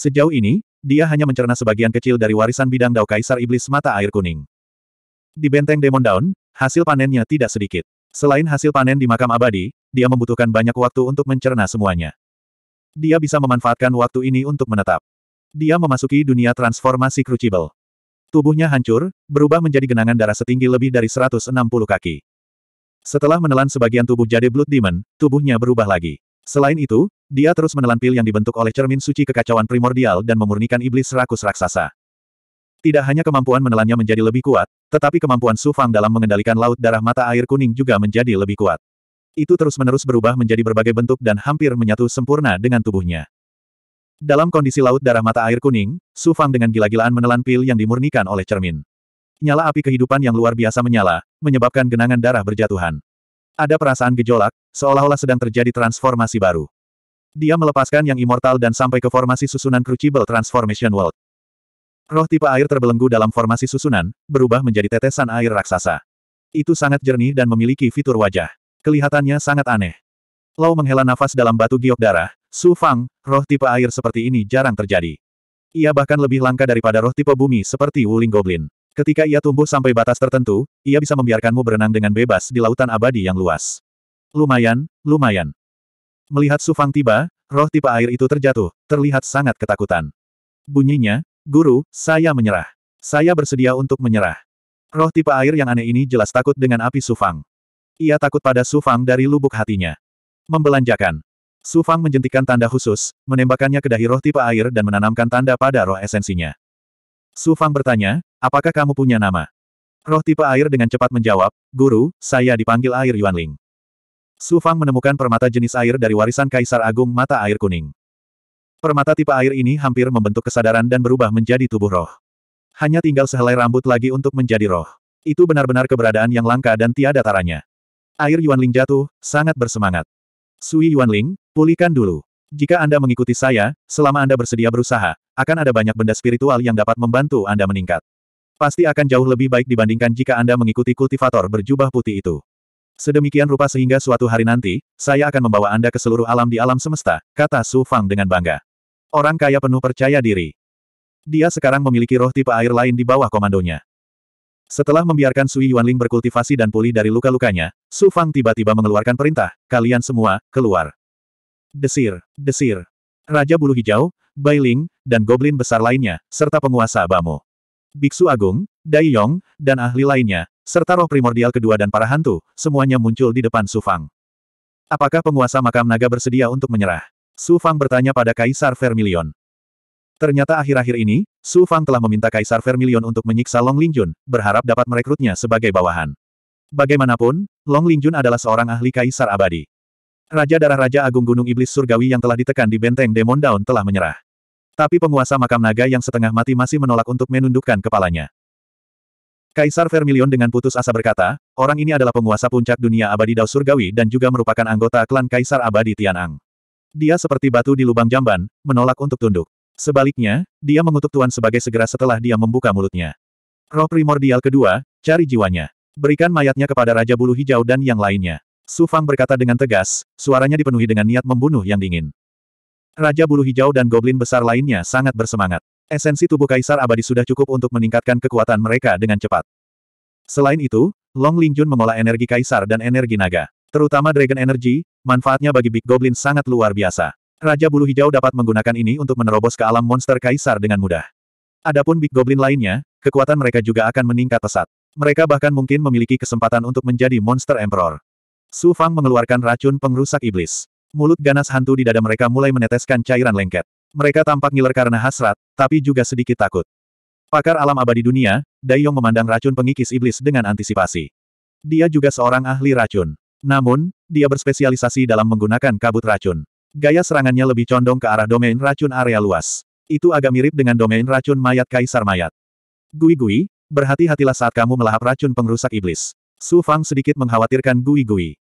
Sejauh ini, dia hanya mencerna sebagian kecil dari warisan bidang Dao Kaisar Iblis Mata Air Kuning. Di benteng Demon Down, hasil panennya tidak sedikit. Selain hasil panen di makam abadi, dia membutuhkan banyak waktu untuk mencerna semuanya. Dia bisa memanfaatkan waktu ini untuk menetap. Dia memasuki dunia transformasi Crucible. Tubuhnya hancur, berubah menjadi genangan darah setinggi lebih dari 160 kaki. Setelah menelan sebagian tubuh jade Blood Demon, tubuhnya berubah lagi. Selain itu, dia terus menelan pil yang dibentuk oleh cermin suci kekacauan primordial dan memurnikan iblis rakus raksasa. Tidak hanya kemampuan menelannya menjadi lebih kuat, tetapi kemampuan Su Fang dalam mengendalikan laut darah mata air kuning juga menjadi lebih kuat. Itu terus-menerus berubah menjadi berbagai bentuk dan hampir menyatu sempurna dengan tubuhnya. Dalam kondisi laut darah mata air kuning, Su Fang dengan gila-gilaan menelan pil yang dimurnikan oleh cermin. Nyala api kehidupan yang luar biasa menyala, menyebabkan genangan darah berjatuhan. Ada perasaan gejolak, seolah-olah sedang terjadi transformasi baru. Dia melepaskan yang immortal dan sampai ke formasi susunan Crucible Transformation World. Roh tipe air terbelenggu dalam formasi susunan, berubah menjadi tetesan air raksasa. Itu sangat jernih dan memiliki fitur wajah. Kelihatannya sangat aneh. Lau menghela nafas dalam batu giok darah, Su Fang, roh tipe air seperti ini jarang terjadi. Ia bahkan lebih langka daripada roh tipe bumi seperti Wuling Goblin. Ketika ia tumbuh sampai batas tertentu, ia bisa membiarkanmu berenang dengan bebas di lautan abadi yang luas. Lumayan, lumayan. Melihat Sufang tiba, roh tipe air itu terjatuh, terlihat sangat ketakutan. Bunyinya, Guru, saya menyerah. Saya bersedia untuk menyerah. Roh tipe air yang aneh ini jelas takut dengan api Sufang. Ia takut pada Sufang dari lubuk hatinya. Membelanjakan. Sufang menjentikan tanda khusus, menembakkannya ke dahi roh tipe air dan menanamkan tanda pada roh esensinya. Sufang bertanya, Apakah kamu punya nama? Roh tipe air dengan cepat menjawab, Guru, saya dipanggil air Yuanling. Su Fang menemukan permata jenis air dari warisan Kaisar Agung Mata Air Kuning. Permata tipe air ini hampir membentuk kesadaran dan berubah menjadi tubuh roh. Hanya tinggal sehelai rambut lagi untuk menjadi roh. Itu benar-benar keberadaan yang langka dan tiada taranya. Air Yuanling jatuh, sangat bersemangat. Sui Yuanling, pulihkan dulu. Jika Anda mengikuti saya, selama Anda bersedia berusaha, akan ada banyak benda spiritual yang dapat membantu Anda meningkat. Pasti akan jauh lebih baik dibandingkan jika Anda mengikuti kultivator berjubah putih itu. Sedemikian rupa sehingga suatu hari nanti, saya akan membawa Anda ke seluruh alam di alam semesta, kata Su Fang dengan bangga. Orang kaya penuh percaya diri. Dia sekarang memiliki roh tipe air lain di bawah komandonya. Setelah membiarkan Sui Yuanling berkultivasi dan pulih dari luka-lukanya, Su Fang tiba-tiba mengeluarkan perintah, kalian semua, keluar. Desir, desir. Raja Bulu Hijau, Bailing, dan Goblin besar lainnya, serta penguasa Bamo. Biksu Agung, Dai Yong, dan ahli lainnya, serta roh primordial kedua dan para hantu, semuanya muncul di depan Su Fang. Apakah penguasa makam naga bersedia untuk menyerah? Su Fang bertanya pada Kaisar Vermilion. Ternyata akhir-akhir ini, Su Fang telah meminta Kaisar Vermilion untuk menyiksa Long Lingjun, berharap dapat merekrutnya sebagai bawahan. Bagaimanapun, Long Lingjun adalah seorang ahli Kaisar abadi. Raja Darah Raja Agung Gunung Iblis Surgawi yang telah ditekan di Benteng Demon Down telah menyerah. Tapi penguasa makam naga yang setengah mati masih menolak untuk menundukkan kepalanya. Kaisar Vermilion dengan putus asa berkata, orang ini adalah penguasa puncak dunia abadi Dao Surgawi dan juga merupakan anggota klan Kaisar Abadi Tianang. Dia seperti batu di lubang jamban, menolak untuk tunduk. Sebaliknya, dia mengutuk Tuan sebagai segera setelah dia membuka mulutnya. Roh primordial kedua, cari jiwanya. Berikan mayatnya kepada Raja Bulu Hijau dan yang lainnya. Su Fang berkata dengan tegas, suaranya dipenuhi dengan niat membunuh yang dingin. Raja bulu hijau dan goblin besar lainnya sangat bersemangat. Esensi tubuh Kaisar Abadi sudah cukup untuk meningkatkan kekuatan mereka dengan cepat. Selain itu, Long Lingjun mengolah energi Kaisar dan energi naga. Terutama Dragon Energy, manfaatnya bagi Big Goblin sangat luar biasa. Raja bulu hijau dapat menggunakan ini untuk menerobos ke alam monster Kaisar dengan mudah. Adapun Big Goblin lainnya, kekuatan mereka juga akan meningkat pesat. Mereka bahkan mungkin memiliki kesempatan untuk menjadi Monster Emperor. Su Fang mengeluarkan racun pengrusak iblis. Mulut ganas hantu di dada mereka mulai meneteskan cairan lengket. Mereka tampak ngiler karena hasrat, tapi juga sedikit takut. Pakar alam abadi dunia, Dayong memandang racun pengikis iblis dengan antisipasi. Dia juga seorang ahli racun. Namun, dia berspesialisasi dalam menggunakan kabut racun. Gaya serangannya lebih condong ke arah domain racun area luas. Itu agak mirip dengan domain racun mayat kaisar mayat. Gui-gui, berhati-hatilah saat kamu melahap racun pengrusak iblis. Su Fang sedikit mengkhawatirkan Gui-gui.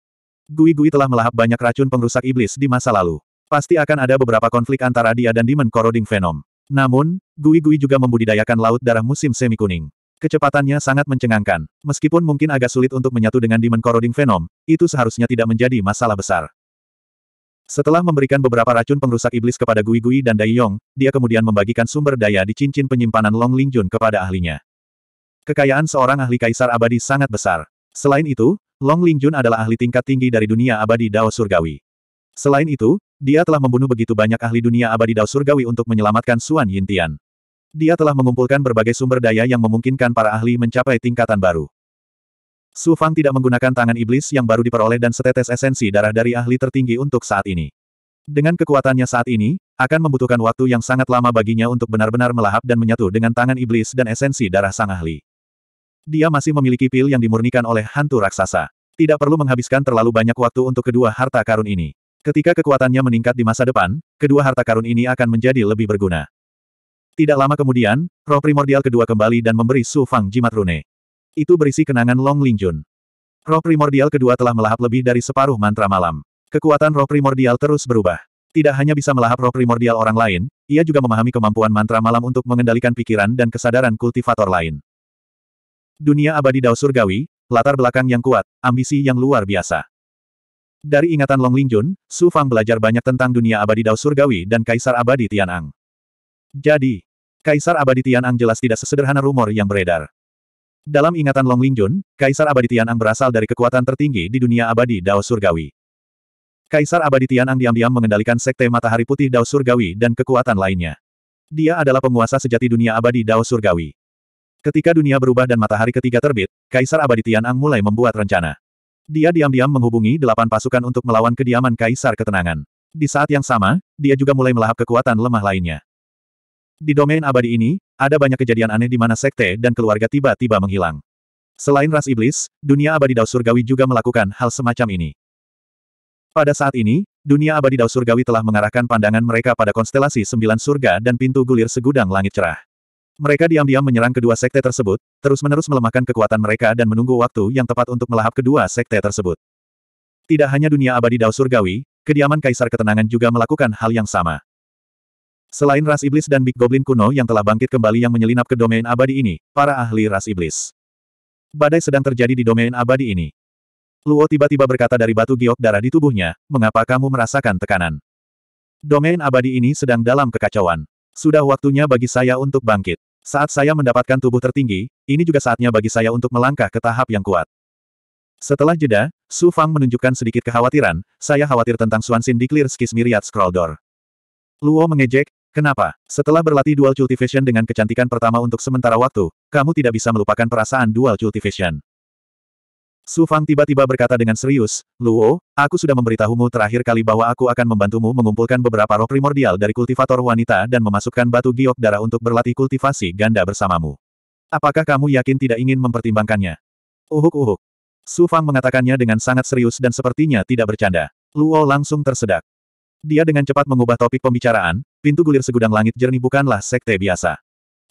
Gui Gui telah melahap banyak racun pengrusak iblis di masa lalu. Pasti akan ada beberapa konflik antara dia dan Demon Corroding Venom. Namun, Gui Gui juga membudidayakan laut darah musim semi kuning. Kecepatannya sangat mencengangkan. Meskipun mungkin agak sulit untuk menyatu dengan Demon Corroding Venom, itu seharusnya tidak menjadi masalah besar. Setelah memberikan beberapa racun pengrusak iblis kepada Gui Gui dan Dai Yong, dia kemudian membagikan sumber daya di cincin penyimpanan Long Ling Jun kepada ahlinya. Kekayaan seorang ahli kaisar abadi sangat besar. Selain itu, Long Lingjun adalah ahli tingkat tinggi dari dunia abadi Dao Surgawi. Selain itu, dia telah membunuh begitu banyak ahli dunia abadi Dao Surgawi untuk menyelamatkan Suan Yintian. Dia telah mengumpulkan berbagai sumber daya yang memungkinkan para ahli mencapai tingkatan baru. Su Fang tidak menggunakan tangan iblis yang baru diperoleh dan setetes esensi darah dari ahli tertinggi untuk saat ini. Dengan kekuatannya saat ini, akan membutuhkan waktu yang sangat lama baginya untuk benar-benar melahap dan menyatu dengan tangan iblis dan esensi darah sang ahli. Dia masih memiliki pil yang dimurnikan oleh hantu raksasa. Tidak perlu menghabiskan terlalu banyak waktu untuk kedua harta karun ini. Ketika kekuatannya meningkat di masa depan, kedua harta karun ini akan menjadi lebih berguna. Tidak lama kemudian, roh primordial kedua kembali dan memberi Su Fang jimat rune. Itu berisi kenangan Long Lingjun. Roh primordial kedua telah melahap lebih dari separuh mantra malam. Kekuatan roh primordial terus berubah. Tidak hanya bisa melahap roh primordial orang lain, ia juga memahami kemampuan mantra malam untuk mengendalikan pikiran dan kesadaran kultivator lain. Dunia abadi Dao Surgawi, latar belakang yang kuat, ambisi yang luar biasa. Dari ingatan Long Lingjun, Su Fang belajar banyak tentang dunia abadi Dao Surgawi dan Kaisar Abadi Tianang. Jadi, Kaisar Abadi Tianang jelas tidak sesederhana rumor yang beredar. Dalam ingatan Long Lingjun, Kaisar Abadi Tianang berasal dari kekuatan tertinggi di dunia abadi Dao Surgawi. Kaisar Abadi Tianang diam-diam mengendalikan Sekte Matahari Putih Dao Surgawi dan kekuatan lainnya. Dia adalah penguasa sejati dunia abadi Dao Surgawi. Ketika dunia berubah dan matahari ketiga terbit, Kaisar Abadi Tian Ang mulai membuat rencana. Dia diam-diam menghubungi delapan pasukan untuk melawan kediaman Kaisar Ketenangan. Di saat yang sama, dia juga mulai melahap kekuatan lemah lainnya. Di domain abadi ini, ada banyak kejadian aneh di mana sekte dan keluarga tiba-tiba menghilang. Selain ras iblis, dunia abadi Dao Surgawi juga melakukan hal semacam ini. Pada saat ini, dunia abadi Dao Surgawi telah mengarahkan pandangan mereka pada konstelasi sembilan surga dan pintu gulir segudang langit cerah. Mereka diam-diam menyerang kedua sekte tersebut, terus-menerus melemahkan kekuatan mereka dan menunggu waktu yang tepat untuk melahap kedua sekte tersebut. Tidak hanya dunia abadi Dao Surgawi, kediaman Kaisar Ketenangan juga melakukan hal yang sama. Selain ras iblis dan Big Goblin kuno yang telah bangkit kembali yang menyelinap ke domain abadi ini, para ahli ras iblis. Badai sedang terjadi di domain abadi ini. Luo tiba-tiba berkata dari batu giok darah di tubuhnya, mengapa kamu merasakan tekanan? Domain abadi ini sedang dalam kekacauan. Sudah waktunya bagi saya untuk bangkit. Saat saya mendapatkan tubuh tertinggi, ini juga saatnya bagi saya untuk melangkah ke tahap yang kuat. Setelah jeda, Su Fang menunjukkan sedikit kekhawatiran, saya khawatir tentang di clear Skis Myriad Scroll Door. Luo mengejek, kenapa? Setelah berlatih dual cultivation dengan kecantikan pertama untuk sementara waktu, kamu tidak bisa melupakan perasaan dual cultivation. Su Fang tiba-tiba berkata dengan serius, Luo, aku sudah memberitahumu terakhir kali bahwa aku akan membantumu mengumpulkan beberapa roh primordial dari kultivator wanita dan memasukkan batu giok darah untuk berlatih kultivasi ganda bersamamu. Apakah kamu yakin tidak ingin mempertimbangkannya? Uhuk-uhuk. Su Fang mengatakannya dengan sangat serius dan sepertinya tidak bercanda. Luo langsung tersedak. Dia dengan cepat mengubah topik pembicaraan, pintu gulir segudang langit jernih bukanlah sekte biasa.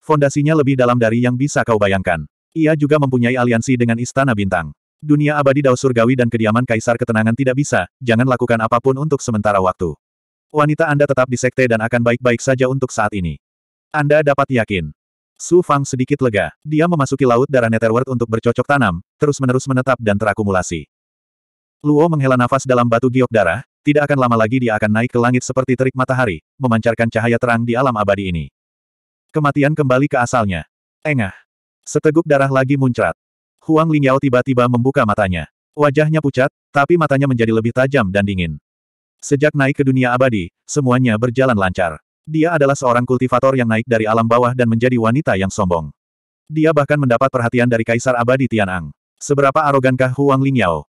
Fondasinya lebih dalam dari yang bisa kau bayangkan. Ia juga mempunyai aliansi dengan Istana Bintang. Dunia abadi dao surgawi dan kediaman kaisar ketenangan tidak bisa, jangan lakukan apapun untuk sementara waktu. Wanita Anda tetap di sekte dan akan baik-baik saja untuk saat ini. Anda dapat yakin. Su Fang sedikit lega. Dia memasuki laut darah Netherworld untuk bercocok tanam, terus-menerus menetap dan terakumulasi. Luo menghela nafas dalam batu giok darah, tidak akan lama lagi dia akan naik ke langit seperti terik matahari, memancarkan cahaya terang di alam abadi ini. Kematian kembali ke asalnya. Engah. Seteguk darah lagi muncrat. Huang Lingyao tiba-tiba membuka matanya. Wajahnya pucat, tapi matanya menjadi lebih tajam dan dingin. Sejak naik ke dunia abadi, semuanya berjalan lancar. Dia adalah seorang kultivator yang naik dari alam bawah dan menjadi wanita yang sombong. Dia bahkan mendapat perhatian dari Kaisar Abadi Tianang. Seberapa arogankah Huang Lingyao?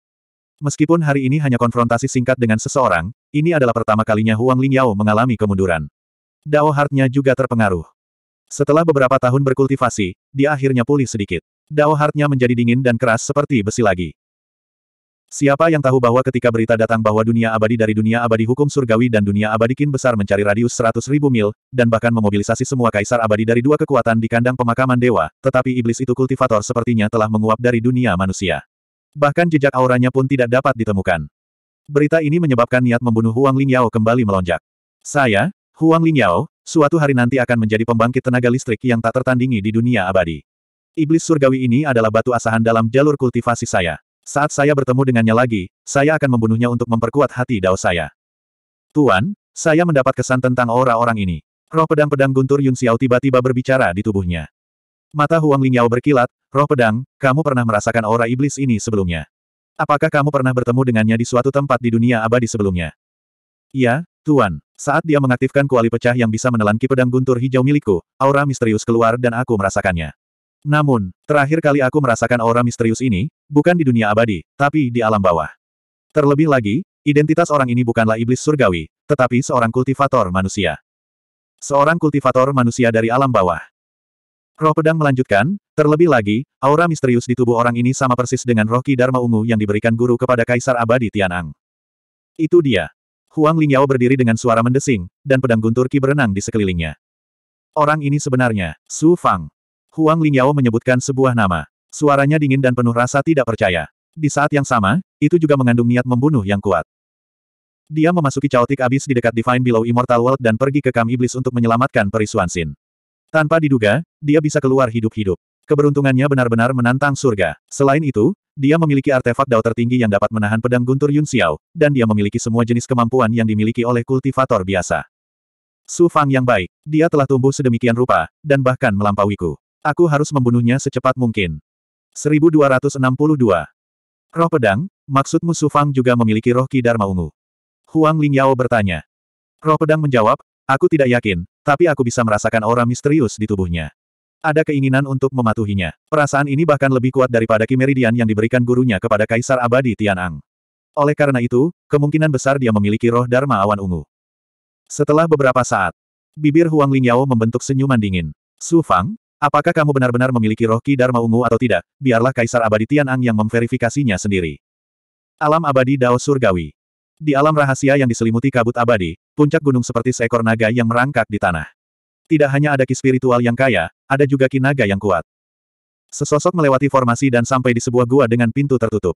Meskipun hari ini hanya konfrontasi singkat dengan seseorang, ini adalah pertama kalinya Huang Lingyao mengalami kemunduran. Dao Hartnya juga terpengaruh. Setelah beberapa tahun berkultivasi, dia akhirnya pulih sedikit. Dao Hartnya menjadi dingin dan keras seperti besi lagi. Siapa yang tahu bahwa ketika berita datang bahwa dunia abadi dari dunia abadi hukum surgawi dan dunia abadi kin besar mencari radius seratus ribu mil, dan bahkan memobilisasi semua kaisar abadi dari dua kekuatan di kandang pemakaman dewa, tetapi iblis itu kultivator sepertinya telah menguap dari dunia manusia. Bahkan jejak auranya pun tidak dapat ditemukan. Berita ini menyebabkan niat membunuh Huang Lingyao kembali melonjak. Saya, Huang Lingyao, suatu hari nanti akan menjadi pembangkit tenaga listrik yang tak tertandingi di dunia abadi. Iblis surgawi ini adalah batu asahan dalam jalur kultivasi saya. Saat saya bertemu dengannya lagi, saya akan membunuhnya untuk memperkuat hati dao saya. Tuan, saya mendapat kesan tentang aura orang ini. Roh pedang-pedang guntur Yun Xiao tiba-tiba berbicara di tubuhnya. Mata Huang Ling Yao berkilat, roh pedang, kamu pernah merasakan aura iblis ini sebelumnya. Apakah kamu pernah bertemu dengannya di suatu tempat di dunia abadi sebelumnya? Ya, Tuan. Saat dia mengaktifkan kuali pecah yang bisa menelan ki pedang guntur hijau milikku, aura misterius keluar dan aku merasakannya. Namun, terakhir kali aku merasakan aura misterius ini, bukan di dunia abadi, tapi di alam bawah. Terlebih lagi, identitas orang ini bukanlah iblis surgawi, tetapi seorang kultivator manusia. Seorang kultivator manusia dari alam bawah. Roh pedang melanjutkan, terlebih lagi, aura misterius di tubuh orang ini sama persis dengan roh Ki Dharma Ungu yang diberikan guru kepada Kaisar Abadi Tianang. Itu dia. Huang Lingyao berdiri dengan suara mendesing, dan pedang guntur Ki berenang di sekelilingnya. Orang ini sebenarnya, Su Fang. Huang Lingyao menyebutkan sebuah nama. Suaranya dingin dan penuh rasa tidak percaya. Di saat yang sama, itu juga mengandung niat membunuh yang kuat. Dia memasuki caotik abis di dekat Divine Below Immortal World dan pergi ke Kam Iblis untuk menyelamatkan perisuan Sin. Tanpa diduga, dia bisa keluar hidup-hidup. Keberuntungannya benar-benar menantang surga. Selain itu, dia memiliki artefak dao tertinggi yang dapat menahan pedang guntur Yun Xiao, dan dia memiliki semua jenis kemampuan yang dimiliki oleh kultivator biasa. Su Fang yang baik, dia telah tumbuh sedemikian rupa, dan bahkan melampauiku. Aku harus membunuhnya secepat mungkin. 1262. Roh pedang, maksudmu Su Fang juga memiliki roh Ki Dharma Ungu. Huang Lingyao bertanya. Roh pedang menjawab, aku tidak yakin, tapi aku bisa merasakan aura misterius di tubuhnya. Ada keinginan untuk mematuhinya. Perasaan ini bahkan lebih kuat daripada Kimeridian yang diberikan gurunya kepada Kaisar Abadi Tianang. Oleh karena itu, kemungkinan besar dia memiliki roh Dharma Awan Ungu. Setelah beberapa saat, bibir Huang Lingyao membentuk senyuman dingin. Su Fang, Apakah kamu benar-benar memiliki roh Ki Dharma Ungu atau tidak, biarlah Kaisar Abadi Tianang yang memverifikasinya sendiri. Alam Abadi Dao Surgawi Di alam rahasia yang diselimuti kabut abadi, puncak gunung seperti seekor naga yang merangkak di tanah. Tidak hanya ada ki spiritual yang kaya, ada juga ki naga yang kuat. Sesosok melewati formasi dan sampai di sebuah gua dengan pintu tertutup.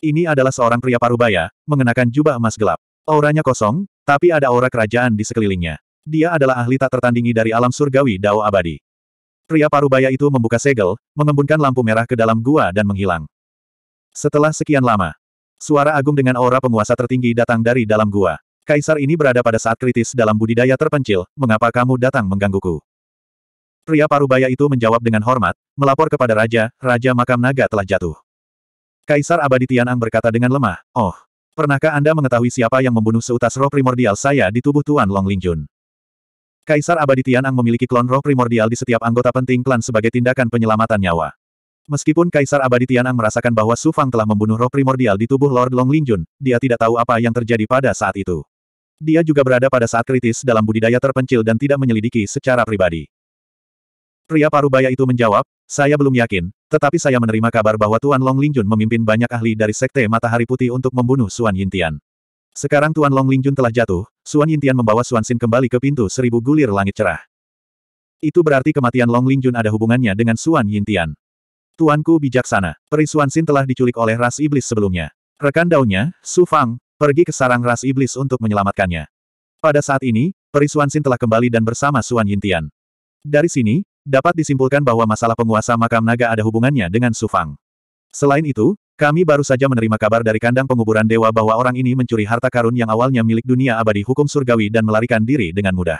Ini adalah seorang pria parubaya, mengenakan jubah emas gelap. Auranya kosong, tapi ada aura kerajaan di sekelilingnya. Dia adalah ahli tak tertandingi dari alam surgawi Dao Abadi. Pria parubaya itu membuka segel, mengembunkan lampu merah ke dalam gua dan menghilang. Setelah sekian lama, suara agung dengan aura penguasa tertinggi datang dari dalam gua. Kaisar ini berada pada saat kritis dalam budidaya terpencil, mengapa kamu datang menggangguku? Pria parubaya itu menjawab dengan hormat, melapor kepada raja, raja makam naga telah jatuh. Kaisar abadi Tianang berkata dengan lemah, oh, pernahkah Anda mengetahui siapa yang membunuh seutas roh primordial saya di tubuh Tuan Long Lingjun? Kaisar Abadi Tianang memiliki klon roh primordial di setiap anggota penting klan sebagai tindakan penyelamatan nyawa. Meskipun Kaisar Abadi Tianang merasakan bahwa Su Fang telah membunuh roh primordial di tubuh Lord Long Longlingjun, dia tidak tahu apa yang terjadi pada saat itu. Dia juga berada pada saat kritis dalam budidaya terpencil dan tidak menyelidiki secara pribadi. Pria parubaya itu menjawab, saya belum yakin, tetapi saya menerima kabar bahwa Tuan Long Lingjun memimpin banyak ahli dari Sekte Matahari Putih untuk membunuh Suan Yintian. Sekarang Tuan Long Lingjun telah jatuh, Suan Yintian membawa Suan Xin kembali ke pintu seribu gulir langit cerah. Itu berarti kematian Long Lingjun ada hubungannya dengan Suan Yintian. Tuanku bijaksana, peri Suan Xin telah diculik oleh ras iblis sebelumnya. Rekan daunnya, Su Fang, pergi ke sarang ras iblis untuk menyelamatkannya. Pada saat ini, peri Suan Xin telah kembali dan bersama Suan Yintian. Dari sini, dapat disimpulkan bahwa masalah penguasa makam naga ada hubungannya dengan Su Fang. Selain itu, kami baru saja menerima kabar dari kandang penguburan dewa bahwa orang ini mencuri harta karun yang awalnya milik dunia abadi hukum surgawi dan melarikan diri dengan mudah.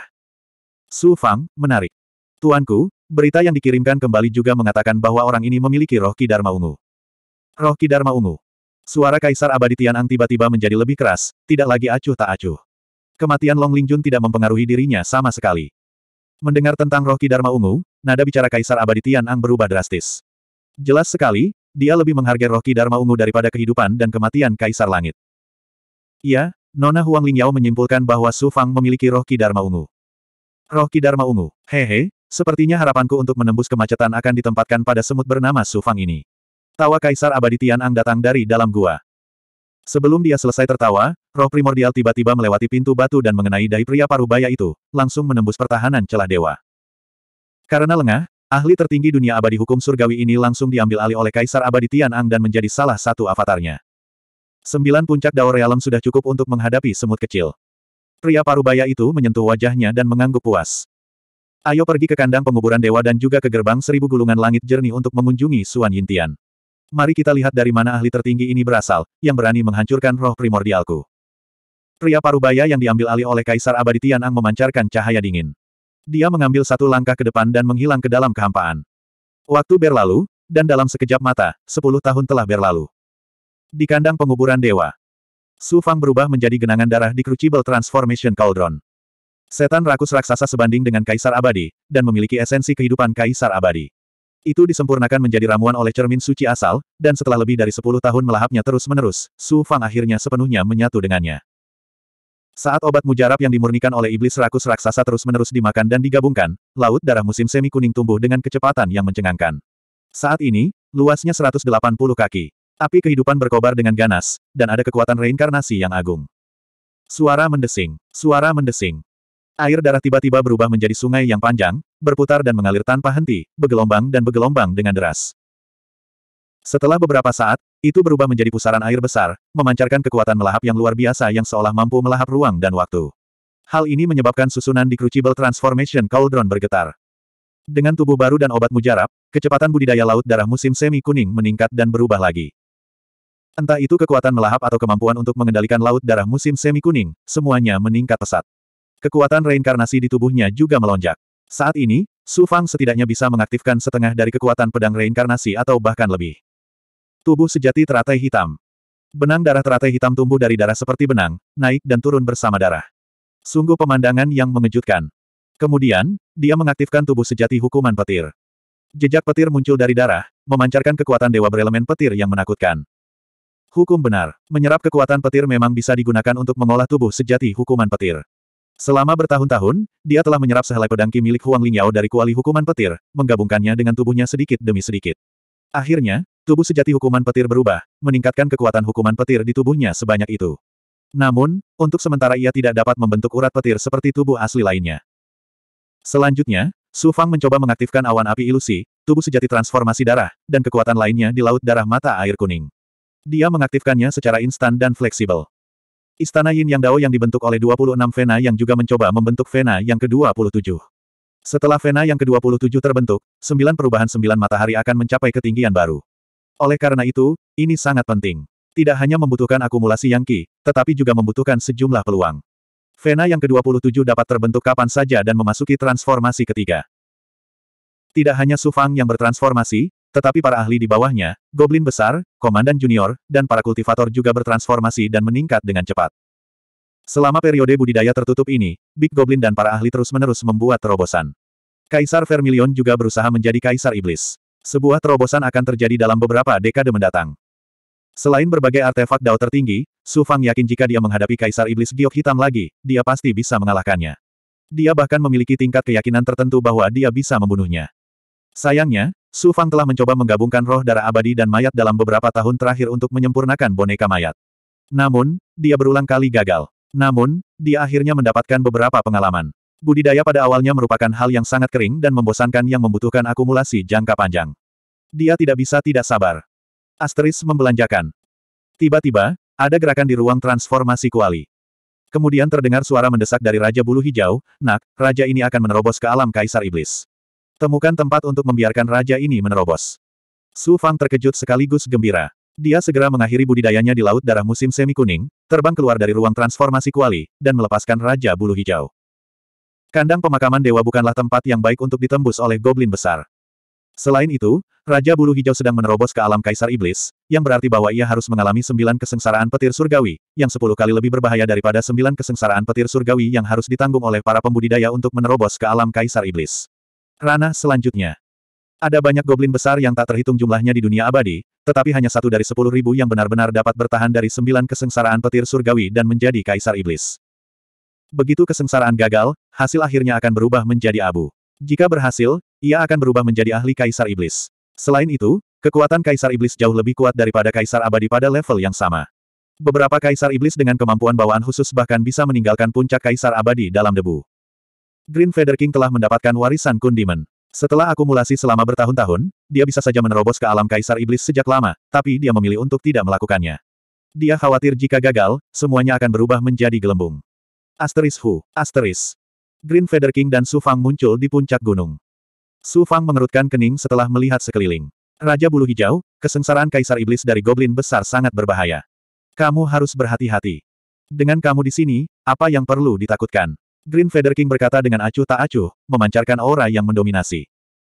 Su Fang, menarik. Tuanku, berita yang dikirimkan kembali juga mengatakan bahwa orang ini memiliki roh Ki Dharma Ungu. Roh Ki Ungu. Suara Kaisar Abadi Tianang tiba-tiba menjadi lebih keras, tidak lagi acuh tak acuh. Kematian Long Lingjun tidak mempengaruhi dirinya sama sekali. Mendengar tentang roh Ki Dharma Ungu, nada bicara Kaisar Abadi Tianang berubah drastis. Jelas sekali, dia lebih menghargai roh Ki Dharma Ungu daripada kehidupan dan kematian Kaisar Langit. Iya, Nona Huang Lingyao menyimpulkan bahwa Su Fang memiliki roh Ki Dharma Ungu. Roh Ki Dharma Ungu, hehe, sepertinya harapanku untuk menembus kemacetan akan ditempatkan pada semut bernama Su Fang ini. Tawa Kaisar Abadi ang datang dari dalam gua. Sebelum dia selesai tertawa, roh primordial tiba-tiba melewati pintu batu dan mengenai dahi pria parubaya itu, langsung menembus pertahanan celah dewa. Karena lengah, Ahli tertinggi dunia abadi hukum surgawi ini langsung diambil alih oleh Kaisar Abadi Tianang dan menjadi salah satu avatarnya. Sembilan puncak Dao Realem sudah cukup untuk menghadapi semut kecil. Pria parubaya itu menyentuh wajahnya dan mengangguk puas. Ayo pergi ke kandang penguburan dewa dan juga ke gerbang seribu gulungan langit jernih untuk mengunjungi Suan Yintian. Mari kita lihat dari mana ahli tertinggi ini berasal, yang berani menghancurkan roh primordialku. Pria parubaya yang diambil alih oleh Kaisar Abadi Tianang memancarkan cahaya dingin. Dia mengambil satu langkah ke depan dan menghilang ke dalam kehampaan. Waktu berlalu, dan dalam sekejap mata, sepuluh tahun telah berlalu. Di kandang penguburan dewa, Su Fang berubah menjadi genangan darah di Crucible Transformation Cauldron. Setan rakus raksasa sebanding dengan Kaisar Abadi, dan memiliki esensi kehidupan Kaisar Abadi. Itu disempurnakan menjadi ramuan oleh cermin suci asal, dan setelah lebih dari sepuluh tahun melahapnya terus-menerus, Su Fang akhirnya sepenuhnya menyatu dengannya. Saat obat mujarab yang dimurnikan oleh iblis rakus raksasa terus-menerus dimakan dan digabungkan, laut darah musim semi kuning tumbuh dengan kecepatan yang mencengangkan. Saat ini, luasnya 180 kaki. Api kehidupan berkobar dengan ganas, dan ada kekuatan reinkarnasi yang agung. Suara mendesing, suara mendesing. Air darah tiba-tiba berubah menjadi sungai yang panjang, berputar dan mengalir tanpa henti, bergelombang dan bergelombang dengan deras. Setelah beberapa saat, itu berubah menjadi pusaran air besar, memancarkan kekuatan melahap yang luar biasa yang seolah mampu melahap ruang dan waktu. Hal ini menyebabkan susunan di Crucible Transformation Cauldron bergetar. Dengan tubuh baru dan obat mujarab, kecepatan budidaya laut darah musim semi kuning meningkat dan berubah lagi. Entah itu kekuatan melahap atau kemampuan untuk mengendalikan laut darah musim semi kuning, semuanya meningkat pesat. Kekuatan reinkarnasi di tubuhnya juga melonjak. Saat ini, Su Fang setidaknya bisa mengaktifkan setengah dari kekuatan pedang reinkarnasi atau bahkan lebih. Tubuh sejati teratai hitam. Benang darah teratai hitam tumbuh dari darah seperti benang, naik dan turun bersama darah. Sungguh pemandangan yang mengejutkan. Kemudian, dia mengaktifkan tubuh sejati hukuman petir. Jejak petir muncul dari darah, memancarkan kekuatan dewa berelemen petir yang menakutkan. Hukum benar, menyerap kekuatan petir memang bisa digunakan untuk mengolah tubuh sejati hukuman petir. Selama bertahun-tahun, dia telah menyerap sehelai pedang milik Huang Lingyao dari kuali hukuman petir, menggabungkannya dengan tubuhnya sedikit demi sedikit. Akhirnya, tubuh sejati hukuman petir berubah, meningkatkan kekuatan hukuman petir di tubuhnya sebanyak itu. Namun, untuk sementara ia tidak dapat membentuk urat petir seperti tubuh asli lainnya. Selanjutnya, Su Fang mencoba mengaktifkan awan api ilusi, tubuh sejati transformasi darah, dan kekuatan lainnya di Laut Darah Mata Air Kuning. Dia mengaktifkannya secara instan dan fleksibel. Istana Yin Yang Dao yang dibentuk oleh 26 Vena yang juga mencoba membentuk Vena yang ke-27. Setelah Vena yang ke-27 terbentuk, sembilan perubahan sembilan matahari akan mencapai ketinggian baru. Oleh karena itu, ini sangat penting. Tidak hanya membutuhkan akumulasi yang ki, tetapi juga membutuhkan sejumlah peluang. Vena yang ke-27 dapat terbentuk kapan saja dan memasuki transformasi ketiga. Tidak hanya Sufang yang bertransformasi, tetapi para ahli di bawahnya, Goblin Besar, Komandan Junior, dan para kultivator juga bertransformasi dan meningkat dengan cepat. Selama periode budidaya tertutup ini, Big Goblin dan para ahli terus-menerus membuat terobosan. Kaisar Vermilion juga berusaha menjadi Kaisar Iblis. Sebuah terobosan akan terjadi dalam beberapa dekade mendatang. Selain berbagai artefak dao tertinggi, Su Fang yakin jika dia menghadapi Kaisar Iblis Giok Hitam lagi, dia pasti bisa mengalahkannya. Dia bahkan memiliki tingkat keyakinan tertentu bahwa dia bisa membunuhnya. Sayangnya, Su Fang telah mencoba menggabungkan roh darah abadi dan mayat dalam beberapa tahun terakhir untuk menyempurnakan boneka mayat. Namun, dia berulang kali gagal. Namun, dia akhirnya mendapatkan beberapa pengalaman. Budidaya pada awalnya merupakan hal yang sangat kering dan membosankan yang membutuhkan akumulasi jangka panjang. Dia tidak bisa tidak sabar. Asteris membelanjakan. Tiba-tiba, ada gerakan di ruang transformasi kuali. Kemudian terdengar suara mendesak dari Raja Bulu Hijau, Nak, Raja ini akan menerobos ke alam Kaisar Iblis. Temukan tempat untuk membiarkan Raja ini menerobos. Su Fang terkejut sekaligus gembira. Dia segera mengakhiri budidayanya di Laut Darah Musim Semi Kuning, terbang keluar dari ruang transformasi kuali, dan melepaskan Raja Bulu Hijau. Kandang pemakaman dewa bukanlah tempat yang baik untuk ditembus oleh goblin besar. Selain itu, Raja Bulu Hijau sedang menerobos ke alam Kaisar Iblis, yang berarti bahwa ia harus mengalami sembilan kesengsaraan petir surgawi, yang sepuluh kali lebih berbahaya daripada sembilan kesengsaraan petir surgawi yang harus ditanggung oleh para pembudidaya untuk menerobos ke alam Kaisar Iblis. Ranah selanjutnya ada banyak goblin besar yang tak terhitung jumlahnya di dunia abadi, tetapi hanya satu dari sepuluh ribu yang benar-benar dapat bertahan dari sembilan kesengsaraan petir surgawi dan menjadi kaisar iblis. Begitu kesengsaraan gagal, hasil akhirnya akan berubah menjadi abu. Jika berhasil, ia akan berubah menjadi ahli kaisar iblis. Selain itu, kekuatan kaisar iblis jauh lebih kuat daripada kaisar abadi pada level yang sama. Beberapa kaisar iblis dengan kemampuan bawaan khusus bahkan bisa meninggalkan puncak kaisar abadi dalam debu. Green Feather King telah mendapatkan warisan kundiman. Setelah akumulasi selama bertahun-tahun, dia bisa saja menerobos ke alam kaisar iblis sejak lama, tapi dia memilih untuk tidak melakukannya. Dia khawatir jika gagal, semuanya akan berubah menjadi gelembung. Asteris Hu, Asteris. Green Feather King dan Su Fang muncul di puncak gunung. Su Fang mengerutkan kening setelah melihat sekeliling. Raja Bulu Hijau, kesengsaraan Kaisar Iblis dari Goblin besar sangat berbahaya. Kamu harus berhati-hati. Dengan kamu di sini, apa yang perlu ditakutkan? Green Feather King berkata dengan acuh tak acuh, memancarkan aura yang mendominasi.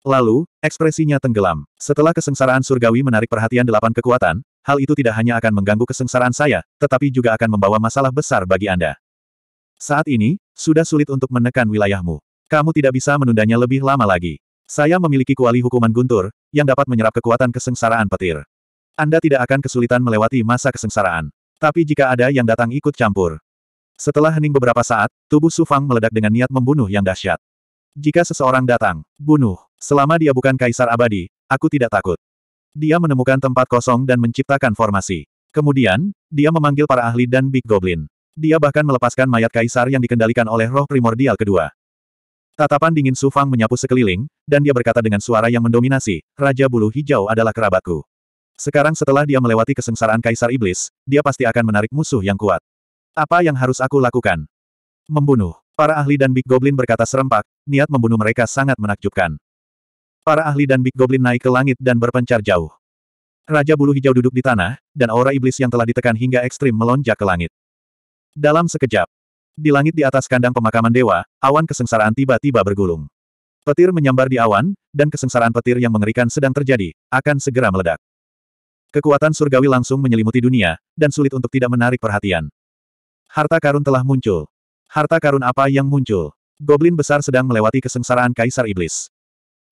Lalu, ekspresinya tenggelam. Setelah kesengsaraan surgawi menarik perhatian delapan kekuatan, hal itu tidak hanya akan mengganggu kesengsaraan saya, tetapi juga akan membawa masalah besar bagi Anda. Saat ini, sudah sulit untuk menekan wilayahmu. Kamu tidak bisa menundanya lebih lama lagi. Saya memiliki kuali hukuman guntur, yang dapat menyerap kekuatan kesengsaraan petir. Anda tidak akan kesulitan melewati masa kesengsaraan. Tapi jika ada yang datang ikut campur, setelah hening beberapa saat, tubuh Su Fang meledak dengan niat membunuh yang dahsyat. Jika seseorang datang, bunuh. Selama dia bukan kaisar abadi, aku tidak takut. Dia menemukan tempat kosong dan menciptakan formasi. Kemudian, dia memanggil para ahli dan Big Goblin. Dia bahkan melepaskan mayat kaisar yang dikendalikan oleh roh primordial kedua. Tatapan dingin Su Fang menyapu sekeliling, dan dia berkata dengan suara yang mendominasi, Raja Bulu Hijau adalah kerabatku. Sekarang setelah dia melewati kesengsaraan Kaisar Iblis, dia pasti akan menarik musuh yang kuat. Apa yang harus aku lakukan? Membunuh. Para ahli dan Big Goblin berkata serempak, niat membunuh mereka sangat menakjubkan. Para ahli dan Big Goblin naik ke langit dan berpencar jauh. Raja bulu hijau duduk di tanah, dan aura iblis yang telah ditekan hingga ekstrim melonjak ke langit. Dalam sekejap, di langit di atas kandang pemakaman dewa, awan kesengsaraan tiba-tiba bergulung. Petir menyambar di awan, dan kesengsaraan petir yang mengerikan sedang terjadi, akan segera meledak. Kekuatan surgawi langsung menyelimuti dunia, dan sulit untuk tidak menarik perhatian. Harta karun telah muncul. Harta karun apa yang muncul? Goblin besar sedang melewati kesengsaraan Kaisar Iblis.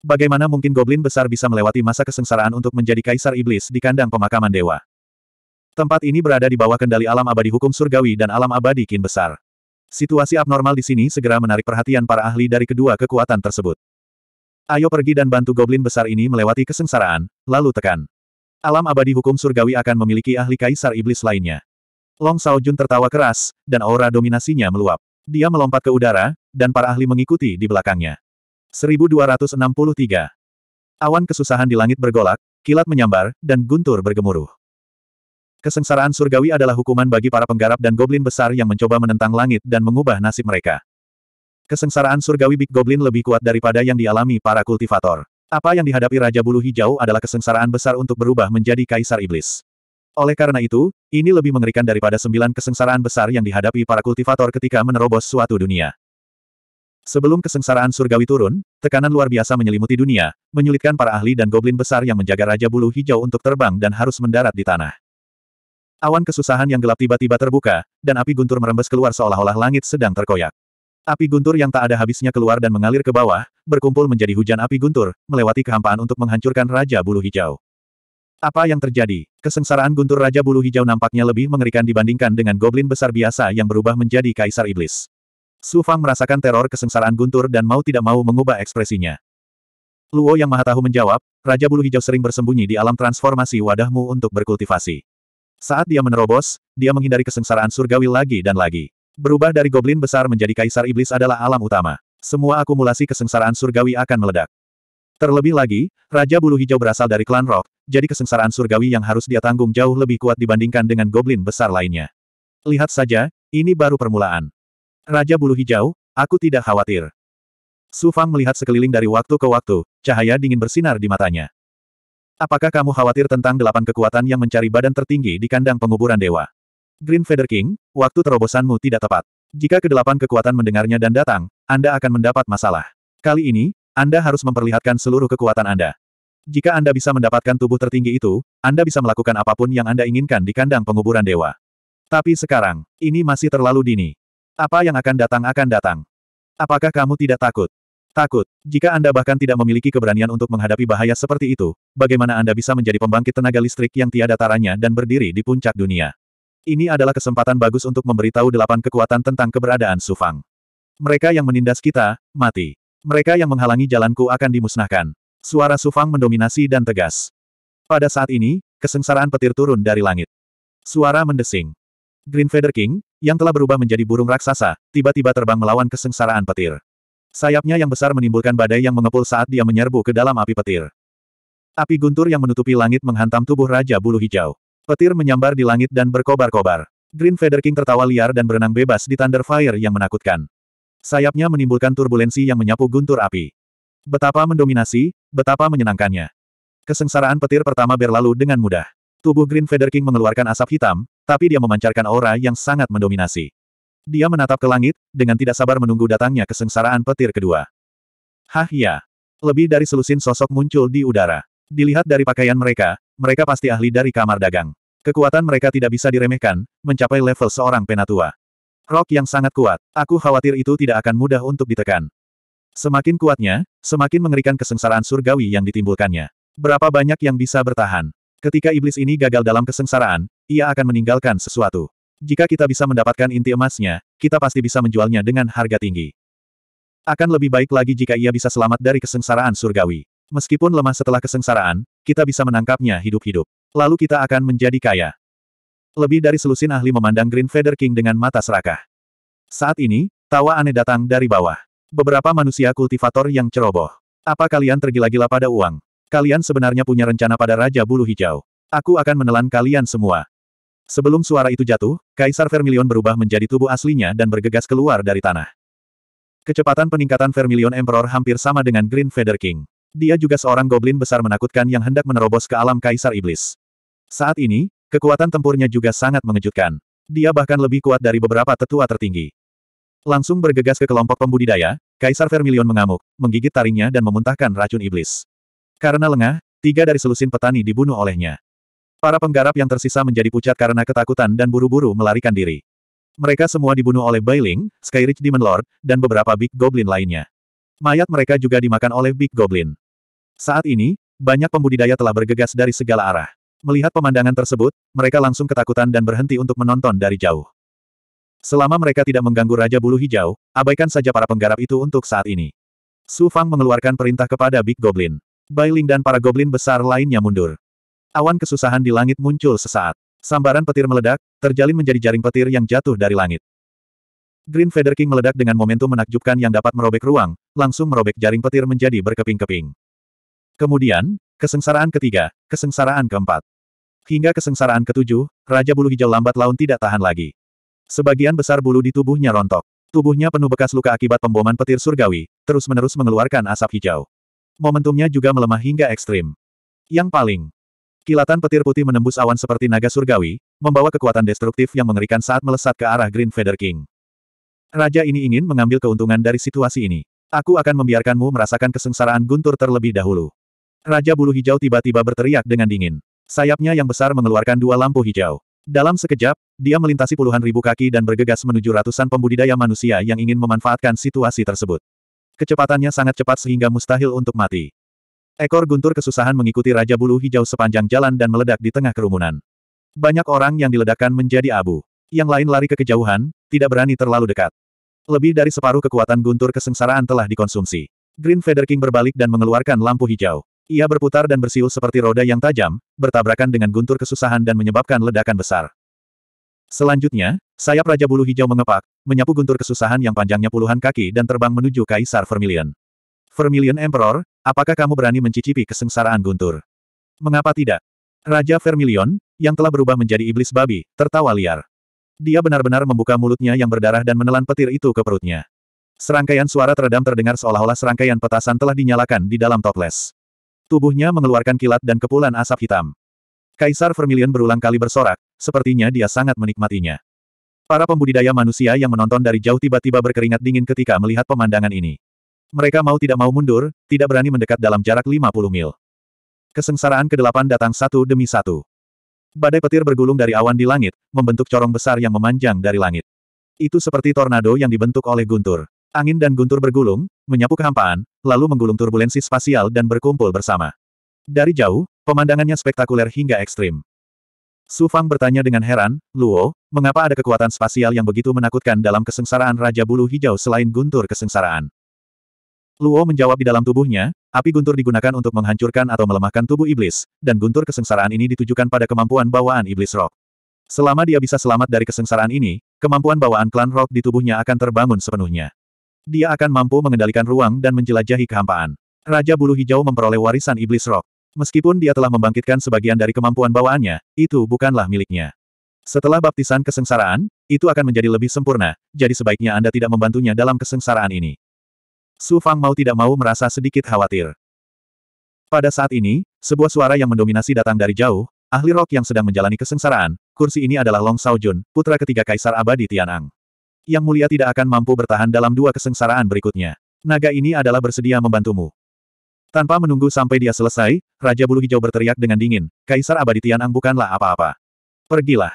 Bagaimana mungkin goblin besar bisa melewati masa kesengsaraan untuk menjadi Kaisar Iblis di kandang pemakaman dewa? Tempat ini berada di bawah kendali alam abadi hukum surgawi dan alam abadi kin besar. Situasi abnormal di sini segera menarik perhatian para ahli dari kedua kekuatan tersebut. Ayo pergi dan bantu goblin besar ini melewati kesengsaraan, lalu tekan. Alam abadi hukum surgawi akan memiliki ahli kaisar iblis lainnya. Long Sao Jun tertawa keras, dan aura dominasinya meluap. Dia melompat ke udara, dan para ahli mengikuti di belakangnya. 1263. Awan kesusahan di langit bergolak, kilat menyambar, dan guntur bergemuruh. Kesengsaraan surgawi adalah hukuman bagi para penggarap dan goblin besar yang mencoba menentang langit dan mengubah nasib mereka. Kesengsaraan surgawi Big Goblin lebih kuat daripada yang dialami para kultivator. Apa yang dihadapi Raja Bulu Hijau adalah kesengsaraan besar untuk berubah menjadi Kaisar Iblis. Oleh karena itu, ini lebih mengerikan daripada sembilan kesengsaraan besar yang dihadapi para kultivator ketika menerobos suatu dunia. Sebelum kesengsaraan surgawi turun, tekanan luar biasa menyelimuti dunia, menyulitkan para ahli dan goblin besar yang menjaga Raja Bulu Hijau untuk terbang dan harus mendarat di tanah. Awan kesusahan yang gelap tiba-tiba terbuka, dan api guntur merembes keluar seolah-olah langit sedang terkoyak. Api guntur yang tak ada habisnya keluar dan mengalir ke bawah, berkumpul menjadi hujan api guntur, melewati kehampaan untuk menghancurkan Raja Bulu Hijau. Apa yang terjadi? Kesengsaraan guntur Raja Bulu Hijau nampaknya lebih mengerikan dibandingkan dengan goblin besar biasa yang berubah menjadi Kaisar Iblis. Su Fang merasakan teror kesengsaraan guntur dan mau tidak mau mengubah ekspresinya. Luo yang maha tahu menjawab, Raja Bulu Hijau sering bersembunyi di alam transformasi wadahmu untuk berkultivasi. Saat dia menerobos, dia menghindari kesengsaraan surgawi lagi dan lagi. Berubah dari goblin besar menjadi kaisar iblis adalah alam utama. Semua akumulasi kesengsaraan surgawi akan meledak. Terlebih lagi, Raja Bulu Hijau berasal dari klan Rock, jadi kesengsaraan surgawi yang harus dia tanggung jauh lebih kuat dibandingkan dengan goblin besar lainnya. Lihat saja, ini baru permulaan. Raja Bulu Hijau, aku tidak khawatir. Su Fang melihat sekeliling dari waktu ke waktu, cahaya dingin bersinar di matanya. Apakah kamu khawatir tentang delapan kekuatan yang mencari badan tertinggi di kandang penguburan dewa? Green Feather King, waktu terobosanmu tidak tepat. Jika kedelapan kekuatan mendengarnya dan datang, Anda akan mendapat masalah. Kali ini, anda harus memperlihatkan seluruh kekuatan Anda. Jika Anda bisa mendapatkan tubuh tertinggi itu, Anda bisa melakukan apapun yang Anda inginkan di kandang penguburan dewa. Tapi sekarang, ini masih terlalu dini. Apa yang akan datang akan datang. Apakah kamu tidak takut? Takut. Jika Anda bahkan tidak memiliki keberanian untuk menghadapi bahaya seperti itu, bagaimana Anda bisa menjadi pembangkit tenaga listrik yang tiada taranya dan berdiri di puncak dunia? Ini adalah kesempatan bagus untuk memberitahu delapan kekuatan tentang keberadaan Sufang. Mereka yang menindas kita, mati. Mereka yang menghalangi jalanku akan dimusnahkan. Suara Sufang mendominasi dan tegas. Pada saat ini, kesengsaraan petir turun dari langit. Suara mendesing. Green Feather King, yang telah berubah menjadi burung raksasa, tiba-tiba terbang melawan kesengsaraan petir. Sayapnya yang besar menimbulkan badai yang mengepul saat dia menyerbu ke dalam api petir. Api guntur yang menutupi langit menghantam tubuh Raja Bulu Hijau. Petir menyambar di langit dan berkobar-kobar. Green Feather King tertawa liar dan berenang bebas di Thunder Fire yang menakutkan. Sayapnya menimbulkan turbulensi yang menyapu guntur api. Betapa mendominasi, betapa menyenangkannya. Kesengsaraan petir pertama berlalu dengan mudah. Tubuh Green Feather King mengeluarkan asap hitam, tapi dia memancarkan aura yang sangat mendominasi. Dia menatap ke langit, dengan tidak sabar menunggu datangnya kesengsaraan petir kedua. Hah ya. Lebih dari selusin sosok muncul di udara. Dilihat dari pakaian mereka, mereka pasti ahli dari kamar dagang. Kekuatan mereka tidak bisa diremehkan, mencapai level seorang penatua. Rok yang sangat kuat. Aku khawatir itu tidak akan mudah untuk ditekan. Semakin kuatnya, semakin mengerikan kesengsaraan surgawi yang ditimbulkannya. Berapa banyak yang bisa bertahan? Ketika iblis ini gagal dalam kesengsaraan, ia akan meninggalkan sesuatu. Jika kita bisa mendapatkan inti emasnya, kita pasti bisa menjualnya dengan harga tinggi. Akan lebih baik lagi jika ia bisa selamat dari kesengsaraan surgawi. Meskipun lemah setelah kesengsaraan, kita bisa menangkapnya hidup-hidup. Lalu kita akan menjadi kaya. Lebih dari selusin ahli memandang Green Feather King dengan mata serakah. Saat ini, tawa aneh datang dari bawah. Beberapa manusia kultivator yang ceroboh. Apa kalian tergila-gila pada uang? Kalian sebenarnya punya rencana pada Raja Bulu Hijau. Aku akan menelan kalian semua. Sebelum suara itu jatuh, Kaisar Vermilion berubah menjadi tubuh aslinya dan bergegas keluar dari tanah. Kecepatan peningkatan Vermilion Emperor hampir sama dengan Green Feather King. Dia juga seorang goblin besar menakutkan yang hendak menerobos ke alam Kaisar Iblis. Saat ini, Kekuatan tempurnya juga sangat mengejutkan. Dia bahkan lebih kuat dari beberapa tetua tertinggi. Langsung bergegas ke kelompok pembudidaya, Kaisar Vermilion mengamuk, menggigit taringnya dan memuntahkan racun iblis. Karena lengah, tiga dari selusin petani dibunuh olehnya. Para penggarap yang tersisa menjadi pucat karena ketakutan dan buru-buru melarikan diri. Mereka semua dibunuh oleh Bailing, Skyridge Demon Lord, dan beberapa Big Goblin lainnya. Mayat mereka juga dimakan oleh Big Goblin. Saat ini, banyak pembudidaya telah bergegas dari segala arah. Melihat pemandangan tersebut, mereka langsung ketakutan dan berhenti untuk menonton dari jauh. Selama mereka tidak mengganggu Raja Bulu Hijau, abaikan saja para penggarap itu untuk saat ini. Su Fang mengeluarkan perintah kepada Big Goblin. Bailing dan para goblin besar lainnya mundur. Awan kesusahan di langit muncul sesaat. Sambaran petir meledak, terjalin menjadi jaring petir yang jatuh dari langit. Green Feather King meledak dengan momentum menakjubkan yang dapat merobek ruang, langsung merobek jaring petir menjadi berkeping-keping. Kemudian, kesengsaraan ketiga, kesengsaraan keempat. Hingga kesengsaraan ketujuh, Raja Bulu Hijau lambat laun tidak tahan lagi. Sebagian besar bulu di tubuhnya rontok. Tubuhnya penuh bekas luka akibat pemboman petir surgawi, terus-menerus mengeluarkan asap hijau. Momentumnya juga melemah hingga ekstrim. Yang paling, kilatan petir putih menembus awan seperti naga surgawi, membawa kekuatan destruktif yang mengerikan saat melesat ke arah Green Feather King. Raja ini ingin mengambil keuntungan dari situasi ini. Aku akan membiarkanmu merasakan kesengsaraan guntur terlebih dahulu. Raja bulu hijau tiba-tiba berteriak dengan dingin. Sayapnya yang besar mengeluarkan dua lampu hijau. Dalam sekejap, dia melintasi puluhan ribu kaki dan bergegas menuju ratusan pembudidaya manusia yang ingin memanfaatkan situasi tersebut. Kecepatannya sangat cepat sehingga mustahil untuk mati. Ekor guntur kesusahan mengikuti Raja Bulu Hijau sepanjang jalan dan meledak di tengah kerumunan. Banyak orang yang diledakkan menjadi abu. Yang lain lari ke kejauhan, tidak berani terlalu dekat. Lebih dari separuh kekuatan guntur kesengsaraan telah dikonsumsi. Green Feather King berbalik dan mengeluarkan lampu hijau. Ia berputar dan bersiul seperti roda yang tajam, bertabrakan dengan guntur kesusahan dan menyebabkan ledakan besar. Selanjutnya, sayap Raja Bulu Hijau mengepak, menyapu guntur kesusahan yang panjangnya puluhan kaki dan terbang menuju Kaisar Vermilion. Vermilion Emperor, apakah kamu berani mencicipi kesengsaraan guntur? Mengapa tidak? Raja Vermilion, yang telah berubah menjadi iblis babi, tertawa liar. Dia benar-benar membuka mulutnya yang berdarah dan menelan petir itu ke perutnya. Serangkaian suara teredam terdengar seolah-olah serangkaian petasan telah dinyalakan di dalam toples. Tubuhnya mengeluarkan kilat dan kepulan asap hitam. Kaisar Vermilion berulang kali bersorak, sepertinya dia sangat menikmatinya. Para pembudidaya manusia yang menonton dari jauh tiba-tiba berkeringat dingin ketika melihat pemandangan ini. Mereka mau tidak mau mundur, tidak berani mendekat dalam jarak 50 mil. Kesengsaraan ke-8 datang satu demi satu. Badai petir bergulung dari awan di langit, membentuk corong besar yang memanjang dari langit. Itu seperti tornado yang dibentuk oleh guntur. Angin dan guntur bergulung, menyapu kehampaan, lalu menggulung turbulensi spasial dan berkumpul bersama. Dari jauh, pemandangannya spektakuler hingga ekstrim. Su Fang bertanya dengan heran, Luo, mengapa ada kekuatan spasial yang begitu menakutkan dalam kesengsaraan Raja Bulu Hijau selain guntur kesengsaraan? Luo menjawab di dalam tubuhnya, api guntur digunakan untuk menghancurkan atau melemahkan tubuh iblis, dan guntur kesengsaraan ini ditujukan pada kemampuan bawaan iblis rock. Selama dia bisa selamat dari kesengsaraan ini, kemampuan bawaan klan rock di tubuhnya akan terbangun sepenuhnya. Dia akan mampu mengendalikan ruang dan menjelajahi kehampaan. Raja Bulu Hijau memperoleh warisan Iblis Rock. Meskipun dia telah membangkitkan sebagian dari kemampuan bawaannya, itu bukanlah miliknya. Setelah baptisan kesengsaraan, itu akan menjadi lebih sempurna, jadi sebaiknya Anda tidak membantunya dalam kesengsaraan ini. Su Fang mau tidak mau merasa sedikit khawatir. Pada saat ini, sebuah suara yang mendominasi datang dari jauh, ahli rok yang sedang menjalani kesengsaraan, kursi ini adalah Long Sao Jun, putra ketiga Kaisar Abadi Tianang. Yang mulia tidak akan mampu bertahan dalam dua kesengsaraan berikutnya. Naga ini adalah bersedia membantumu. Tanpa menunggu sampai dia selesai, Raja Bulu Hijau berteriak dengan dingin, Kaisar Abadi Tianang bukanlah apa-apa. Pergilah.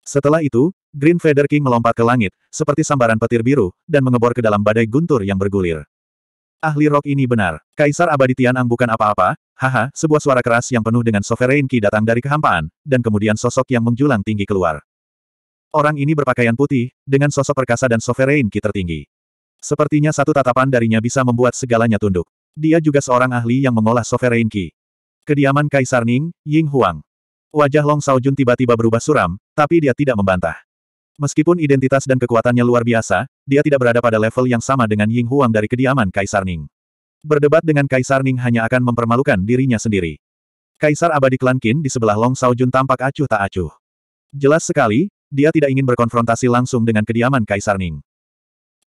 Setelah itu, Green Feather King melompat ke langit, seperti sambaran petir biru, dan mengebor ke dalam badai guntur yang bergulir. Ahli rok ini benar. Kaisar Abadi Tianang bukan apa-apa, haha, sebuah suara keras yang penuh dengan sovereign ki datang dari kehampaan, dan kemudian sosok yang menjulang tinggi keluar. Orang ini berpakaian putih, dengan sosok perkasa dan sovereign ki tertinggi. Sepertinya satu tatapan darinya bisa membuat segalanya tunduk. Dia juga seorang ahli yang mengolah sovereign ki. Kediaman Kaisar Ning, Ying Huang. Wajah Long Jun tiba-tiba berubah suram, tapi dia tidak membantah. Meskipun identitas dan kekuatannya luar biasa, dia tidak berada pada level yang sama dengan Ying Huang dari kediaman Kaisar Ning. Berdebat dengan Kaisar Ning hanya akan mempermalukan dirinya sendiri. Kaisar abadi klan Qin di sebelah Long Jun tampak acuh tak acuh. Jelas sekali, dia tidak ingin berkonfrontasi langsung dengan kediaman Kaisar Ning.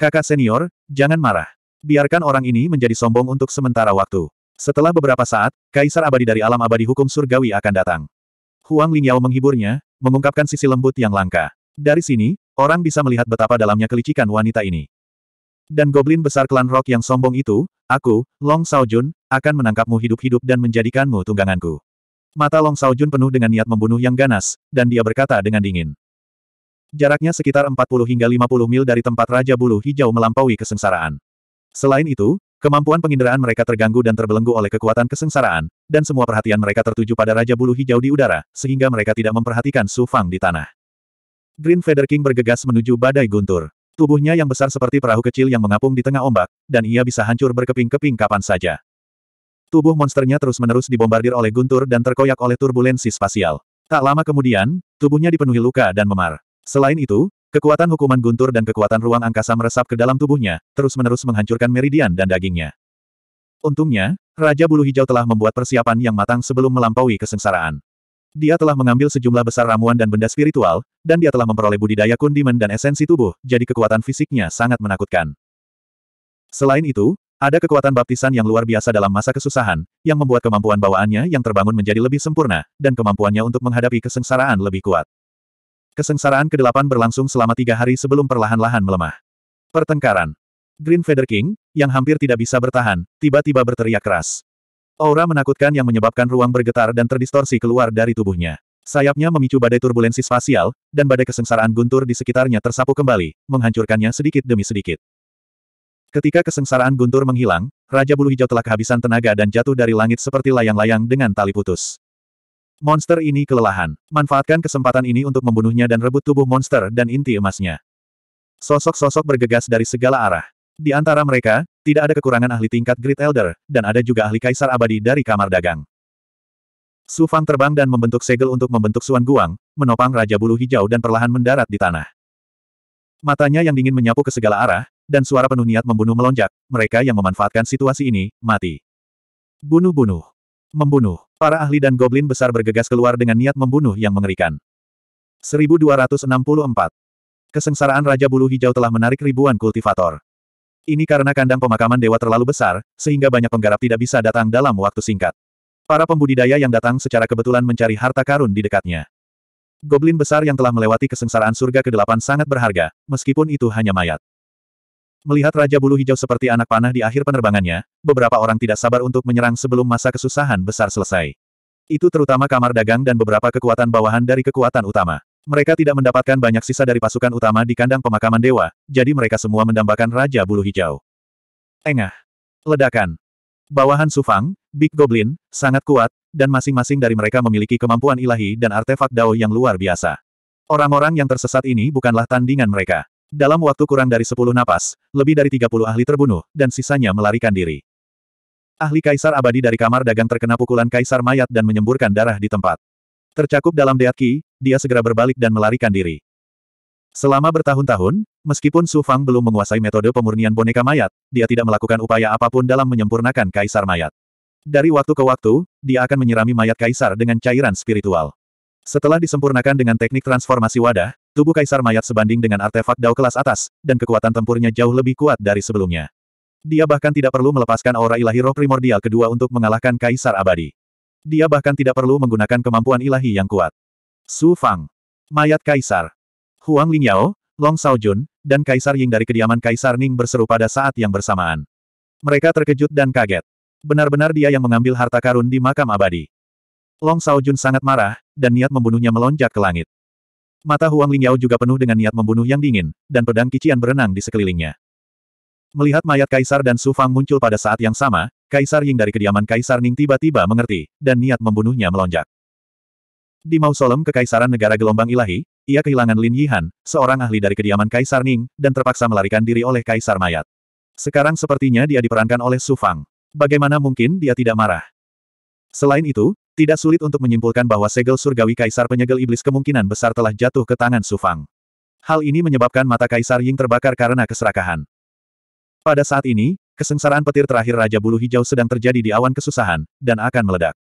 Kakak senior, jangan marah. Biarkan orang ini menjadi sombong untuk sementara waktu. Setelah beberapa saat, Kaisar abadi dari alam abadi hukum surgawi akan datang. Huang Lingyao menghiburnya, mengungkapkan sisi lembut yang langka. Dari sini, orang bisa melihat betapa dalamnya kelicikan wanita ini. Dan goblin besar klan Rock yang sombong itu, aku, Long Saojun, akan menangkapmu hidup-hidup dan menjadikanmu tungganganku. Mata Long Saojun penuh dengan niat membunuh yang ganas, dan dia berkata dengan dingin. Jaraknya sekitar 40 hingga 50 mil dari tempat Raja Bulu Hijau melampaui kesengsaraan. Selain itu, kemampuan penginderaan mereka terganggu dan terbelenggu oleh kekuatan kesengsaraan, dan semua perhatian mereka tertuju pada Raja Bulu Hijau di udara, sehingga mereka tidak memperhatikan Su Fang di tanah. Green Feather King bergegas menuju badai guntur. Tubuhnya yang besar seperti perahu kecil yang mengapung di tengah ombak, dan ia bisa hancur berkeping-keping kapan saja. Tubuh monsternya terus-menerus dibombardir oleh guntur dan terkoyak oleh turbulensi spasial. Tak lama kemudian, tubuhnya dipenuhi luka dan memar. Selain itu, kekuatan hukuman guntur dan kekuatan ruang angkasa meresap ke dalam tubuhnya, terus-menerus menghancurkan meridian dan dagingnya. Untungnya, Raja Bulu Hijau telah membuat persiapan yang matang sebelum melampaui kesengsaraan. Dia telah mengambil sejumlah besar ramuan dan benda spiritual, dan dia telah memperoleh budidaya kundimen dan esensi tubuh, jadi kekuatan fisiknya sangat menakutkan. Selain itu, ada kekuatan baptisan yang luar biasa dalam masa kesusahan, yang membuat kemampuan bawaannya yang terbangun menjadi lebih sempurna, dan kemampuannya untuk menghadapi kesengsaraan lebih kuat. Kesengsaraan ke-8 berlangsung selama tiga hari sebelum perlahan-lahan melemah. Pertengkaran. Green Feather King, yang hampir tidak bisa bertahan, tiba-tiba berteriak keras. Aura menakutkan yang menyebabkan ruang bergetar dan terdistorsi keluar dari tubuhnya. Sayapnya memicu badai turbulensi spasial, dan badai kesengsaraan guntur di sekitarnya tersapu kembali, menghancurkannya sedikit demi sedikit. Ketika kesengsaraan guntur menghilang, Raja Bulu Hijau telah kehabisan tenaga dan jatuh dari langit seperti layang-layang dengan tali putus. Monster ini kelelahan. Manfaatkan kesempatan ini untuk membunuhnya dan rebut tubuh monster dan inti emasnya. Sosok-sosok bergegas dari segala arah. Di antara mereka, tidak ada kekurangan ahli tingkat Great Elder, dan ada juga ahli kaisar abadi dari kamar dagang. Su Fang terbang dan membentuk segel untuk membentuk Suan Guang, menopang Raja Bulu Hijau dan perlahan mendarat di tanah. Matanya yang dingin menyapu ke segala arah, dan suara penuh niat membunuh melonjak, mereka yang memanfaatkan situasi ini, mati. Bunuh-bunuh. Membunuh. Para ahli dan goblin besar bergegas keluar dengan niat membunuh yang mengerikan. 1264. Kesengsaraan Raja Bulu Hijau telah menarik ribuan kultivator. Ini karena kandang pemakaman dewa terlalu besar, sehingga banyak penggarap tidak bisa datang dalam waktu singkat. Para pembudidaya yang datang secara kebetulan mencari harta karun di dekatnya. Goblin besar yang telah melewati kesengsaraan surga ke-8 sangat berharga, meskipun itu hanya mayat. Melihat Raja Bulu Hijau seperti anak panah di akhir penerbangannya, beberapa orang tidak sabar untuk menyerang sebelum masa kesusahan besar selesai. Itu terutama kamar dagang dan beberapa kekuatan bawahan dari kekuatan utama. Mereka tidak mendapatkan banyak sisa dari pasukan utama di kandang pemakaman dewa, jadi mereka semua mendambakan Raja Bulu Hijau. Tengah. Ledakan. Bawahan Sufang, Big Goblin, sangat kuat, dan masing-masing dari mereka memiliki kemampuan ilahi dan artefak Dao yang luar biasa. Orang-orang yang tersesat ini bukanlah tandingan mereka. Dalam waktu kurang dari 10 napas, lebih dari 30 ahli terbunuh, dan sisanya melarikan diri. Ahli kaisar abadi dari kamar dagang terkena pukulan kaisar mayat dan menyemburkan darah di tempat. Tercakup dalam deatki, dia segera berbalik dan melarikan diri. Selama bertahun-tahun, meskipun Su Fang belum menguasai metode pemurnian boneka mayat, dia tidak melakukan upaya apapun dalam menyempurnakan kaisar mayat. Dari waktu ke waktu, dia akan menyirami mayat kaisar dengan cairan spiritual. Setelah disempurnakan dengan teknik transformasi wadah, Tubuh Kaisar Mayat sebanding dengan artefak Dao kelas atas, dan kekuatan tempurnya jauh lebih kuat dari sebelumnya. Dia bahkan tidak perlu melepaskan aura ilahi roh primordial kedua untuk mengalahkan Kaisar Abadi. Dia bahkan tidak perlu menggunakan kemampuan ilahi yang kuat. Su Fang. Mayat Kaisar. Huang Lingyao, Long Jun, dan Kaisar Ying dari kediaman Kaisar Ning berseru pada saat yang bersamaan. Mereka terkejut dan kaget. Benar-benar dia yang mengambil harta karun di makam abadi. Long Jun sangat marah, dan niat membunuhnya melonjak ke langit. Mata Huang Lingyao juga penuh dengan niat membunuh yang dingin, dan pedang kician berenang di sekelilingnya. Melihat mayat Kaisar dan sufang muncul pada saat yang sama, Kaisar Ying dari kediaman Kaisar Ning tiba-tiba mengerti, dan niat membunuhnya melonjak. Di mausolem Kekaisaran Negara Gelombang Ilahi, ia kehilangan Lin Yihan, seorang ahli dari kediaman Kaisar Ning, dan terpaksa melarikan diri oleh Kaisar Mayat. Sekarang sepertinya dia diperankan oleh sufang. Bagaimana mungkin dia tidak marah? Selain itu, tidak sulit untuk menyimpulkan bahwa segel surgawi Kaisar Penyegel Iblis kemungkinan besar telah jatuh ke tangan Sufang. Hal ini menyebabkan mata Kaisar Ying terbakar karena keserakahan. Pada saat ini, kesengsaraan petir terakhir Raja Bulu Hijau sedang terjadi di awan kesusahan, dan akan meledak.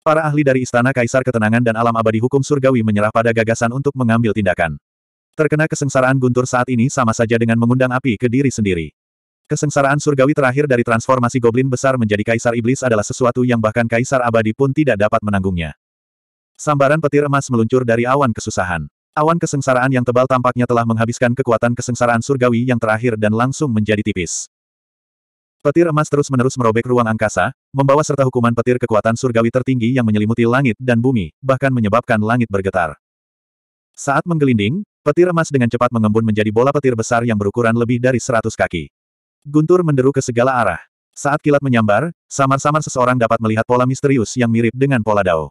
Para ahli dari Istana Kaisar Ketenangan dan Alam Abadi Hukum Surgawi menyerah pada gagasan untuk mengambil tindakan. Terkena kesengsaraan guntur saat ini sama saja dengan mengundang api ke diri sendiri. Kesengsaraan surgawi terakhir dari transformasi goblin besar menjadi kaisar iblis adalah sesuatu yang bahkan kaisar abadi pun tidak dapat menanggungnya. Sambaran petir emas meluncur dari awan kesusahan. Awan kesengsaraan yang tebal tampaknya telah menghabiskan kekuatan kesengsaraan surgawi yang terakhir dan langsung menjadi tipis. Petir emas terus-menerus merobek ruang angkasa, membawa serta hukuman petir kekuatan surgawi tertinggi yang menyelimuti langit dan bumi, bahkan menyebabkan langit bergetar. Saat menggelinding, petir emas dengan cepat mengembun menjadi bola petir besar yang berukuran lebih dari 100 kaki. Guntur menderu ke segala arah. Saat kilat menyambar, samar-samar seseorang dapat melihat pola misterius yang mirip dengan pola Dao.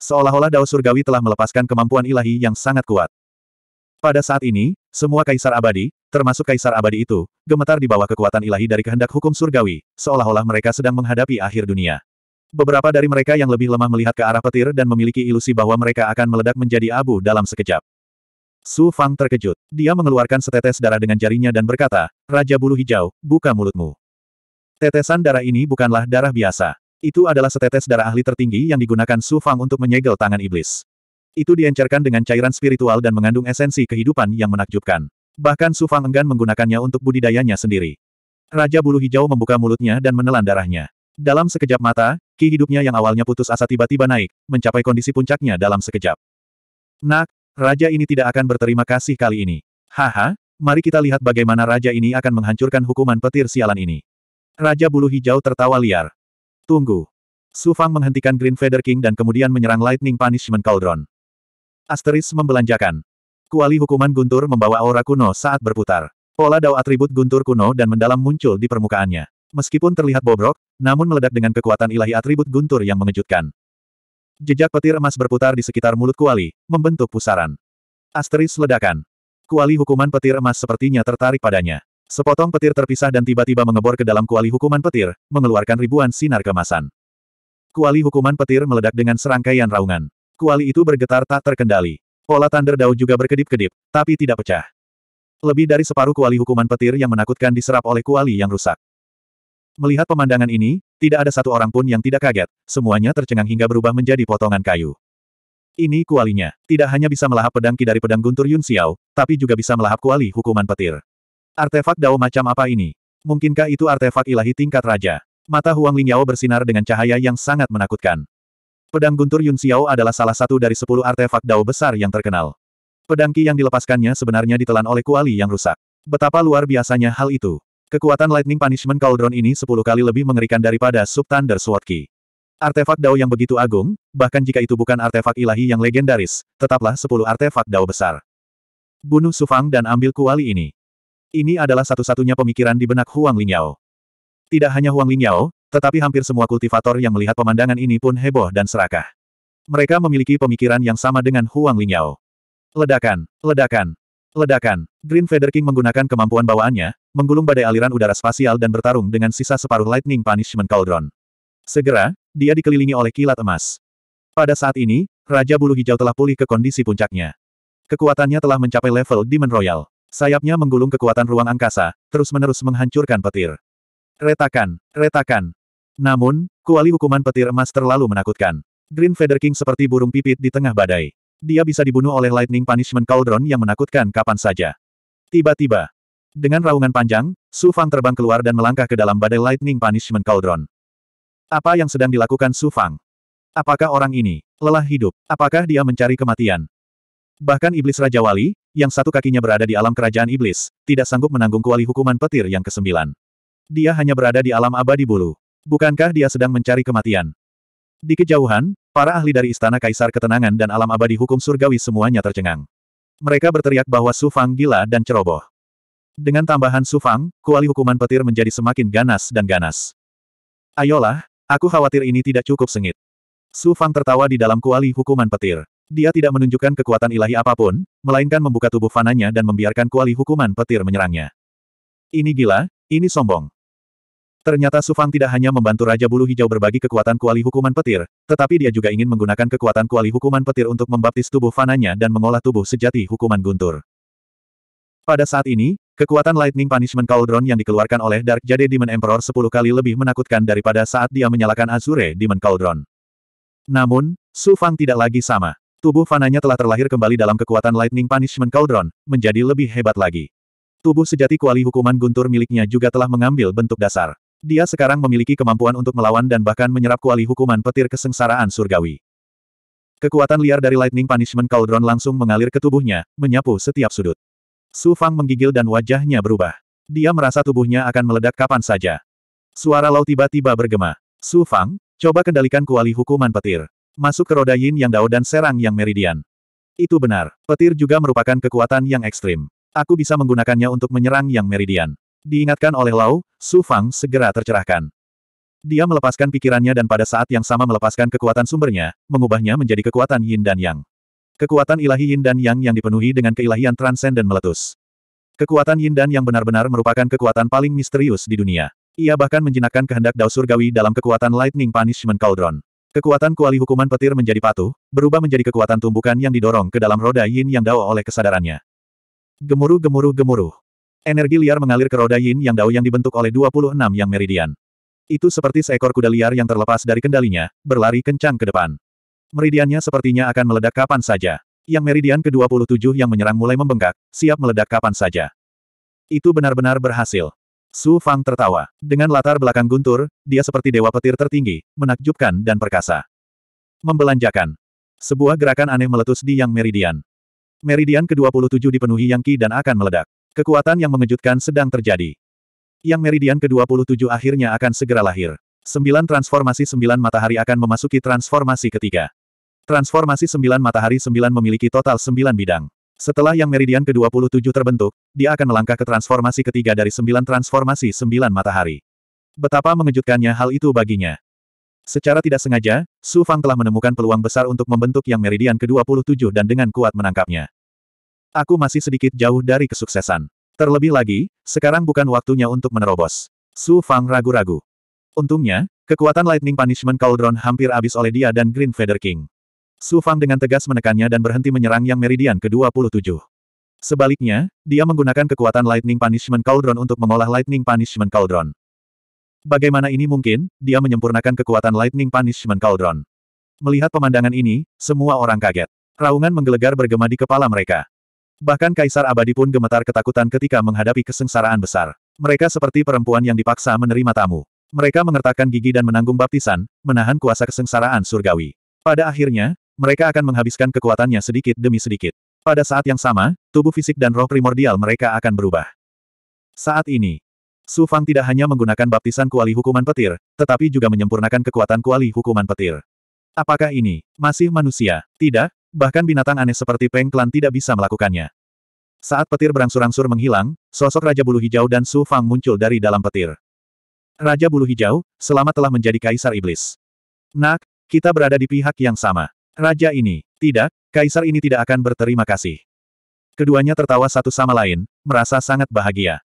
Seolah-olah Dao Surgawi telah melepaskan kemampuan ilahi yang sangat kuat. Pada saat ini, semua kaisar abadi, termasuk kaisar abadi itu, gemetar di bawah kekuatan ilahi dari kehendak hukum surgawi, seolah-olah mereka sedang menghadapi akhir dunia. Beberapa dari mereka yang lebih lemah melihat ke arah petir dan memiliki ilusi bahwa mereka akan meledak menjadi abu dalam sekejap. Su Fang terkejut. Dia mengeluarkan setetes darah dengan jarinya dan berkata, Raja Bulu Hijau, buka mulutmu. Tetesan darah ini bukanlah darah biasa. Itu adalah setetes darah ahli tertinggi yang digunakan Su Fang untuk menyegel tangan iblis. Itu diencerkan dengan cairan spiritual dan mengandung esensi kehidupan yang menakjubkan. Bahkan Su Fang enggan menggunakannya untuk budidayanya sendiri. Raja Bulu Hijau membuka mulutnya dan menelan darahnya. Dalam sekejap mata, ki hidupnya yang awalnya putus asa tiba-tiba naik, mencapai kondisi puncaknya dalam sekejap. Nak, Raja ini tidak akan berterima kasih kali ini. Haha, mari kita lihat bagaimana raja ini akan menghancurkan hukuman petir sialan ini. Raja bulu hijau tertawa liar. Tunggu. Su Fang menghentikan Green Feather King dan kemudian menyerang Lightning Punishment Cauldron. Asteris membelanjakan. Kuali hukuman guntur membawa aura kuno saat berputar. Pola dao atribut guntur kuno dan mendalam muncul di permukaannya. Meskipun terlihat bobrok, namun meledak dengan kekuatan ilahi atribut guntur yang mengejutkan. Jejak petir emas berputar di sekitar mulut kuali, membentuk pusaran. Asteris ledakan. Kuali hukuman petir emas sepertinya tertarik padanya. Sepotong petir terpisah dan tiba-tiba mengebor ke dalam kuali hukuman petir, mengeluarkan ribuan sinar kemasan. Kuali hukuman petir meledak dengan serangkaian raungan. Kuali itu bergetar tak terkendali. Pola Thunder Dao juga berkedip-kedip, tapi tidak pecah. Lebih dari separuh kuali hukuman petir yang menakutkan diserap oleh kuali yang rusak. Melihat pemandangan ini, tidak ada satu orang pun yang tidak kaget, semuanya tercengang hingga berubah menjadi potongan kayu. Ini kualinya. Tidak hanya bisa melahap pedang Ki dari pedang Guntur Yun Xiao, tapi juga bisa melahap kuali hukuman petir. Artefak dao macam apa ini? Mungkinkah itu artefak ilahi tingkat raja? Mata Huang Lingyao bersinar dengan cahaya yang sangat menakutkan. Pedang Guntur Yun Xiao adalah salah satu dari sepuluh artefak dao besar yang terkenal. Pedang Ki yang dilepaskannya sebenarnya ditelan oleh kuali yang rusak. Betapa luar biasanya hal itu. Kekuatan Lightning Punishment Cauldron ini sepuluh kali lebih mengerikan daripada Sub-Thunder Sword Key. Artefak Dao yang begitu agung, bahkan jika itu bukan artefak ilahi yang legendaris, tetaplah sepuluh artefak Dao besar. Bunuh Sufang dan ambil kuali ini. Ini adalah satu-satunya pemikiran di benak Huang Lingyao. Tidak hanya Huang Lingyao, tetapi hampir semua kultivator yang melihat pemandangan ini pun heboh dan serakah. Mereka memiliki pemikiran yang sama dengan Huang Lingyao. Ledakan, ledakan, Ledakan. Green Feather King menggunakan kemampuan bawaannya, menggulung badai aliran udara spasial dan bertarung dengan sisa separuh Lightning Punishment Cauldron. Segera, dia dikelilingi oleh kilat emas. Pada saat ini, Raja Bulu Hijau telah pulih ke kondisi puncaknya. Kekuatannya telah mencapai level Demon Royal. Sayapnya menggulung kekuatan ruang angkasa, terus-menerus menghancurkan petir. Retakan, retakan. Namun, kuali hukuman petir emas terlalu menakutkan. Green Feather King seperti burung pipit di tengah badai. Dia bisa dibunuh oleh Lightning Punishment Cauldron yang menakutkan kapan saja. Tiba-tiba, dengan raungan panjang, Su Fang terbang keluar dan melangkah ke dalam badai Lightning Punishment Cauldron. Apa yang sedang dilakukan Su Fang? Apakah orang ini lelah hidup? Apakah dia mencari kematian? Bahkan iblis Raja Wali, yang satu kakinya berada di alam kerajaan iblis, tidak sanggup menanggung kuali hukuman petir yang kesembilan. Dia hanya berada di alam abadi bulu. Bukankah dia sedang mencari kematian? Di kejauhan, Para ahli dari Istana Kaisar Ketenangan dan Alam Abadi Hukum Surgawi semuanya tercengang. Mereka berteriak bahwa Sufang gila dan ceroboh. Dengan tambahan Sufang, kuali hukuman petir menjadi semakin ganas dan ganas. Ayolah, aku khawatir ini tidak cukup sengit. Sufang tertawa di dalam kuali hukuman petir. Dia tidak menunjukkan kekuatan ilahi apapun, melainkan membuka tubuh fananya dan membiarkan kuali hukuman petir menyerangnya. Ini gila, ini sombong. Ternyata Sufang tidak hanya membantu Raja Bulu Hijau berbagi kekuatan kuali hukuman petir, tetapi dia juga ingin menggunakan kekuatan kuali hukuman petir untuk membaptis tubuh fananya dan mengolah tubuh sejati hukuman guntur. Pada saat ini, kekuatan Lightning Punishment Cauldron yang dikeluarkan oleh Dark Jade Demon Emperor 10 kali lebih menakutkan daripada saat dia menyalakan Azure Demon Cauldron. Namun, Sufang tidak lagi sama. Tubuh fananya telah terlahir kembali dalam kekuatan Lightning Punishment Cauldron, menjadi lebih hebat lagi. Tubuh sejati kuali hukuman guntur miliknya juga telah mengambil bentuk dasar. Dia sekarang memiliki kemampuan untuk melawan dan bahkan menyerap kuali hukuman petir kesengsaraan surgawi. Kekuatan liar dari Lightning Punishment Cauldron langsung mengalir ke tubuhnya, menyapu setiap sudut. Su Fang menggigil dan wajahnya berubah. Dia merasa tubuhnya akan meledak kapan saja. Suara Lau tiba-tiba bergema. Su Fang, coba kendalikan kuali hukuman petir. Masuk ke roda Yin Yang Dao dan serang Yang Meridian. Itu benar, petir juga merupakan kekuatan yang ekstrim. Aku bisa menggunakannya untuk menyerang Yang Meridian. Diingatkan oleh Lau, Su Fang segera tercerahkan. Dia melepaskan pikirannya dan pada saat yang sama melepaskan kekuatan sumbernya, mengubahnya menjadi kekuatan Yin dan Yang. Kekuatan ilahi Yin dan Yang yang dipenuhi dengan keilahian transenden meletus. Kekuatan Yin dan Yang benar-benar merupakan kekuatan paling misterius di dunia. Ia bahkan menjinakkan kehendak Dao Surgawi dalam kekuatan Lightning Punishment Cauldron. Kekuatan kuali hukuman petir menjadi patuh, berubah menjadi kekuatan tumbukan yang didorong ke dalam roda Yin yang Dao oleh kesadarannya. Gemuruh gemuruh gemuruh. Energi liar mengalir ke roda yin yang dao yang dibentuk oleh 26 yang meridian. Itu seperti seekor kuda liar yang terlepas dari kendalinya, berlari kencang ke depan. Meridiannya sepertinya akan meledak kapan saja. Yang meridian ke-27 yang menyerang mulai membengkak, siap meledak kapan saja. Itu benar-benar berhasil. Su Fang tertawa. Dengan latar belakang guntur, dia seperti dewa petir tertinggi, menakjubkan dan perkasa. Membelanjakan. Sebuah gerakan aneh meletus di yang meridian. Meridian ke-27 dipenuhi yang ki dan akan meledak. Kekuatan yang mengejutkan sedang terjadi. Yang meridian ke-27 akhirnya akan segera lahir. Sembilan transformasi sembilan matahari akan memasuki transformasi ketiga. Transformasi sembilan matahari sembilan memiliki total sembilan bidang. Setelah yang meridian ke-27 terbentuk, dia akan melangkah ke transformasi ketiga dari sembilan transformasi sembilan matahari. Betapa mengejutkannya hal itu baginya. Secara tidak sengaja, Su Fang telah menemukan peluang besar untuk membentuk yang meridian ke-27 dan dengan kuat menangkapnya. Aku masih sedikit jauh dari kesuksesan. Terlebih lagi, sekarang bukan waktunya untuk menerobos. Su Fang ragu-ragu. Untungnya, kekuatan Lightning Punishment Cauldron hampir habis oleh dia dan Green Feather King. Su Fang dengan tegas menekannya dan berhenti menyerang yang meridian ke-27. Sebaliknya, dia menggunakan kekuatan Lightning Punishment Cauldron untuk mengolah Lightning Punishment Cauldron. Bagaimana ini mungkin, dia menyempurnakan kekuatan Lightning Punishment Cauldron. Melihat pemandangan ini, semua orang kaget. Raungan menggelegar bergema di kepala mereka. Bahkan Kaisar Abadi pun gemetar ketakutan ketika menghadapi kesengsaraan besar. Mereka seperti perempuan yang dipaksa menerima tamu. Mereka mengertakkan gigi dan menanggung baptisan, menahan kuasa kesengsaraan surgawi. Pada akhirnya, mereka akan menghabiskan kekuatannya sedikit demi sedikit. Pada saat yang sama, tubuh fisik dan roh primordial mereka akan berubah. Saat ini, Su Fang tidak hanya menggunakan baptisan kuali hukuman petir, tetapi juga menyempurnakan kekuatan kuali hukuman petir. Apakah ini masih manusia? Tidak, bahkan binatang aneh seperti Peng Klan tidak bisa melakukannya. Saat petir berangsur-angsur menghilang, sosok Raja Bulu Hijau dan Su Fang muncul dari dalam petir. Raja Bulu Hijau, selamat telah menjadi Kaisar Iblis. Nak, kita berada di pihak yang sama. Raja ini, tidak, Kaisar ini tidak akan berterima kasih. Keduanya tertawa satu sama lain, merasa sangat bahagia.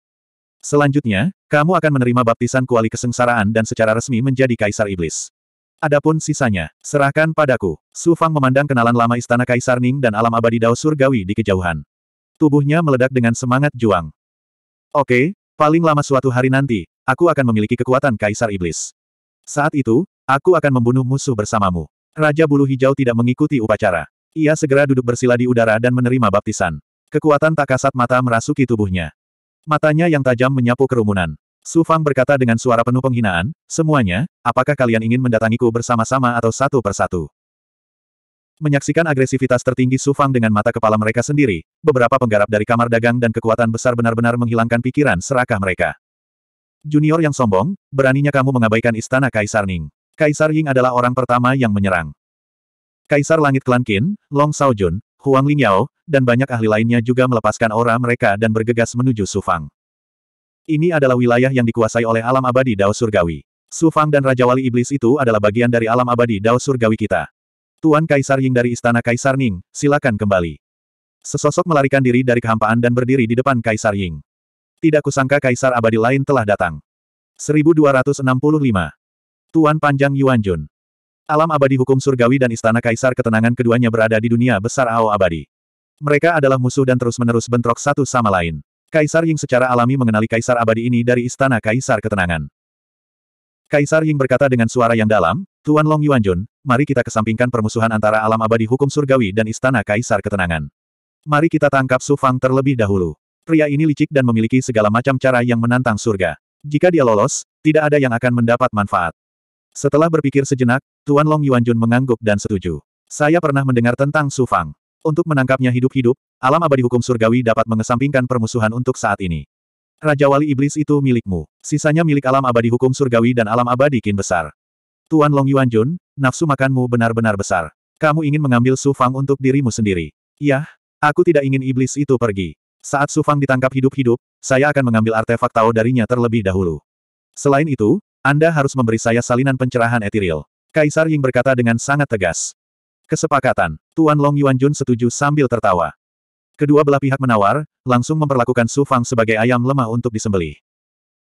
Selanjutnya, kamu akan menerima baptisan kuali kesengsaraan dan secara resmi menjadi Kaisar Iblis. Adapun sisanya, serahkan padaku. Su Fang memandang kenalan lama Istana Kaisar Ning dan alam abadi Dao Surgawi di kejauhan. Tubuhnya meledak dengan semangat juang. Oke, paling lama suatu hari nanti, aku akan memiliki kekuatan Kaisar Iblis. Saat itu, aku akan membunuh musuh bersamamu. Raja Bulu Hijau tidak mengikuti upacara. Ia segera duduk bersila di udara dan menerima baptisan. Kekuatan tak kasat mata merasuki tubuhnya. Matanya yang tajam menyapu kerumunan. Su Fang berkata dengan suara penuh penghinaan, semuanya, apakah kalian ingin mendatangiku bersama-sama atau satu persatu? Menyaksikan agresivitas tertinggi Su Fang dengan mata kepala mereka sendiri, beberapa penggarap dari kamar dagang dan kekuatan besar benar-benar menghilangkan pikiran serakah mereka. Junior yang sombong, beraninya kamu mengabaikan istana Kaisar Ning. Kaisar Ying adalah orang pertama yang menyerang. Kaisar Langit Klan Qin, Long Jun, Huang Lingyao, dan banyak ahli lainnya juga melepaskan aura mereka dan bergegas menuju Su Fang. Ini adalah wilayah yang dikuasai oleh alam abadi Dao Surgawi. Su Fang dan Raja Wali Iblis itu adalah bagian dari alam abadi Dao Surgawi kita. Tuan Kaisar Ying dari Istana Kaisar Ning, silakan kembali. Sesosok melarikan diri dari kehampaan dan berdiri di depan Kaisar Ying. Tidak kusangka Kaisar abadi lain telah datang. 1265. Tuan Panjang Yuanjun. Alam abadi hukum surgawi dan istana kaisar ketenangan keduanya berada di dunia besar Ao abadi. Mereka adalah musuh dan terus-menerus bentrok satu sama lain. Kaisar Ying secara alami mengenali Kaisar Abadi ini dari Istana Kaisar Ketenangan. Kaisar Ying berkata dengan suara yang dalam, Tuan Long Yuanjun, mari kita kesampingkan permusuhan antara alam abadi hukum surgawi dan Istana Kaisar Ketenangan. Mari kita tangkap Su Fang terlebih dahulu. Pria ini licik dan memiliki segala macam cara yang menantang surga. Jika dia lolos, tidak ada yang akan mendapat manfaat. Setelah berpikir sejenak, Tuan Long Yuanjun mengangguk dan setuju. Saya pernah mendengar tentang Su Fang. Untuk menangkapnya hidup-hidup, alam abadi hukum surgawi dapat mengesampingkan permusuhan untuk saat ini. Raja Wali Iblis itu milikmu. Sisanya milik alam abadi hukum surgawi dan alam abadi kin besar. Tuan Long Yuanjun, nafsu makanmu benar-benar besar. Kamu ingin mengambil Su Fang untuk dirimu sendiri. Yah, aku tidak ingin iblis itu pergi. Saat Su Fang ditangkap hidup-hidup, saya akan mengambil artefak Tao darinya terlebih dahulu. Selain itu, Anda harus memberi saya salinan pencerahan etiril. Kaisar Ying berkata dengan sangat tegas. Kesepakatan. Tuan Long Yuanjun setuju sambil tertawa. Kedua belah pihak menawar, langsung memperlakukan Su Fang sebagai ayam lemah untuk disembelih.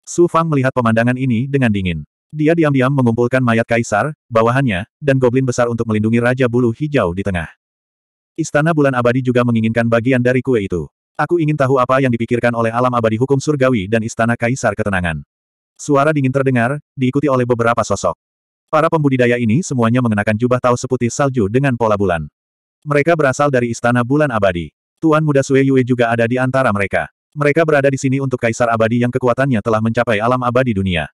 Su Fang melihat pemandangan ini dengan dingin. Dia diam-diam mengumpulkan mayat kaisar, bawahannya, dan goblin besar untuk melindungi Raja Bulu Hijau di tengah. Istana Bulan Abadi juga menginginkan bagian dari kue itu. Aku ingin tahu apa yang dipikirkan oleh alam abadi hukum surgawi dan Istana Kaisar Ketenangan. Suara dingin terdengar, diikuti oleh beberapa sosok. Para pembudidaya ini semuanya mengenakan jubah tahu seputih salju dengan pola bulan. Mereka berasal dari Istana Bulan Abadi. Tuan Muda Sue Yue juga ada di antara mereka. Mereka berada di sini untuk Kaisar Abadi yang kekuatannya telah mencapai alam abadi dunia.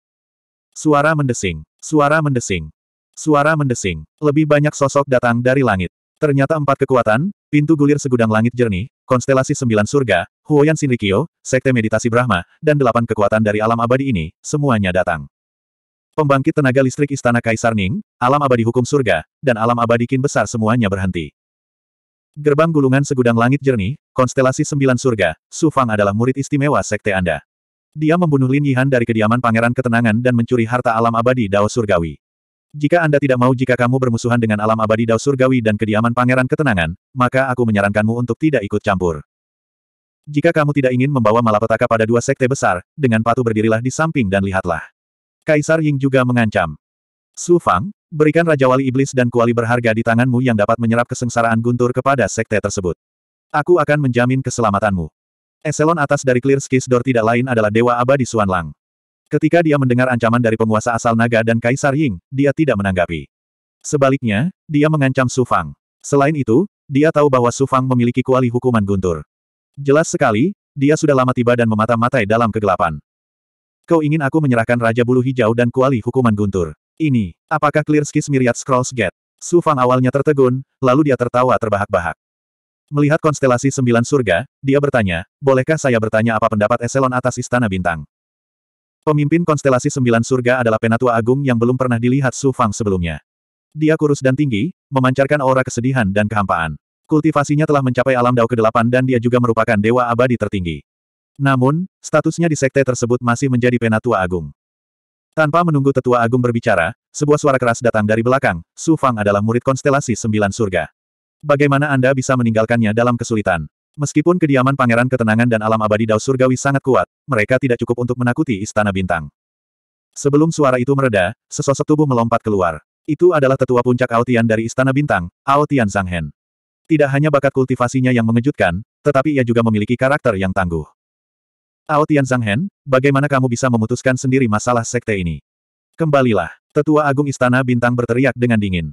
Suara mendesing. Suara mendesing. Suara mendesing. Lebih banyak sosok datang dari langit. Ternyata empat kekuatan, pintu gulir segudang langit jernih, konstelasi sembilan surga, Huoyan Shinrikyo, Sekte Meditasi Brahma, dan delapan kekuatan dari alam abadi ini, semuanya datang. Pembangkit tenaga listrik Istana Kaisar Ning, alam abadi hukum surga, dan alam abadi kin besar semuanya berhenti. Gerbang gulungan segudang langit jernih, konstelasi sembilan surga, Su Fang adalah murid istimewa sekte Anda. Dia membunuh Lin Yihan dari kediaman pangeran ketenangan dan mencuri harta alam abadi Dao Surgawi. Jika Anda tidak mau jika kamu bermusuhan dengan alam abadi Dao Surgawi dan kediaman pangeran ketenangan, maka aku menyarankanmu untuk tidak ikut campur. Jika kamu tidak ingin membawa malapetaka pada dua sekte besar, dengan patuh berdirilah di samping dan lihatlah. Kaisar Ying juga mengancam. Su Fang, berikan Raja Wali Iblis dan kuali berharga di tanganmu yang dapat menyerap kesengsaraan guntur kepada sekte tersebut. Aku akan menjamin keselamatanmu. Eselon atas dari Clear Skies Door tidak lain adalah Dewa Abadi Suan Lang. Ketika dia mendengar ancaman dari penguasa asal naga dan Kaisar Ying, dia tidak menanggapi. Sebaliknya, dia mengancam Su Fang. Selain itu, dia tahu bahwa Su Fang memiliki kuali hukuman guntur. Jelas sekali, dia sudah lama tiba dan memata-matai dalam kegelapan. Kau ingin aku menyerahkan Raja Bulu Hijau dan Kuali hukuman guntur. Ini, apakah Clear Skis Myriad Scrolls get? Su Fang awalnya tertegun, lalu dia tertawa terbahak-bahak. Melihat konstelasi sembilan surga, dia bertanya, bolehkah saya bertanya apa pendapat eselon atas Istana Bintang? Pemimpin konstelasi sembilan surga adalah penatua agung yang belum pernah dilihat Su Fang sebelumnya. Dia kurus dan tinggi, memancarkan aura kesedihan dan kehampaan. Kultivasinya telah mencapai alam dao ke-8 dan dia juga merupakan dewa abadi tertinggi. Namun, statusnya di sekte tersebut masih menjadi penatua agung. Tanpa menunggu tetua agung berbicara, sebuah suara keras datang dari belakang, Su Fang adalah murid konstelasi sembilan surga. Bagaimana Anda bisa meninggalkannya dalam kesulitan? Meskipun kediaman pangeran ketenangan dan alam abadi Dao Surgawi sangat kuat, mereka tidak cukup untuk menakuti istana bintang. Sebelum suara itu mereda, sesosok tubuh melompat keluar. Itu adalah tetua puncak Aotian dari istana bintang, Aotian Hen. Tidak hanya bakat kultivasinya yang mengejutkan, tetapi ia juga memiliki karakter yang tangguh. Ao Tian Zhanghen, bagaimana kamu bisa memutuskan sendiri masalah sekte ini? Kembalilah, tetua agung istana bintang berteriak dengan dingin.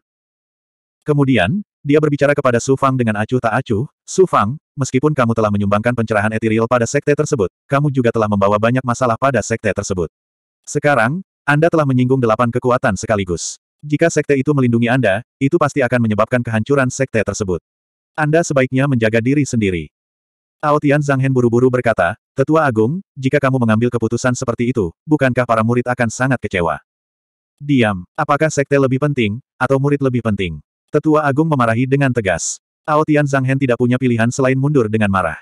Kemudian, dia berbicara kepada Su Fang dengan acuh tak acuh, Su Fang, meskipun kamu telah menyumbangkan pencerahan etiril pada sekte tersebut, kamu juga telah membawa banyak masalah pada sekte tersebut. Sekarang, Anda telah menyinggung delapan kekuatan sekaligus. Jika sekte itu melindungi Anda, itu pasti akan menyebabkan kehancuran sekte tersebut. Anda sebaiknya menjaga diri sendiri. Ao Tian Zhanghen buru-buru berkata, Tetua Agung, jika kamu mengambil keputusan seperti itu, bukankah para murid akan sangat kecewa? Diam, apakah sekte lebih penting, atau murid lebih penting? Tetua Agung memarahi dengan tegas. Ao Tian Zhanghen tidak punya pilihan selain mundur dengan marah.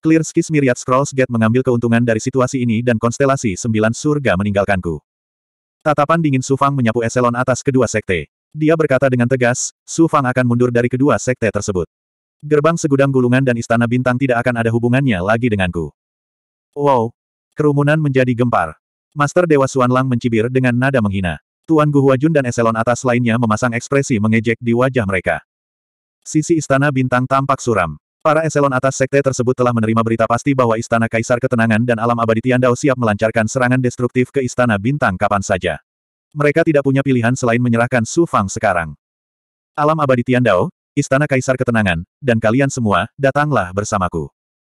Clear Skis Myriad Scrolls Gate mengambil keuntungan dari situasi ini dan konstelasi sembilan surga meninggalkanku. Tatapan dingin Sufang menyapu eselon atas kedua sekte. Dia berkata dengan tegas, Sufang akan mundur dari kedua sekte tersebut. Gerbang segudang gulungan dan istana bintang tidak akan ada hubungannya lagi denganku. Wow! Kerumunan menjadi gempar. Master Dewa Suanlang mencibir dengan nada menghina. Tuan Gu Huajun dan eselon atas lainnya memasang ekspresi mengejek di wajah mereka. Sisi istana bintang tampak suram. Para eselon atas sekte tersebut telah menerima berita pasti bahwa Istana Kaisar Ketenangan dan Alam Abadi Tiandao siap melancarkan serangan destruktif ke Istana Bintang kapan saja. Mereka tidak punya pilihan selain menyerahkan Su Fang sekarang. Alam Abadi Tiandao, Istana Kaisar Ketenangan, dan kalian semua, datanglah bersamaku.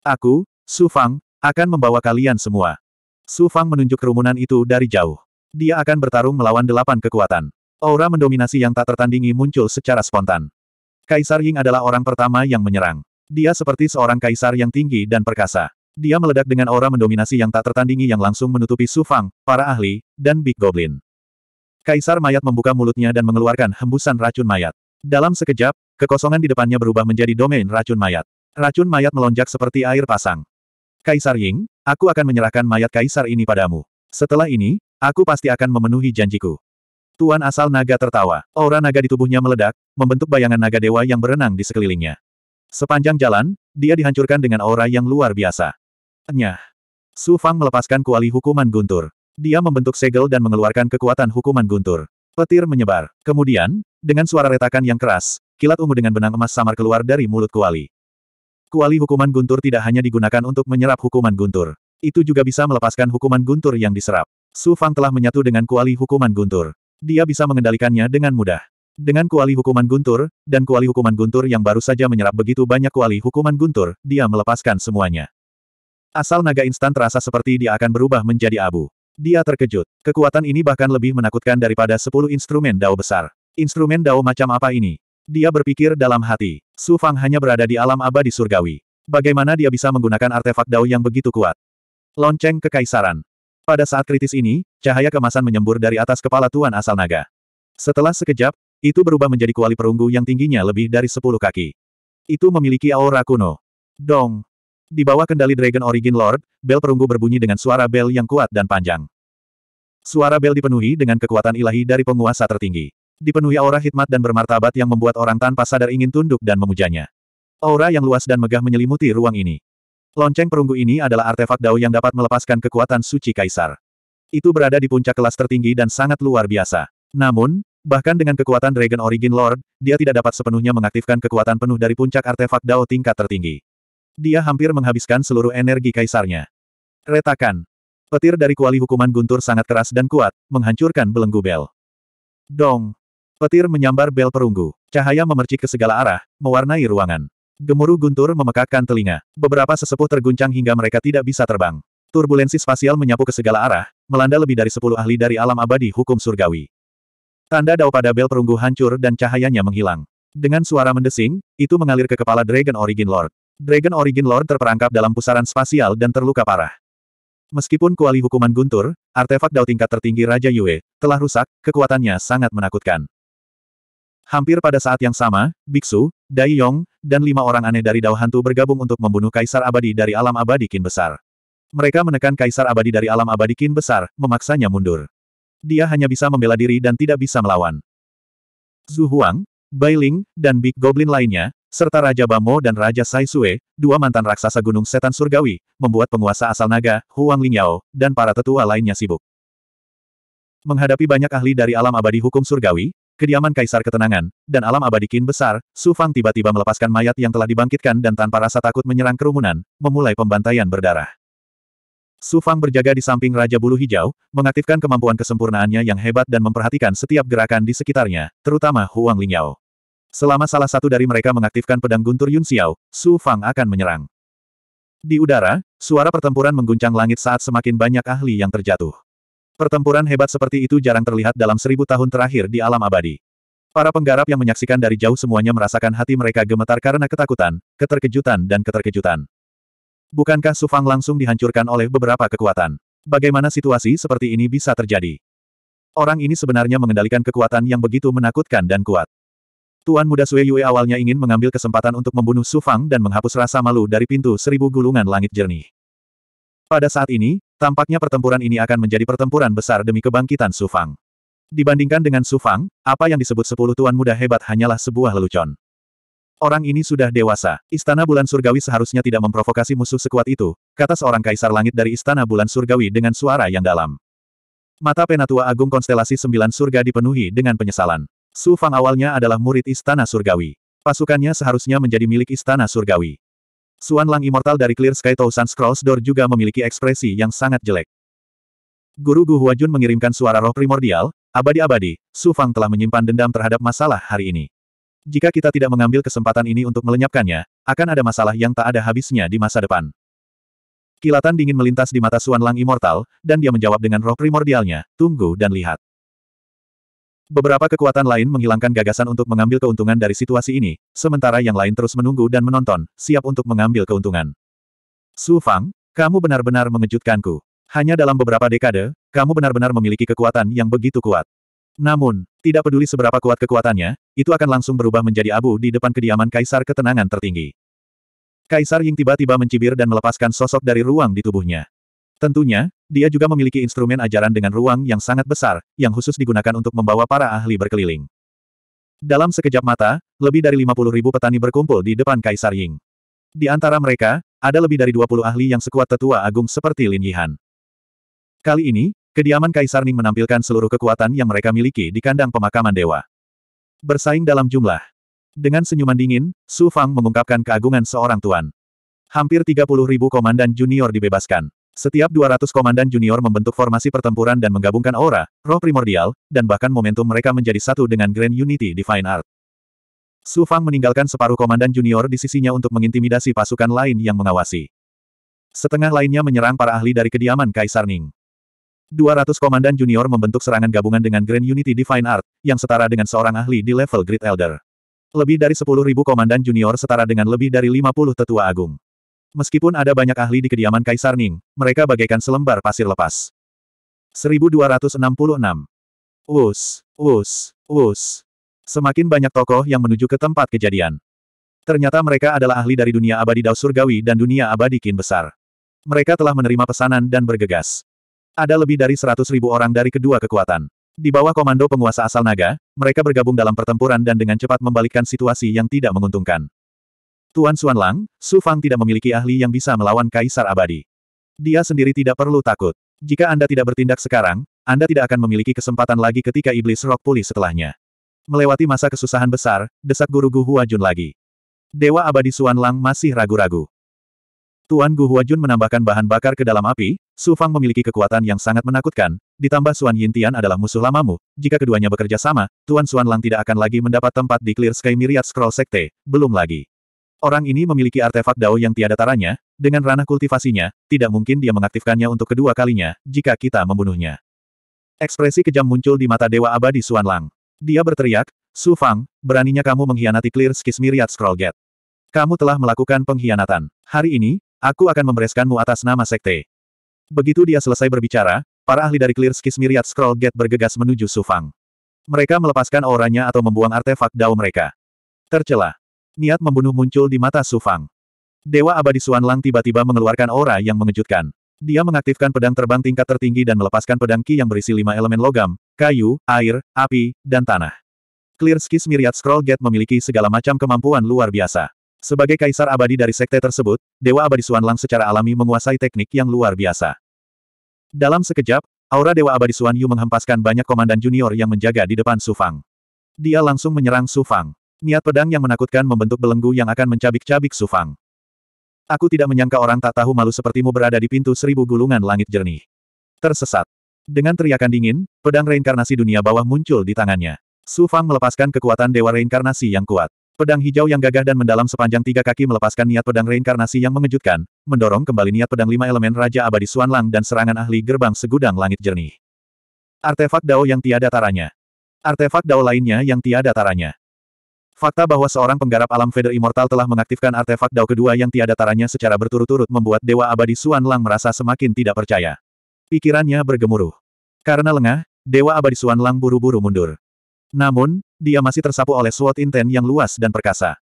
Aku, Su Fang, akan membawa kalian semua. Su Fang menunjuk kerumunan itu dari jauh. Dia akan bertarung melawan delapan kekuatan. Aura mendominasi yang tak tertandingi muncul secara spontan. Kaisar Ying adalah orang pertama yang menyerang. Dia seperti seorang kaisar yang tinggi dan perkasa. Dia meledak dengan aura mendominasi yang tak tertandingi yang langsung menutupi Su Fang, para ahli, dan Big Goblin. Kaisar mayat membuka mulutnya dan mengeluarkan hembusan racun mayat. Dalam sekejap, Kekosongan di depannya berubah menjadi domain racun mayat. Racun mayat melonjak seperti air pasang. Kaisar Ying, aku akan menyerahkan mayat kaisar ini padamu. Setelah ini, aku pasti akan memenuhi janjiku. Tuan asal naga tertawa. Aura naga di tubuhnya meledak, membentuk bayangan naga dewa yang berenang di sekelilingnya. Sepanjang jalan, dia dihancurkan dengan aura yang luar biasa. Nyah. Su Fang melepaskan kuali hukuman guntur. Dia membentuk segel dan mengeluarkan kekuatan hukuman guntur. Petir menyebar. Kemudian, dengan suara retakan yang keras, kilat ungu dengan benang emas samar keluar dari mulut Kuali. Kuali hukuman guntur tidak hanya digunakan untuk menyerap hukuman guntur. Itu juga bisa melepaskan hukuman guntur yang diserap. Su Fang telah menyatu dengan kuali hukuman guntur. Dia bisa mengendalikannya dengan mudah. Dengan kuali hukuman guntur, dan kuali hukuman guntur yang baru saja menyerap begitu banyak kuali hukuman guntur, dia melepaskan semuanya. Asal naga instan terasa seperti dia akan berubah menjadi abu. Dia terkejut. Kekuatan ini bahkan lebih menakutkan daripada 10 instrumen dao besar. Instrumen dao macam apa ini? Dia berpikir dalam hati. Su Fang hanya berada di alam abadi surgawi. Bagaimana dia bisa menggunakan artefak dao yang begitu kuat? Lonceng kekaisaran. Pada saat kritis ini, cahaya kemasan menyembur dari atas kepala Tuan Asal Naga. Setelah sekejap, itu berubah menjadi kuali perunggu yang tingginya lebih dari 10 kaki. Itu memiliki aura kuno. Dong. Di bawah kendali Dragon Origin Lord, bel perunggu berbunyi dengan suara bel yang kuat dan panjang. Suara bel dipenuhi dengan kekuatan ilahi dari penguasa tertinggi dipenuhi aura hikmat dan bermartabat yang membuat orang tanpa sadar ingin tunduk dan memujanya. Aura yang luas dan megah menyelimuti ruang ini. Lonceng perunggu ini adalah artefak dao yang dapat melepaskan kekuatan suci kaisar. Itu berada di puncak kelas tertinggi dan sangat luar biasa. Namun, bahkan dengan kekuatan Dragon Origin Lord, dia tidak dapat sepenuhnya mengaktifkan kekuatan penuh dari puncak artefak dao tingkat tertinggi. Dia hampir menghabiskan seluruh energi kaisarnya. Retakan. Petir dari kuali hukuman guntur sangat keras dan kuat, menghancurkan belenggu bel. Dong. Petir menyambar bel perunggu. Cahaya memercik ke segala arah, mewarnai ruangan. Gemuruh guntur memekakkan telinga. Beberapa sesepuh terguncang hingga mereka tidak bisa terbang. Turbulensi spasial menyapu ke segala arah, melanda lebih dari sepuluh ahli dari alam abadi hukum surgawi. Tanda dao pada bel perunggu hancur dan cahayanya menghilang. Dengan suara mendesing, itu mengalir ke kepala Dragon Origin Lord. Dragon Origin Lord terperangkap dalam pusaran spasial dan terluka parah. Meskipun kuali hukuman guntur, artefak dao tingkat tertinggi Raja Yue, telah rusak, kekuatannya sangat menakutkan. Hampir pada saat yang sama, Biksu, Dai Yong, dan lima orang aneh dari Dao Hantu bergabung untuk membunuh Kaisar Abadi dari Alam Abadi Kin Besar. Mereka menekan Kaisar Abadi dari Alam Abadi Kin Besar, memaksanya mundur. Dia hanya bisa membela diri dan tidak bisa melawan. Zhu Huang, Bai Ling, dan Big Goblin lainnya, serta Raja Bamo dan Raja Sai Sue, dua mantan raksasa Gunung Setan Surgawi, membuat penguasa asal naga, Huang Lingyao, dan para tetua lainnya sibuk. Menghadapi banyak ahli dari alam abadi hukum surgawi, kediaman Kaisar Ketenangan, dan alam abadi kin besar, Su Fang tiba-tiba melepaskan mayat yang telah dibangkitkan dan tanpa rasa takut menyerang kerumunan, memulai pembantaian berdarah. Su Fang berjaga di samping Raja Bulu Hijau, mengaktifkan kemampuan kesempurnaannya yang hebat dan memperhatikan setiap gerakan di sekitarnya, terutama Huang Lingyao. Selama salah satu dari mereka mengaktifkan pedang guntur Yun Xiao, Su Fang akan menyerang. Di udara, suara pertempuran mengguncang langit saat semakin banyak ahli yang terjatuh. Pertempuran hebat seperti itu jarang terlihat dalam seribu tahun terakhir di alam abadi. Para penggarap yang menyaksikan dari jauh semuanya merasakan hati mereka gemetar karena ketakutan, keterkejutan dan keterkejutan. Bukankah Sufang langsung dihancurkan oleh beberapa kekuatan? Bagaimana situasi seperti ini bisa terjadi? Orang ini sebenarnya mengendalikan kekuatan yang begitu menakutkan dan kuat. Tuan muda Sue Yue awalnya ingin mengambil kesempatan untuk membunuh Sufang dan menghapus rasa malu dari pintu seribu gulungan langit jernih. Pada saat ini, Tampaknya pertempuran ini akan menjadi pertempuran besar demi kebangkitan Sufang. Dibandingkan dengan Sufang, apa yang disebut sepuluh tuan muda hebat hanyalah sebuah lelucon. Orang ini sudah dewasa. Istana Bulan Surgawi seharusnya tidak memprovokasi musuh sekuat itu, kata seorang kaisar langit dari Istana Bulan Surgawi dengan suara yang dalam. Mata Penatua Agung Konstelasi Sembilan Surga dipenuhi dengan penyesalan. Sufang awalnya adalah murid Istana Surgawi. Pasukannya seharusnya menjadi milik Istana Surgawi. Suan Lang Immortal dari Clear Sky Thousand Scrolls Door juga memiliki ekspresi yang sangat jelek. Guru Gu Huajun mengirimkan suara roh primordial, abadi-abadi, Su Fang telah menyimpan dendam terhadap masalah hari ini. Jika kita tidak mengambil kesempatan ini untuk melenyapkannya, akan ada masalah yang tak ada habisnya di masa depan. Kilatan dingin melintas di mata Suan Lang Immortal, dan dia menjawab dengan roh primordialnya, tunggu dan lihat. Beberapa kekuatan lain menghilangkan gagasan untuk mengambil keuntungan dari situasi ini, sementara yang lain terus menunggu dan menonton, siap untuk mengambil keuntungan. Su Fang, kamu benar-benar mengejutkanku. Hanya dalam beberapa dekade, kamu benar-benar memiliki kekuatan yang begitu kuat. Namun, tidak peduli seberapa kuat kekuatannya, itu akan langsung berubah menjadi abu di depan kediaman Kaisar Ketenangan Tertinggi. Kaisar Ying tiba-tiba mencibir dan melepaskan sosok dari ruang di tubuhnya. Tentunya, dia juga memiliki instrumen ajaran dengan ruang yang sangat besar, yang khusus digunakan untuk membawa para ahli berkeliling. Dalam sekejap mata, lebih dari 50 ribu petani berkumpul di depan Kaisar Ying. Di antara mereka, ada lebih dari 20 ahli yang sekuat tetua agung seperti Lin Yihan. Kali ini, kediaman Kaisar Ning menampilkan seluruh kekuatan yang mereka miliki di kandang pemakaman dewa. Bersaing dalam jumlah. Dengan senyuman dingin, Su Fang mengungkapkan keagungan seorang tuan. Hampir 30 ribu komandan junior dibebaskan. Setiap 200 komandan junior membentuk formasi pertempuran dan menggabungkan aura, roh primordial, dan bahkan momentum mereka menjadi satu dengan Grand Unity Divine Art. Su Fang meninggalkan separuh komandan junior di sisinya untuk mengintimidasi pasukan lain yang mengawasi. Setengah lainnya menyerang para ahli dari kediaman Kaisar Ning. 200 komandan junior membentuk serangan gabungan dengan Grand Unity Divine Art, yang setara dengan seorang ahli di level Great Elder. Lebih dari 10.000 komandan junior setara dengan lebih dari 50 tetua agung. Meskipun ada banyak ahli di kediaman Kaisar Ning, mereka bagaikan selembar pasir lepas. 1266. Us, us, us. Semakin banyak tokoh yang menuju ke tempat kejadian. Ternyata mereka adalah ahli dari dunia abadi Dao Surgawi dan dunia abadi Kin Besar. Mereka telah menerima pesanan dan bergegas. Ada lebih dari seratus ribu orang dari kedua kekuatan. Di bawah komando penguasa asal naga, mereka bergabung dalam pertempuran dan dengan cepat membalikkan situasi yang tidak menguntungkan. Tuan Suan Lang, Su Fang tidak memiliki ahli yang bisa melawan Kaisar Abadi. Dia sendiri tidak perlu takut. Jika Anda tidak bertindak sekarang, Anda tidak akan memiliki kesempatan lagi ketika Iblis Rock pulih setelahnya. Melewati masa kesusahan besar, desak guru Gu Hua Jun lagi. Dewa Abadi Suan Lang masih ragu-ragu. Tuan Gu Jun menambahkan bahan bakar ke dalam api, Su Fang memiliki kekuatan yang sangat menakutkan, ditambah Suan Yintian adalah musuh lamamu, jika keduanya bekerja sama, Tuan Suan Lang tidak akan lagi mendapat tempat di Clear Sky Myriad Scroll Sekte, belum lagi. Orang ini memiliki artefak Dao yang tiada taranya, dengan ranah kultivasinya, tidak mungkin dia mengaktifkannya untuk kedua kalinya, jika kita membunuhnya. Ekspresi kejam muncul di mata Dewa Abadi Suan Lang. Dia berteriak, Su Fang, beraninya kamu mengkhianati Clear Skis Myriad Scroll Gate. Kamu telah melakukan pengkhianatan. Hari ini, aku akan membereskanmu atas nama Sekte. Begitu dia selesai berbicara, para ahli dari Clear Skis Myriad Scroll Gate bergegas menuju Su Fang. Mereka melepaskan auranya atau membuang artefak Dao mereka. Tercelah. Niat membunuh muncul di mata Su Fang. Dewa abadi Suan Lang tiba-tiba mengeluarkan aura yang mengejutkan. Dia mengaktifkan pedang terbang tingkat tertinggi dan melepaskan pedang ki yang berisi lima elemen logam, kayu, air, api, dan tanah. Clear Skis Myriad Scroll Gate memiliki segala macam kemampuan luar biasa. Sebagai kaisar abadi dari sekte tersebut, Dewa Abadi Suan Lang secara alami menguasai teknik yang luar biasa. Dalam sekejap, aura Dewa Abadi Suan Yu menghempaskan banyak komandan junior yang menjaga di depan Su Fang. Dia langsung menyerang Su Fang. Niat pedang yang menakutkan membentuk belenggu yang akan mencabik-cabik Sufang. Aku tidak menyangka orang tak tahu malu sepertimu berada di pintu seribu gulungan langit jernih. Tersesat. Dengan teriakan dingin, pedang reinkarnasi dunia bawah muncul di tangannya. Sufang melepaskan kekuatan dewa reinkarnasi yang kuat. Pedang hijau yang gagah dan mendalam sepanjang tiga kaki melepaskan niat pedang reinkarnasi yang mengejutkan, mendorong kembali niat pedang lima elemen Raja Abadi Suanlang dan serangan ahli gerbang segudang langit jernih. Artefak Dao yang tiada taranya. Artefak Dao lainnya yang tiada taranya. Fakta bahwa seorang penggarap alam feder Immortal telah mengaktifkan artefak Dao kedua yang tiada taranya secara berturut-turut membuat Dewa Abadi Suan Lang merasa semakin tidak percaya. Pikirannya bergemuruh. Karena lengah, Dewa Abadi Suan Lang buru-buru mundur. Namun, dia masih tersapu oleh SWAT Inten yang luas dan perkasa.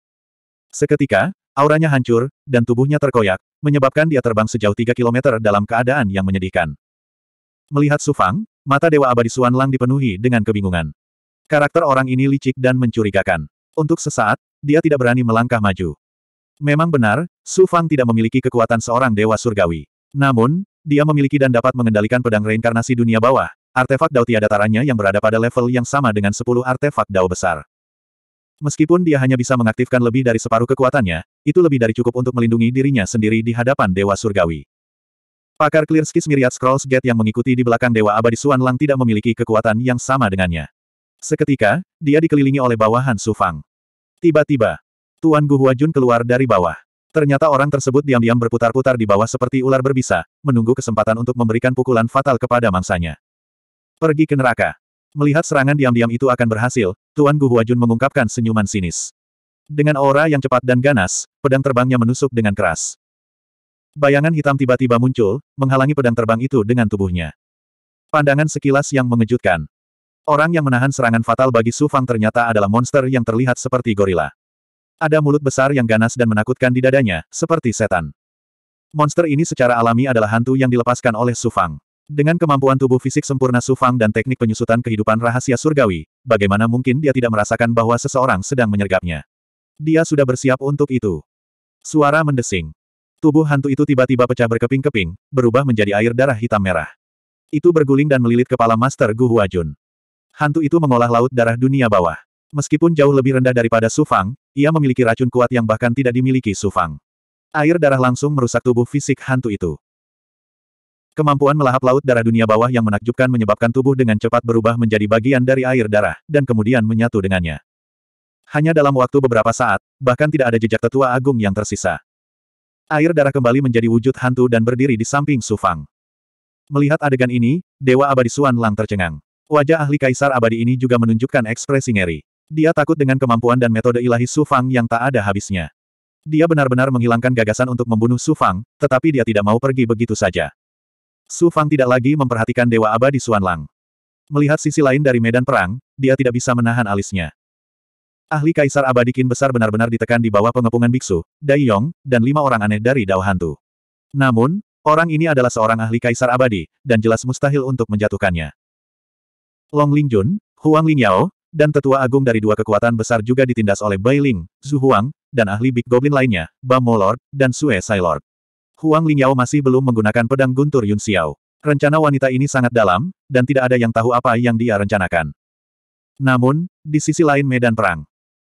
Seketika, auranya hancur, dan tubuhnya terkoyak, menyebabkan dia terbang sejauh 3 km dalam keadaan yang menyedihkan. Melihat Sufang, mata Dewa Abadi Suan Lang dipenuhi dengan kebingungan. Karakter orang ini licik dan mencurigakan. Untuk sesaat, dia tidak berani melangkah maju. Memang benar, Su Fang tidak memiliki kekuatan seorang dewa surgawi. Namun, dia memiliki dan dapat mengendalikan pedang reinkarnasi dunia bawah, artefak Dao tiada taranya yang berada pada level yang sama dengan 10 artefak Dao besar. Meskipun dia hanya bisa mengaktifkan lebih dari separuh kekuatannya, itu lebih dari cukup untuk melindungi dirinya sendiri di hadapan Dewa Surgawi. Pakar Skis Myriad Scrolls Gate yang mengikuti di belakang Dewa Abadi Suan Lang tidak memiliki kekuatan yang sama dengannya. Seketika, dia dikelilingi oleh bawahan Su Fang. Tiba-tiba, Tuan Gu Huajun keluar dari bawah. Ternyata orang tersebut diam-diam berputar-putar di bawah seperti ular berbisa, menunggu kesempatan untuk memberikan pukulan fatal kepada mangsanya. Pergi ke neraka. Melihat serangan diam-diam itu akan berhasil, Tuan Gu Huajun mengungkapkan senyuman sinis. Dengan aura yang cepat dan ganas, pedang terbangnya menusuk dengan keras. Bayangan hitam tiba-tiba muncul, menghalangi pedang terbang itu dengan tubuhnya. Pandangan sekilas yang mengejutkan. Orang yang menahan serangan fatal bagi Su Fang ternyata adalah monster yang terlihat seperti gorila. Ada mulut besar yang ganas dan menakutkan di dadanya, seperti setan. Monster ini secara alami adalah hantu yang dilepaskan oleh Su Fang. Dengan kemampuan tubuh fisik sempurna Su Fang dan teknik penyusutan kehidupan rahasia surgawi, bagaimana mungkin dia tidak merasakan bahwa seseorang sedang menyergapnya. Dia sudah bersiap untuk itu. Suara mendesing. Tubuh hantu itu tiba-tiba pecah berkeping-keping, berubah menjadi air darah hitam merah. Itu berguling dan melilit kepala Master Gu Huajun. Hantu itu mengolah laut darah dunia bawah. Meskipun jauh lebih rendah daripada Sufang, ia memiliki racun kuat yang bahkan tidak dimiliki Sufang. Air darah langsung merusak tubuh fisik hantu itu. Kemampuan melahap laut darah dunia bawah yang menakjubkan menyebabkan tubuh dengan cepat berubah menjadi bagian dari air darah, dan kemudian menyatu dengannya. Hanya dalam waktu beberapa saat, bahkan tidak ada jejak tetua agung yang tersisa. Air darah kembali menjadi wujud hantu dan berdiri di samping Sufang. Melihat adegan ini, Dewa Abadi Suan Lang tercengang. Wajah ahli kaisar abadi ini juga menunjukkan ekspresi ngeri. Dia takut dengan kemampuan dan metode ilahi Su Fang yang tak ada habisnya. Dia benar-benar menghilangkan gagasan untuk membunuh Su Fang, tetapi dia tidak mau pergi begitu saja. Su Fang tidak lagi memperhatikan Dewa Abadi Suan Lang. Melihat sisi lain dari medan perang, dia tidak bisa menahan alisnya. Ahli Kaisar Abadi Kin besar benar-benar ditekan di bawah pengepungan biksu, Dai Yong, dan lima orang aneh dari Dao Hantu. Namun, orang ini adalah seorang ahli Kaisar Abadi, dan jelas mustahil untuk menjatuhkannya. Long Lingjun, Huang Lingyao, dan tetua agung dari dua kekuatan besar juga ditindas oleh Bai Ling, Zhu Huang, dan ahli Big Goblin lainnya, Ba Mo Lord, dan Sue Sai Lord. Huang Lingyao masih belum menggunakan pedang guntur Yun Xiao. Rencana wanita ini sangat dalam, dan tidak ada yang tahu apa yang dia rencanakan. Namun, di sisi lain medan perang.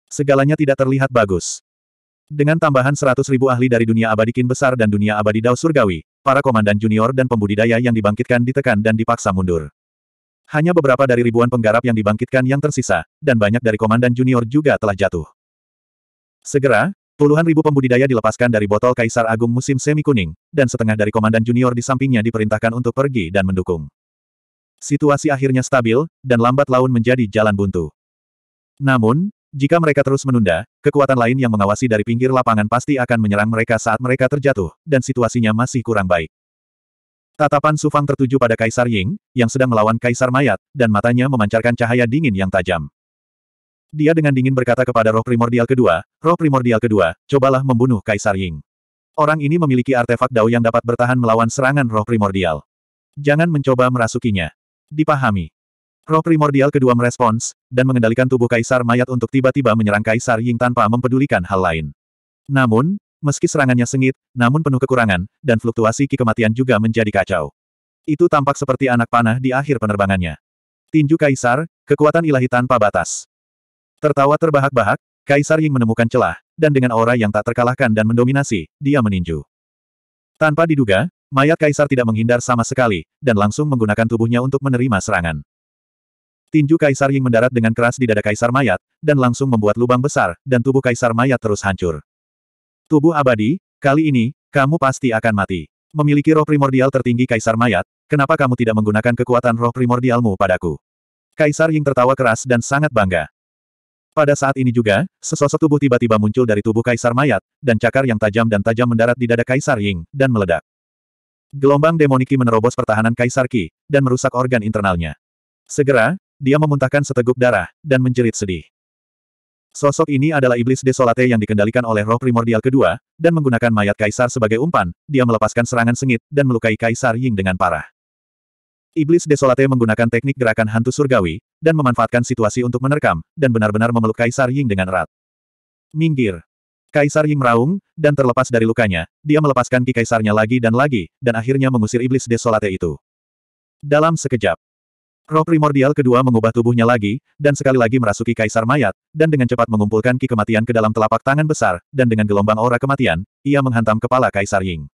Segalanya tidak terlihat bagus. Dengan tambahan seratus ribu ahli dari dunia abadi kin besar dan dunia abadi dao surgawi, para komandan junior dan pembudidaya yang dibangkitkan ditekan dan dipaksa mundur. Hanya beberapa dari ribuan penggarap yang dibangkitkan yang tersisa, dan banyak dari komandan junior juga telah jatuh. Segera, puluhan ribu pembudidaya dilepaskan dari botol Kaisar Agung musim semi kuning, dan setengah dari komandan junior di sampingnya diperintahkan untuk pergi dan mendukung. Situasi akhirnya stabil, dan lambat laun menjadi jalan buntu. Namun, jika mereka terus menunda, kekuatan lain yang mengawasi dari pinggir lapangan pasti akan menyerang mereka saat mereka terjatuh, dan situasinya masih kurang baik. Tatapan Sufang tertuju pada Kaisar Ying, yang sedang melawan Kaisar Mayat, dan matanya memancarkan cahaya dingin yang tajam. Dia dengan dingin berkata kepada roh primordial kedua, roh primordial kedua, cobalah membunuh Kaisar Ying. Orang ini memiliki artefak dao yang dapat bertahan melawan serangan roh primordial. Jangan mencoba merasukinya. Dipahami. Roh primordial kedua merespons, dan mengendalikan tubuh Kaisar Mayat untuk tiba-tiba menyerang Kaisar Ying tanpa mempedulikan hal lain. Namun, Meski serangannya sengit, namun penuh kekurangan, dan fluktuasi ki kematian juga menjadi kacau. Itu tampak seperti anak panah di akhir penerbangannya. Tinju Kaisar, kekuatan ilahi tanpa batas. Tertawa terbahak-bahak, Kaisar Ying menemukan celah, dan dengan aura yang tak terkalahkan dan mendominasi, dia meninju. Tanpa diduga, mayat Kaisar tidak menghindar sama sekali, dan langsung menggunakan tubuhnya untuk menerima serangan. Tinju Kaisar Ying mendarat dengan keras di dada Kaisar Mayat, dan langsung membuat lubang besar, dan tubuh Kaisar Mayat terus hancur. Tubuh abadi, kali ini, kamu pasti akan mati. Memiliki roh primordial tertinggi Kaisar Mayat, kenapa kamu tidak menggunakan kekuatan roh primordialmu padaku? Kaisar Ying tertawa keras dan sangat bangga. Pada saat ini juga, sesosok tubuh tiba-tiba muncul dari tubuh Kaisar Mayat, dan cakar yang tajam dan tajam mendarat di dada Kaisar Ying, dan meledak. Gelombang demoniki menerobos pertahanan Kaisar Qi, dan merusak organ internalnya. Segera, dia memuntahkan seteguk darah, dan menjerit sedih. Sosok ini adalah iblis desolate yang dikendalikan oleh roh primordial kedua, dan menggunakan mayat kaisar sebagai umpan, dia melepaskan serangan sengit, dan melukai kaisar Ying dengan parah. Iblis desolate menggunakan teknik gerakan hantu surgawi, dan memanfaatkan situasi untuk menerkam, dan benar-benar memeluk kaisar Ying dengan erat. Minggir. Kaisar Ying meraung, dan terlepas dari lukanya, dia melepaskan ki kaisarnya lagi dan lagi, dan akhirnya mengusir iblis desolate itu. Dalam sekejap, Roh primordial kedua mengubah tubuhnya lagi, dan sekali lagi merasuki kaisar mayat, dan dengan cepat mengumpulkan ki kematian ke dalam telapak tangan besar, dan dengan gelombang aura kematian, ia menghantam kepala kaisar Ying.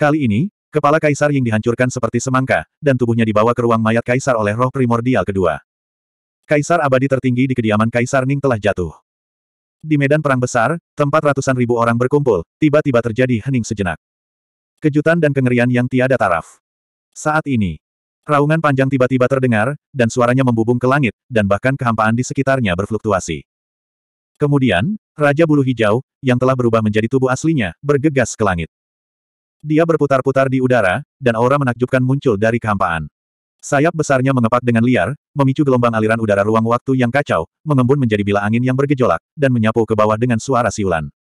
Kali ini, kepala kaisar Ying dihancurkan seperti semangka, dan tubuhnya dibawa ke ruang mayat kaisar oleh roh primordial kedua. Kaisar abadi tertinggi di kediaman kaisar Ning telah jatuh. Di medan perang besar, tempat ratusan ribu orang berkumpul, tiba-tiba terjadi hening sejenak. Kejutan dan kengerian yang tiada taraf. Saat ini, Raungan panjang tiba-tiba terdengar, dan suaranya membubung ke langit, dan bahkan kehampaan di sekitarnya berfluktuasi. Kemudian, Raja Bulu Hijau, yang telah berubah menjadi tubuh aslinya, bergegas ke langit. Dia berputar-putar di udara, dan aura menakjubkan muncul dari kehampaan. Sayap besarnya mengepak dengan liar, memicu gelombang aliran udara ruang waktu yang kacau, mengembun menjadi bila angin yang bergejolak, dan menyapu ke bawah dengan suara siulan.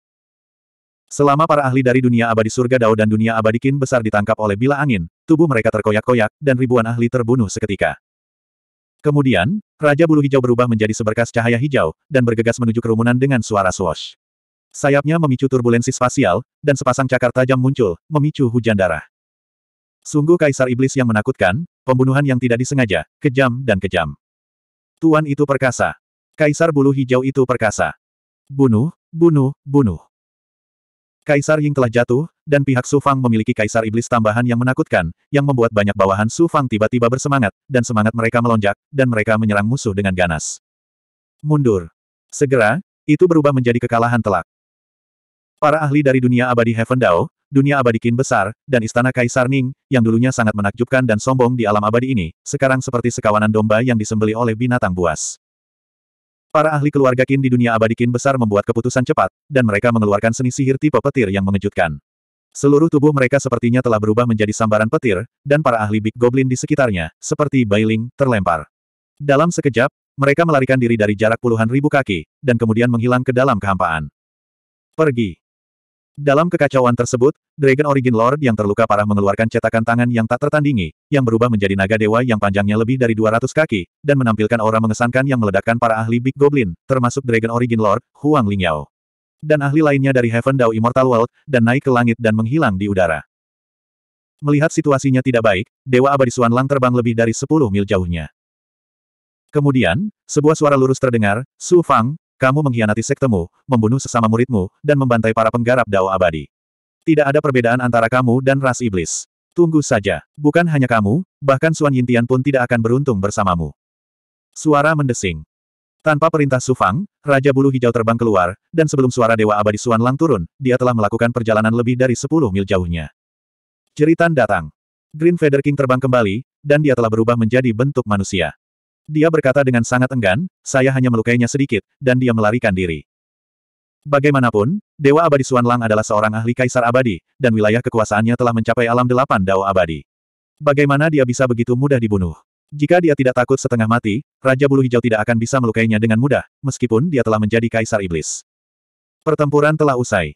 Selama para ahli dari dunia abadi surga Dao dan dunia abadi Kin besar ditangkap oleh bila angin, tubuh mereka terkoyak-koyak, dan ribuan ahli terbunuh seketika. Kemudian, Raja Bulu Hijau berubah menjadi seberkas cahaya hijau, dan bergegas menuju kerumunan dengan suara swash. Sayapnya memicu turbulensi spasial, dan sepasang cakar tajam muncul, memicu hujan darah. Sungguh kaisar iblis yang menakutkan, pembunuhan yang tidak disengaja, kejam dan kejam. Tuan itu perkasa. Kaisar bulu hijau itu perkasa. Bunuh, bunuh, bunuh. Kaisar Ying telah jatuh, dan pihak Su Fang memiliki kaisar iblis tambahan yang menakutkan, yang membuat banyak bawahan Su Fang tiba-tiba bersemangat, dan semangat mereka melonjak, dan mereka menyerang musuh dengan ganas. Mundur. Segera, itu berubah menjadi kekalahan telak. Para ahli dari dunia abadi Heaven Dao, dunia abadi Qin besar, dan istana Kaisar Ning, yang dulunya sangat menakjubkan dan sombong di alam abadi ini, sekarang seperti sekawanan domba yang disembeli oleh binatang buas. Para ahli keluarga Qin di dunia abadi Qin besar membuat keputusan cepat, dan mereka mengeluarkan seni sihir tipe petir yang mengejutkan. Seluruh tubuh mereka sepertinya telah berubah menjadi sambaran petir, dan para ahli Big Goblin di sekitarnya, seperti Bailing, terlempar. Dalam sekejap, mereka melarikan diri dari jarak puluhan ribu kaki, dan kemudian menghilang ke dalam kehampaan. Pergi. Dalam kekacauan tersebut, Dragon Origin Lord yang terluka parah mengeluarkan cetakan tangan yang tak tertandingi, yang berubah menjadi naga dewa yang panjangnya lebih dari 200 kaki, dan menampilkan aura mengesankan yang meledakkan para ahli Big Goblin, termasuk Dragon Origin Lord, Huang Lingyao. Dan ahli lainnya dari Heaven Dao Immortal World, dan naik ke langit dan menghilang di udara. Melihat situasinya tidak baik, Dewa Abadi Suan Lang terbang lebih dari 10 mil jauhnya. Kemudian, sebuah suara lurus terdengar, Su Fang, kamu mengkhianati sektemu, membunuh sesama muridmu, dan membantai para penggarap dao abadi. Tidak ada perbedaan antara kamu dan ras iblis. Tunggu saja, bukan hanya kamu, bahkan Suan Yintian pun tidak akan beruntung bersamamu. Suara mendesing. Tanpa perintah Sufang, Raja Bulu Hijau terbang keluar, dan sebelum suara Dewa Abadi Suan Lang turun, dia telah melakukan perjalanan lebih dari 10 mil jauhnya. Jeritan datang. Green Feather King terbang kembali, dan dia telah berubah menjadi bentuk manusia. Dia berkata dengan sangat enggan, saya hanya melukainya sedikit, dan dia melarikan diri. Bagaimanapun, Dewa Abadi Suan Lang adalah seorang ahli kaisar abadi, dan wilayah kekuasaannya telah mencapai alam delapan dao abadi. Bagaimana dia bisa begitu mudah dibunuh? Jika dia tidak takut setengah mati, Raja Bulu Hijau tidak akan bisa melukainya dengan mudah, meskipun dia telah menjadi kaisar iblis. Pertempuran telah usai.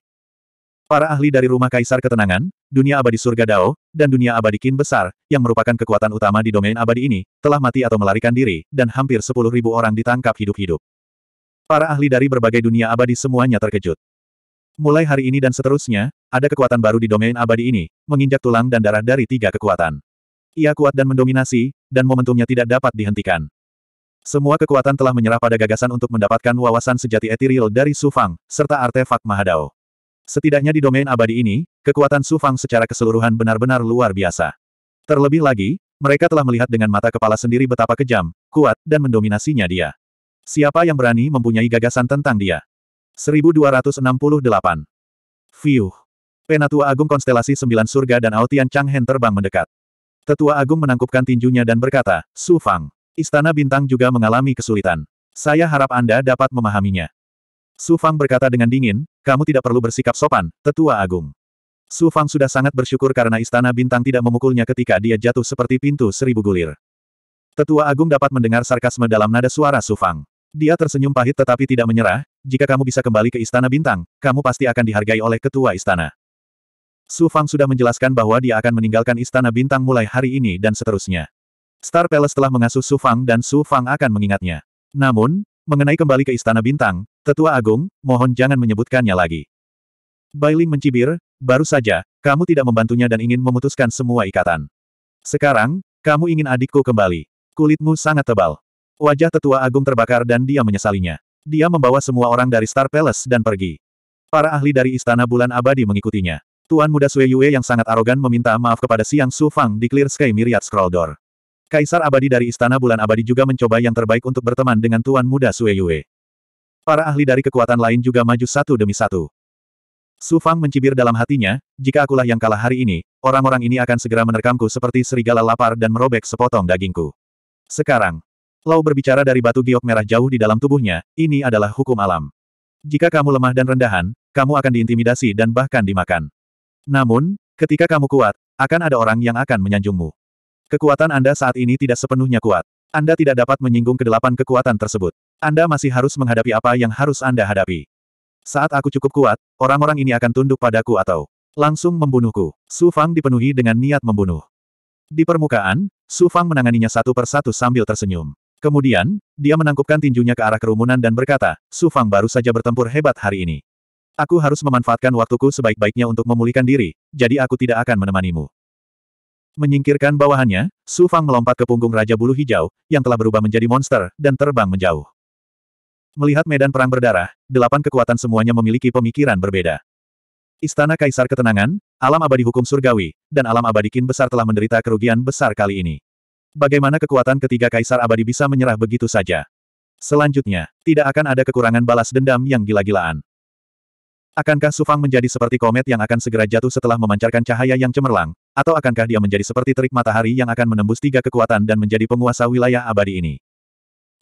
Para ahli dari rumah kaisar ketenangan, dunia abadi surga Dao, dan dunia abadi Kin besar, yang merupakan kekuatan utama di domain abadi ini, telah mati atau melarikan diri, dan hampir 10.000 orang ditangkap hidup-hidup. Para ahli dari berbagai dunia abadi semuanya terkejut. Mulai hari ini dan seterusnya, ada kekuatan baru di domain abadi ini, menginjak tulang dan darah dari tiga kekuatan. Ia kuat dan mendominasi, dan momentumnya tidak dapat dihentikan. Semua kekuatan telah menyerah pada gagasan untuk mendapatkan wawasan sejati etiril dari Sufang, serta artefak Mahadao. Setidaknya di domain abadi ini, kekuatan Su Fang secara keseluruhan benar-benar luar biasa. Terlebih lagi, mereka telah melihat dengan mata kepala sendiri betapa kejam, kuat, dan mendominasinya dia. Siapa yang berani mempunyai gagasan tentang dia? 1268. Fiuh. Penatua Agung Konstelasi Sembilan Surga dan Aotian Changhen terbang mendekat. Tetua Agung menangkupkan tinjunya dan berkata, Su Fang, Istana Bintang juga mengalami kesulitan. Saya harap Anda dapat memahaminya. Su Fang berkata dengan dingin, kamu tidak perlu bersikap sopan, tetua agung. Su Fang sudah sangat bersyukur karena istana bintang tidak memukulnya ketika dia jatuh seperti pintu seribu gulir. Tetua agung dapat mendengar sarkasme dalam nada suara Sufang. Dia tersenyum pahit tetapi tidak menyerah, jika kamu bisa kembali ke istana bintang, kamu pasti akan dihargai oleh ketua istana. Sufang sudah menjelaskan bahwa dia akan meninggalkan istana bintang mulai hari ini dan seterusnya. Star Palace telah mengasuh Sufang dan Sufang akan mengingatnya. Namun, mengenai kembali ke istana bintang, Tetua Agung, mohon jangan menyebutkannya lagi. Bailing mencibir, baru saja, kamu tidak membantunya dan ingin memutuskan semua ikatan. Sekarang, kamu ingin adikku kembali. Kulitmu sangat tebal. Wajah Tetua Agung terbakar dan dia menyesalinya. Dia membawa semua orang dari Star Palace dan pergi. Para ahli dari Istana Bulan Abadi mengikutinya. Tuan muda Sue Yue yang sangat arogan meminta maaf kepada Siang Su Fang di Clear Sky Myriad Scroll Door. Kaisar Abadi dari Istana Bulan Abadi juga mencoba yang terbaik untuk berteman dengan Tuan muda Sue Yue. Para ahli dari kekuatan lain juga maju satu demi satu. Su Fang mencibir dalam hatinya, jika akulah yang kalah hari ini, orang-orang ini akan segera menerkamku seperti serigala lapar dan merobek sepotong dagingku. Sekarang, Lau berbicara dari batu giok merah jauh di dalam tubuhnya, ini adalah hukum alam. Jika kamu lemah dan rendahan, kamu akan diintimidasi dan bahkan dimakan. Namun, ketika kamu kuat, akan ada orang yang akan menyanjungmu. Kekuatan Anda saat ini tidak sepenuhnya kuat. Anda tidak dapat menyinggung kedelapan kekuatan tersebut. Anda masih harus menghadapi apa yang harus Anda hadapi. Saat aku cukup kuat, orang-orang ini akan tunduk padaku atau langsung membunuhku. Su Fang dipenuhi dengan niat membunuh. Di permukaan, Su Fang menanganinya satu persatu sambil tersenyum. Kemudian, dia menangkupkan tinjunya ke arah kerumunan dan berkata, Su Fang baru saja bertempur hebat hari ini. Aku harus memanfaatkan waktuku sebaik-baiknya untuk memulihkan diri, jadi aku tidak akan menemanimu. Menyingkirkan bawahannya, Su Fang melompat ke punggung Raja Bulu Hijau, yang telah berubah menjadi monster, dan terbang menjauh. Melihat medan perang berdarah, delapan kekuatan semuanya memiliki pemikiran berbeda. Istana Kaisar Ketenangan, alam abadi hukum surgawi, dan alam abadi kin besar telah menderita kerugian besar kali ini. Bagaimana kekuatan ketiga Kaisar abadi bisa menyerah begitu saja? Selanjutnya, tidak akan ada kekurangan balas dendam yang gila-gilaan. Akankah Sufang menjadi seperti komet yang akan segera jatuh setelah memancarkan cahaya yang cemerlang, atau akankah dia menjadi seperti terik matahari yang akan menembus tiga kekuatan dan menjadi penguasa wilayah abadi ini?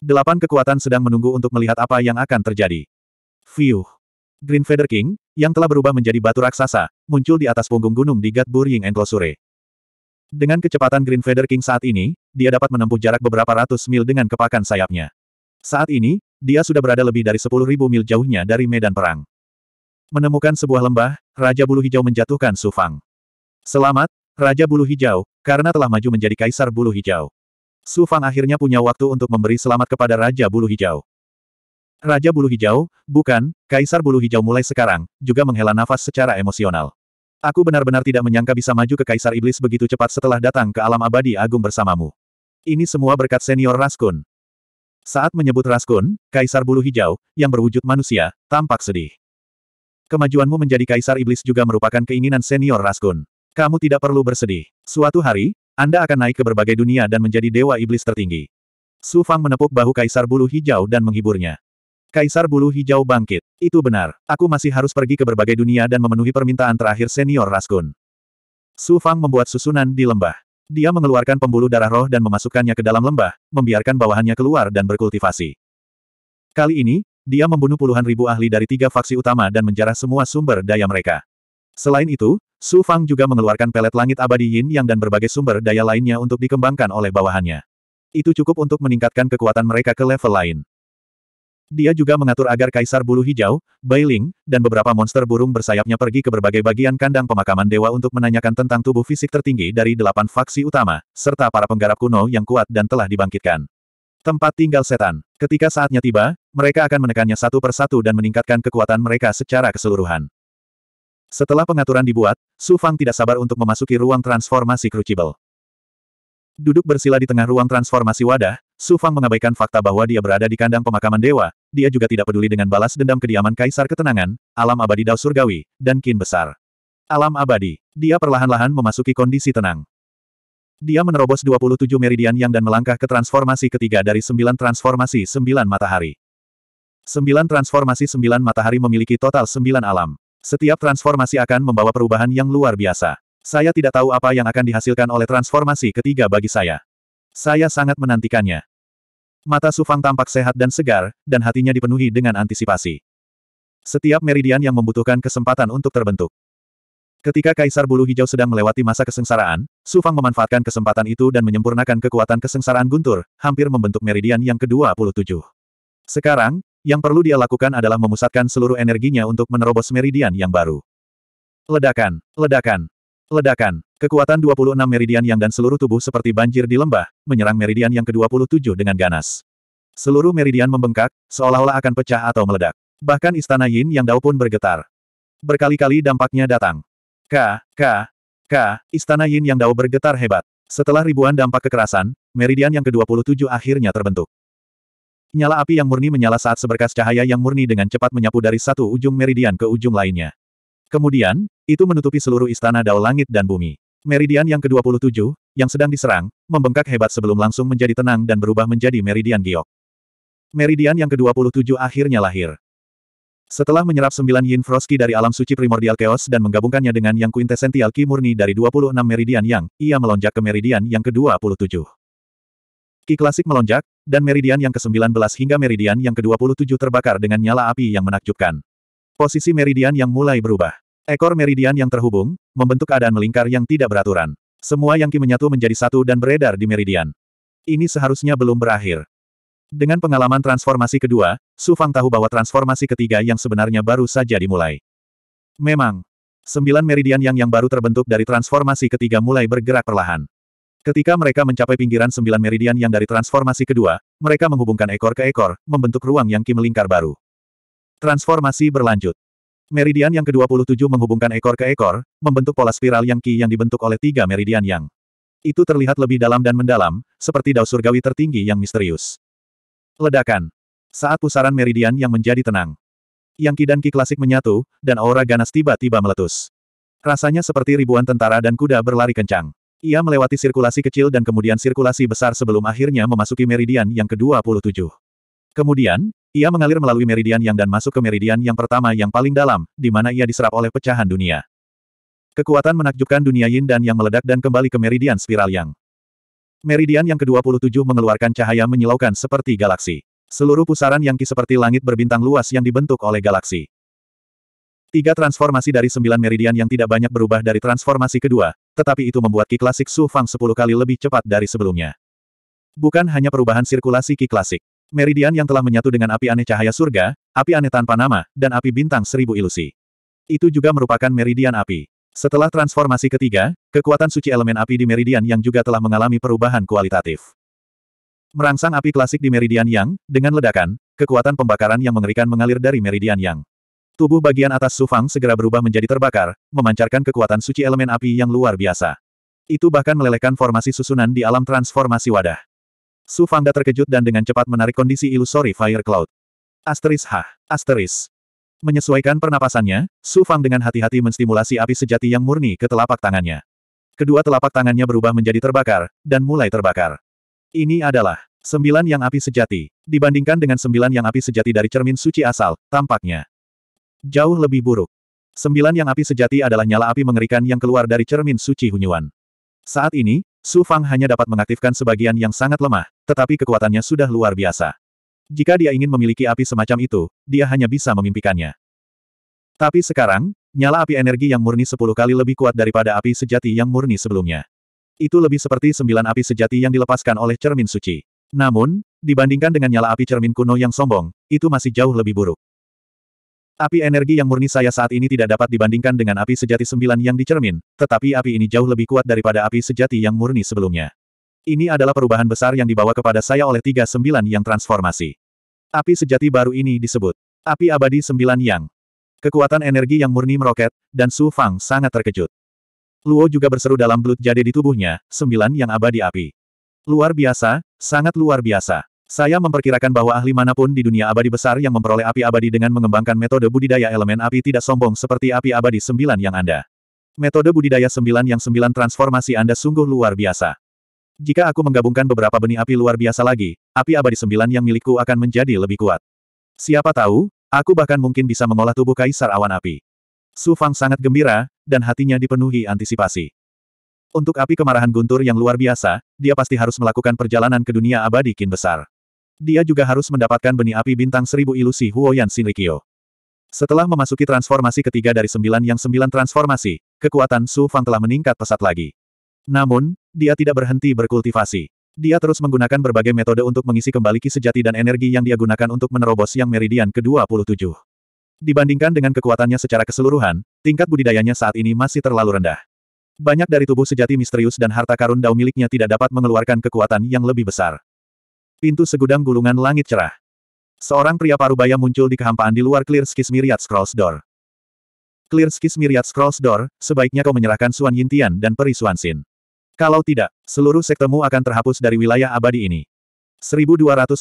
Delapan kekuatan sedang menunggu untuk melihat apa yang akan terjadi. Fiuh. Green Feather King, yang telah berubah menjadi batu raksasa, muncul di atas punggung gunung di Gat Ying Enclosure. Dengan kecepatan Green Feather King saat ini, dia dapat menempuh jarak beberapa ratus mil dengan kepakan sayapnya. Saat ini, dia sudah berada lebih dari 10.000 mil jauhnya dari medan perang. Menemukan sebuah lembah, Raja Bulu Hijau menjatuhkan Sufang. Selamat, Raja Bulu Hijau, karena telah maju menjadi Kaisar Bulu Hijau. Su Fang akhirnya punya waktu untuk memberi selamat kepada Raja Bulu Hijau. Raja Bulu Hijau, bukan, Kaisar Bulu Hijau mulai sekarang, juga menghela nafas secara emosional. Aku benar-benar tidak menyangka bisa maju ke Kaisar Iblis begitu cepat setelah datang ke alam abadi agung bersamamu. Ini semua berkat senior Raskun. Saat menyebut Raskun, Kaisar Bulu Hijau, yang berwujud manusia, tampak sedih. Kemajuanmu menjadi Kaisar Iblis juga merupakan keinginan senior Raskun. Kamu tidak perlu bersedih. Suatu hari, anda akan naik ke berbagai dunia dan menjadi dewa iblis tertinggi. Su Fang menepuk bahu Kaisar Bulu Hijau dan menghiburnya. Kaisar Bulu Hijau bangkit. Itu benar, aku masih harus pergi ke berbagai dunia dan memenuhi permintaan terakhir senior Raskun. Su Fang membuat susunan di lembah. Dia mengeluarkan pembuluh darah roh dan memasukkannya ke dalam lembah, membiarkan bawahannya keluar dan berkultivasi. Kali ini, dia membunuh puluhan ribu ahli dari tiga faksi utama dan menjarah semua sumber daya mereka. Selain itu, Su Fang juga mengeluarkan pelet langit abadi yin yang dan berbagai sumber daya lainnya untuk dikembangkan oleh bawahannya. Itu cukup untuk meningkatkan kekuatan mereka ke level lain. Dia juga mengatur agar Kaisar Bulu Hijau, Bailing, dan beberapa monster burung bersayapnya pergi ke berbagai bagian kandang pemakaman dewa untuk menanyakan tentang tubuh fisik tertinggi dari delapan faksi utama, serta para penggarap kuno yang kuat dan telah dibangkitkan. Tempat tinggal setan. Ketika saatnya tiba, mereka akan menekannya satu persatu dan meningkatkan kekuatan mereka secara keseluruhan. Setelah pengaturan dibuat, Su Fang tidak sabar untuk memasuki ruang transformasi Crucible. Duduk bersila di tengah ruang transformasi wadah, Su Fang mengabaikan fakta bahwa dia berada di kandang pemakaman dewa, dia juga tidak peduli dengan balas dendam kediaman Kaisar Ketenangan, alam abadi Dao Surgawi, dan Kin Besar. Alam abadi, dia perlahan-lahan memasuki kondisi tenang. Dia menerobos 27 meridian yang dan melangkah ke transformasi ketiga dari sembilan transformasi sembilan matahari. Sembilan transformasi sembilan matahari memiliki total sembilan alam. Setiap transformasi akan membawa perubahan yang luar biasa. Saya tidak tahu apa yang akan dihasilkan oleh transformasi ketiga bagi saya. Saya sangat menantikannya. Mata Sufang tampak sehat dan segar, dan hatinya dipenuhi dengan antisipasi. Setiap meridian yang membutuhkan kesempatan untuk terbentuk. Ketika Kaisar Bulu Hijau sedang melewati masa kesengsaraan, Sufang memanfaatkan kesempatan itu dan menyempurnakan kekuatan kesengsaraan guntur, hampir membentuk meridian yang ke-27. Sekarang, yang perlu dia lakukan adalah memusatkan seluruh energinya untuk menerobos meridian yang baru. Ledakan, ledakan, ledakan. Kekuatan 26 meridian yang dan seluruh tubuh seperti banjir di lembah, menyerang meridian yang ke-27 dengan ganas. Seluruh meridian membengkak, seolah-olah akan pecah atau meledak. Bahkan istana Yin yang Dao pun bergetar. Berkali-kali dampaknya datang. K, K, K, istana Yin yang Dao bergetar hebat. Setelah ribuan dampak kekerasan, meridian yang ke-27 akhirnya terbentuk. Nyala api yang murni menyala saat seberkas cahaya yang murni dengan cepat menyapu dari satu ujung meridian ke ujung lainnya. Kemudian, itu menutupi seluruh istana dao langit dan bumi. Meridian yang ke-27, yang sedang diserang, membengkak hebat sebelum langsung menjadi tenang dan berubah menjadi meridian giok. Meridian yang ke-27 akhirnya lahir. Setelah menyerap sembilan yin froski dari alam suci primordial chaos dan menggabungkannya dengan yang kuintesential ki murni dari 26 meridian yang, ia melonjak ke meridian yang ke-27. Ki klasik melonjak, dan meridian yang ke-19 hingga meridian yang ke-27 terbakar dengan nyala api yang menakjubkan. Posisi meridian yang mulai berubah. Ekor meridian yang terhubung, membentuk keadaan melingkar yang tidak beraturan. Semua yang Ki menyatu menjadi satu dan beredar di meridian. Ini seharusnya belum berakhir. Dengan pengalaman transformasi kedua, Su Fang tahu bahwa transformasi ketiga yang sebenarnya baru saja dimulai. Memang, sembilan meridian yang yang baru terbentuk dari transformasi ketiga mulai bergerak perlahan. Ketika mereka mencapai pinggiran sembilan meridian yang dari transformasi kedua, mereka menghubungkan ekor ke ekor, membentuk ruang yang kim melingkar baru. Transformasi berlanjut. Meridian yang ke-27 menghubungkan ekor ke ekor, membentuk pola spiral yang ki yang dibentuk oleh tiga meridian yang. Itu terlihat lebih dalam dan mendalam, seperti daun surgawi tertinggi yang misterius. Ledakan. Saat pusaran meridian yang menjadi tenang. Yang ki dan ki klasik menyatu, dan aura ganas tiba-tiba meletus. Rasanya seperti ribuan tentara dan kuda berlari kencang. Ia melewati sirkulasi kecil dan kemudian sirkulasi besar sebelum akhirnya memasuki meridian yang ke-27. Kemudian, ia mengalir melalui meridian yang dan masuk ke meridian yang pertama yang paling dalam, di mana ia diserap oleh pecahan dunia. Kekuatan menakjubkan dunia yin dan yang meledak dan kembali ke meridian spiral yang. Meridian yang ke-27 mengeluarkan cahaya menyilaukan seperti galaksi. Seluruh pusaran yang ki seperti langit berbintang luas yang dibentuk oleh galaksi. Tiga transformasi dari sembilan meridian yang tidak banyak berubah dari transformasi kedua, tetapi itu membuat Ki Klasik Su Fang 10 kali lebih cepat dari sebelumnya. Bukan hanya perubahan sirkulasi Ki Klasik. Meridian yang telah menyatu dengan api aneh cahaya surga, api aneh tanpa nama, dan api bintang seribu ilusi. Itu juga merupakan meridian api. Setelah transformasi ketiga, kekuatan suci elemen api di meridian yang juga telah mengalami perubahan kualitatif. Merangsang api klasik di meridian yang, dengan ledakan, kekuatan pembakaran yang mengerikan mengalir dari meridian yang. Tubuh bagian atas Sufang segera berubah menjadi terbakar, memancarkan kekuatan suci elemen api yang luar biasa. Itu bahkan melelehkan formasi susunan di alam transformasi wadah. tak terkejut dan dengan cepat menarik kondisi ilusori Fire Cloud. Asteris H. Asteris. Menyesuaikan pernapasannya, Sufang dengan hati-hati menstimulasi api sejati yang murni ke telapak tangannya. Kedua telapak tangannya berubah menjadi terbakar, dan mulai terbakar. Ini adalah sembilan yang api sejati. Dibandingkan dengan sembilan yang api sejati dari cermin suci asal, tampaknya Jauh lebih buruk. Sembilan yang api sejati adalah nyala api mengerikan yang keluar dari cermin suci Hunyuan. Saat ini, Su Fang hanya dapat mengaktifkan sebagian yang sangat lemah, tetapi kekuatannya sudah luar biasa. Jika dia ingin memiliki api semacam itu, dia hanya bisa memimpikannya. Tapi sekarang, nyala api energi yang murni sepuluh kali lebih kuat daripada api sejati yang murni sebelumnya. Itu lebih seperti sembilan api sejati yang dilepaskan oleh cermin suci. Namun, dibandingkan dengan nyala api cermin kuno yang sombong, itu masih jauh lebih buruk. Api energi yang murni saya saat ini tidak dapat dibandingkan dengan api sejati sembilan yang dicermin, tetapi api ini jauh lebih kuat daripada api sejati yang murni sebelumnya. Ini adalah perubahan besar yang dibawa kepada saya oleh tiga sembilan yang transformasi. Api sejati baru ini disebut api abadi sembilan yang. Kekuatan energi yang murni meroket, dan Su Fang sangat terkejut. Luo juga berseru dalam belut jade di tubuhnya, sembilan yang abadi api. Luar biasa, sangat luar biasa. Saya memperkirakan bahwa ahli manapun di dunia abadi besar yang memperoleh api abadi dengan mengembangkan metode budidaya elemen api tidak sombong seperti api abadi sembilan yang Anda. Metode budidaya sembilan yang sembilan transformasi Anda sungguh luar biasa. Jika aku menggabungkan beberapa benih api luar biasa lagi, api abadi sembilan yang milikku akan menjadi lebih kuat. Siapa tahu, aku bahkan mungkin bisa mengolah tubuh kaisar awan api. Su Fang sangat gembira, dan hatinya dipenuhi antisipasi. Untuk api kemarahan guntur yang luar biasa, dia pasti harus melakukan perjalanan ke dunia abadi kin besar. Dia juga harus mendapatkan benih api bintang seribu ilusi Huoyan Shinrikyo. Setelah memasuki transformasi ketiga dari sembilan yang sembilan transformasi, kekuatan Su Fang telah meningkat pesat lagi. Namun, dia tidak berhenti berkultivasi. Dia terus menggunakan berbagai metode untuk mengisi kembali ki sejati dan energi yang dia gunakan untuk menerobos yang meridian ke-27. Dibandingkan dengan kekuatannya secara keseluruhan, tingkat budidayanya saat ini masih terlalu rendah. Banyak dari tubuh sejati misterius dan harta karun dao miliknya tidak dapat mengeluarkan kekuatan yang lebih besar. Pintu segudang gulungan langit cerah. Seorang pria parubaya muncul di kehampaan di luar Skies Myriad Scrolls Door. Skies Myriad Scrolls Door, sebaiknya kau menyerahkan Suan Yintian dan Peri Suan Xin. Kalau tidak, seluruh sektemu akan terhapus dari wilayah abadi ini. 1269.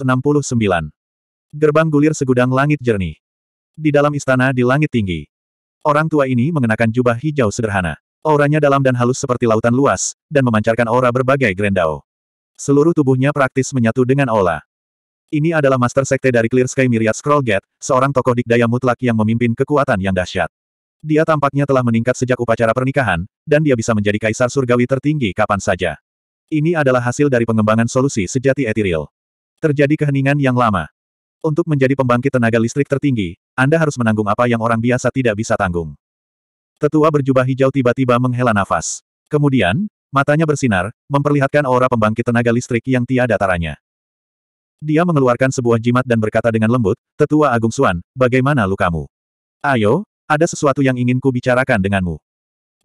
Gerbang gulir segudang langit jernih. Di dalam istana di langit tinggi. Orang tua ini mengenakan jubah hijau sederhana. Auranya dalam dan halus seperti lautan luas, dan memancarkan aura berbagai grendau. Seluruh tubuhnya praktis menyatu dengan Ola. Ini adalah Master Sekte dari Clear Sky Myriad Scroll Gate, seorang tokoh dikdaya mutlak yang memimpin kekuatan yang dahsyat. Dia tampaknya telah meningkat sejak upacara pernikahan, dan dia bisa menjadi kaisar surgawi tertinggi kapan saja. Ini adalah hasil dari pengembangan solusi sejati etiril. Terjadi keheningan yang lama. Untuk menjadi pembangkit tenaga listrik tertinggi, Anda harus menanggung apa yang orang biasa tidak bisa tanggung. Tetua berjubah hijau tiba-tiba menghela nafas. Kemudian, Matanya bersinar, memperlihatkan aura pembangkit tenaga listrik yang tiada taranya. Dia mengeluarkan sebuah jimat dan berkata dengan lembut, Tetua Agung Suan, bagaimana lukamu? Ayo, ada sesuatu yang ingin ku bicarakan denganmu.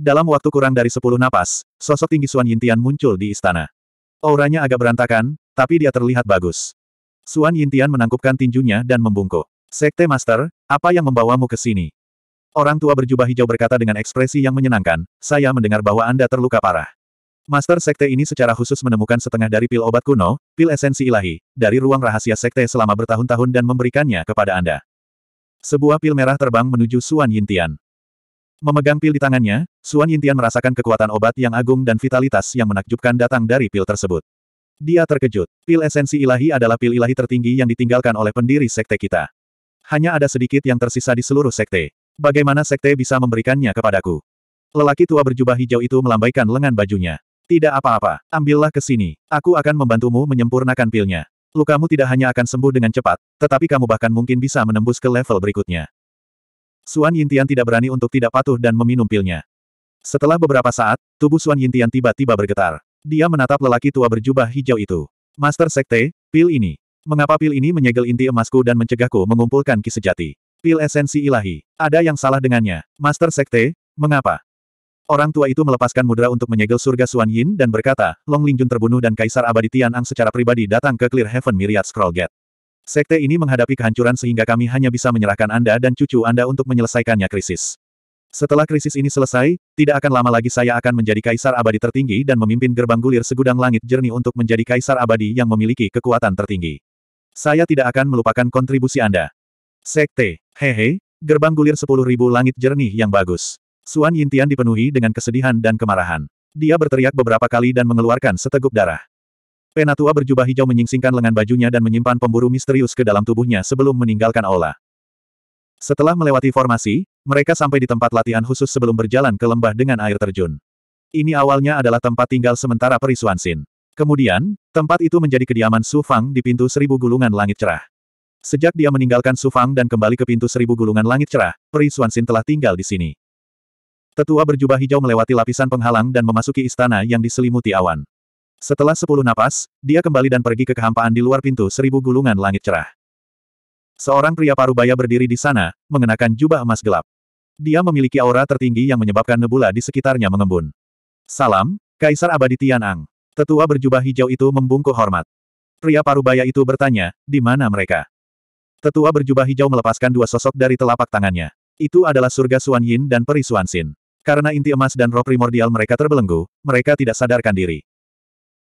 Dalam waktu kurang dari sepuluh napas, sosok tinggi Suan Yintian muncul di istana. Auranya agak berantakan, tapi dia terlihat bagus. Suan Yintian menangkupkan tinjunya dan membungkuk. Sekte Master, apa yang membawamu ke sini? Orang tua berjubah hijau berkata dengan ekspresi yang menyenangkan, saya mendengar bahwa Anda terluka parah. Master Sekte ini secara khusus menemukan setengah dari pil obat kuno, pil esensi ilahi, dari ruang rahasia Sekte selama bertahun-tahun dan memberikannya kepada Anda. Sebuah pil merah terbang menuju Suan Yintian. Memegang pil di tangannya, Suan Yintian merasakan kekuatan obat yang agung dan vitalitas yang menakjubkan datang dari pil tersebut. Dia terkejut. Pil esensi ilahi adalah pil ilahi tertinggi yang ditinggalkan oleh pendiri Sekte kita. Hanya ada sedikit yang tersisa di seluruh Sekte. Bagaimana Sekte bisa memberikannya kepadaku? Lelaki tua berjubah hijau itu melambaikan lengan bajunya. Tidak apa-apa, ambillah ke sini. Aku akan membantumu menyempurnakan pilnya. Lukamu tidak hanya akan sembuh dengan cepat, tetapi kamu bahkan mungkin bisa menembus ke level berikutnya. Suan Yintian tidak berani untuk tidak patuh dan meminum pilnya. Setelah beberapa saat, tubuh Suan Yintian tiba-tiba bergetar. Dia menatap lelaki tua berjubah hijau itu. Master Sekte, pil ini. Mengapa pil ini menyegel inti emasku dan mencegahku mengumpulkan ki sejati? Pil esensi ilahi. Ada yang salah dengannya. Master Sekte, mengapa? Orang tua itu melepaskan mudra untuk menyegel surga Suan Yin dan berkata, Long Lingjun terbunuh dan Kaisar Abadi Tian Ang secara pribadi datang ke Clear Heaven Myriad Scroll Gate. Sekte ini menghadapi kehancuran sehingga kami hanya bisa menyerahkan Anda dan cucu Anda untuk menyelesaikannya krisis. Setelah krisis ini selesai, tidak akan lama lagi saya akan menjadi Kaisar Abadi tertinggi dan memimpin gerbang gulir segudang langit jernih untuk menjadi Kaisar Abadi yang memiliki kekuatan tertinggi. Saya tidak akan melupakan kontribusi Anda. Sekte, hehe, gerbang gulir ribu langit jernih yang bagus. Suan Yintian dipenuhi dengan kesedihan dan kemarahan. Dia berteriak beberapa kali dan mengeluarkan seteguk darah. Penatua berjubah hijau menyingsingkan lengan bajunya dan menyimpan pemburu misterius ke dalam tubuhnya sebelum meninggalkan aula. Setelah melewati formasi, mereka sampai di tempat latihan khusus sebelum berjalan ke lembah dengan air terjun. Ini awalnya adalah tempat tinggal sementara Peri Suan Sin. Kemudian, tempat itu menjadi kediaman Su Fang di pintu seribu gulungan langit cerah. Sejak dia meninggalkan Su Fang dan kembali ke pintu seribu gulungan langit cerah, Peri Suan Sin telah tinggal di sini. Tetua berjubah hijau melewati lapisan penghalang dan memasuki istana yang diselimuti awan. Setelah sepuluh napas, dia kembali dan pergi ke kehampaan di luar pintu seribu gulungan langit cerah. Seorang pria parubaya berdiri di sana, mengenakan jubah emas gelap. Dia memiliki aura tertinggi yang menyebabkan nebula di sekitarnya mengembun. Salam, Kaisar Abadi Tianang. Tetua berjubah hijau itu membungkuk hormat. Pria parubaya itu bertanya, di mana mereka? Tetua berjubah hijau melepaskan dua sosok dari telapak tangannya. Itu adalah surga Suan Yin dan peri Suan Xin. Karena inti emas dan roh primordial mereka terbelenggu, mereka tidak sadarkan diri.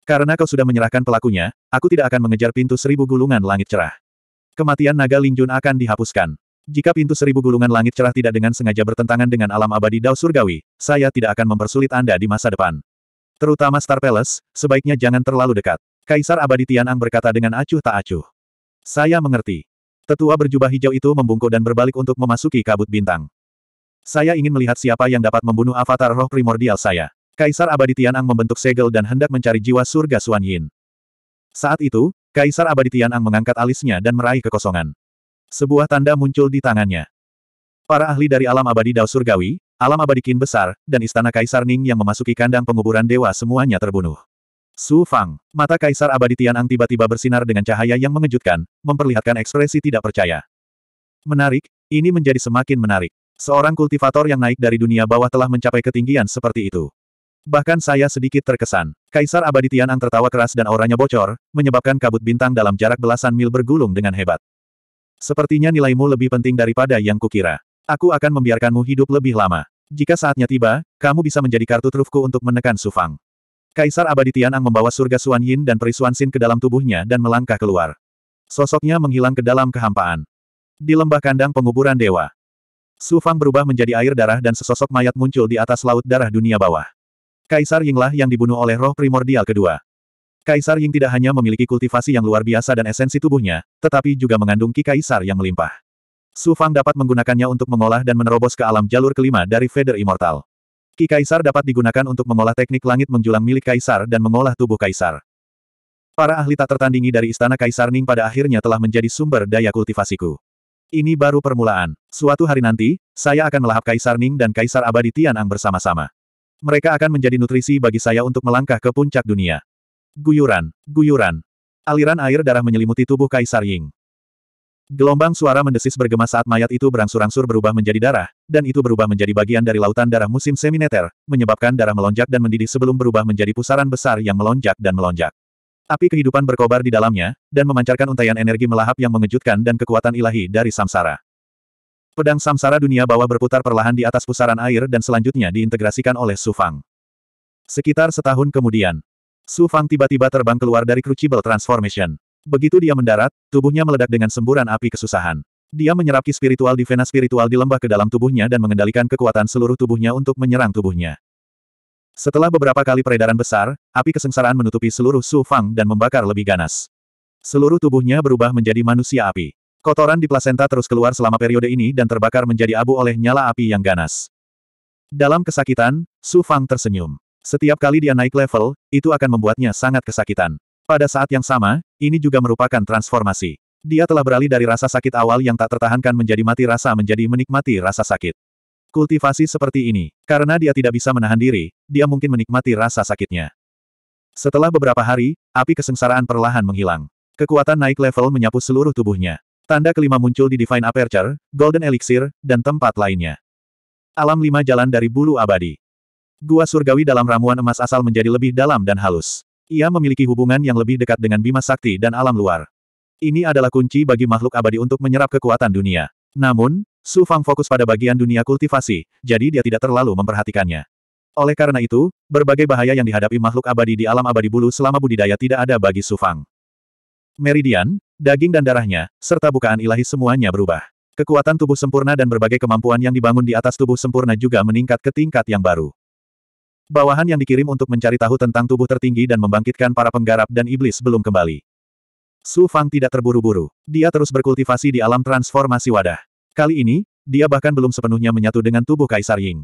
Karena kau sudah menyerahkan pelakunya, aku tidak akan mengejar pintu seribu gulungan langit cerah. Kematian naga Lingjun akan dihapuskan. Jika pintu seribu gulungan langit cerah tidak dengan sengaja bertentangan dengan alam abadi Dao Surgawi, saya tidak akan mempersulit Anda di masa depan. Terutama Star Palace, sebaiknya jangan terlalu dekat. Kaisar abadi Tianang berkata dengan acuh tak acuh. Saya mengerti. Tetua berjubah hijau itu membungkuk dan berbalik untuk memasuki kabut bintang. Saya ingin melihat siapa yang dapat membunuh avatar roh primordial saya. Kaisar Abadi Tianang membentuk segel dan hendak mencari jiwa surga Suan Yin. Saat itu, Kaisar Abadi Tianang mengangkat alisnya dan meraih kekosongan. Sebuah tanda muncul di tangannya. Para ahli dari alam abadi Dao Surgawi, alam abadi Kin Besar, dan istana Kaisar Ning yang memasuki kandang penguburan dewa semuanya terbunuh. Su Fang, mata Kaisar Abadi Tianang tiba-tiba bersinar dengan cahaya yang mengejutkan, memperlihatkan ekspresi tidak percaya. Menarik, ini menjadi semakin menarik. Seorang kultivator yang naik dari dunia bawah telah mencapai ketinggian seperti itu. Bahkan saya sedikit terkesan. Kaisar Abadi Tianang tertawa keras dan auranya bocor, menyebabkan kabut bintang dalam jarak belasan mil bergulung dengan hebat. Sepertinya nilaimu lebih penting daripada yang kukira. Aku akan membiarkanmu hidup lebih lama. Jika saatnya tiba, kamu bisa menjadi kartu trufku untuk menekan Sufang. Kaisar Abadi Tianang membawa surga Suan Yin dan Perisuan Sin ke dalam tubuhnya dan melangkah keluar. Sosoknya menghilang ke dalam kehampaan. Di lembah kandang penguburan dewa, Su Fang berubah menjadi air darah dan sesosok mayat muncul di atas laut darah dunia bawah. Kaisar Yinglah yang dibunuh oleh roh primordial kedua. Kaisar Ying tidak hanya memiliki kultivasi yang luar biasa dan esensi tubuhnya, tetapi juga mengandung ki kaisar yang melimpah. Su Fang dapat menggunakannya untuk mengolah dan menerobos ke alam jalur kelima dari Feder Immortal. Ki Kaisar dapat digunakan untuk mengolah teknik langit menjulang milik Kaisar dan mengolah tubuh Kaisar. Para ahli tak tertandingi dari Istana Kaisar Ning pada akhirnya telah menjadi sumber daya kultivasiku. Ini baru permulaan. Suatu hari nanti, saya akan melahap Kaisar Ning dan Kaisar Abadi Tianang bersama-sama. Mereka akan menjadi nutrisi bagi saya untuk melangkah ke puncak dunia. Guyuran, guyuran. Aliran air darah menyelimuti tubuh Kaisar Ying. Gelombang suara mendesis bergema saat mayat itu berangsur-angsur berubah menjadi darah, dan itu berubah menjadi bagian dari lautan darah musim semineter, menyebabkan darah melonjak dan mendidih sebelum berubah menjadi pusaran besar yang melonjak dan melonjak. Api kehidupan berkobar di dalamnya, dan memancarkan untaian energi melahap yang mengejutkan dan kekuatan ilahi dari samsara. Pedang samsara dunia bawah berputar perlahan di atas pusaran air dan selanjutnya diintegrasikan oleh Su Fang. Sekitar setahun kemudian, Su Fang tiba-tiba terbang keluar dari Crucible Transformation. Begitu dia mendarat, tubuhnya meledak dengan semburan api kesusahan. Dia menyerap spiritual di vena spiritual di lembah ke dalam tubuhnya dan mengendalikan kekuatan seluruh tubuhnya untuk menyerang tubuhnya. Setelah beberapa kali peredaran besar, api kesengsaraan menutupi seluruh Su Fang dan membakar lebih ganas. Seluruh tubuhnya berubah menjadi manusia api. Kotoran di plasenta terus keluar selama periode ini dan terbakar menjadi abu oleh nyala api yang ganas. Dalam kesakitan, Su Fang tersenyum. Setiap kali dia naik level, itu akan membuatnya sangat kesakitan. Pada saat yang sama, ini juga merupakan transformasi. Dia telah beralih dari rasa sakit awal yang tak tertahankan menjadi mati rasa menjadi menikmati rasa sakit. Kultivasi seperti ini, karena dia tidak bisa menahan diri, dia mungkin menikmati rasa sakitnya. Setelah beberapa hari, api kesengsaraan perlahan menghilang. Kekuatan naik level menyapu seluruh tubuhnya. Tanda kelima muncul di Divine Aperture, Golden Elixir, dan tempat lainnya. Alam lima jalan dari bulu abadi. Gua surgawi dalam ramuan emas asal menjadi lebih dalam dan halus. Ia memiliki hubungan yang lebih dekat dengan bima sakti dan alam luar. Ini adalah kunci bagi makhluk abadi untuk menyerap kekuatan dunia. Namun, Su Fang fokus pada bagian dunia kultivasi, jadi dia tidak terlalu memperhatikannya. Oleh karena itu, berbagai bahaya yang dihadapi makhluk abadi di alam abadi bulu selama budidaya tidak ada bagi Su Fang. Meridian, daging dan darahnya, serta bukaan ilahi semuanya berubah. Kekuatan tubuh sempurna dan berbagai kemampuan yang dibangun di atas tubuh sempurna juga meningkat ke tingkat yang baru. Bawahan yang dikirim untuk mencari tahu tentang tubuh tertinggi dan membangkitkan para penggarap dan iblis belum kembali. Su Fang tidak terburu-buru. Dia terus berkultivasi di alam transformasi wadah. Kali ini, dia bahkan belum sepenuhnya menyatu dengan tubuh Kaisar Ying.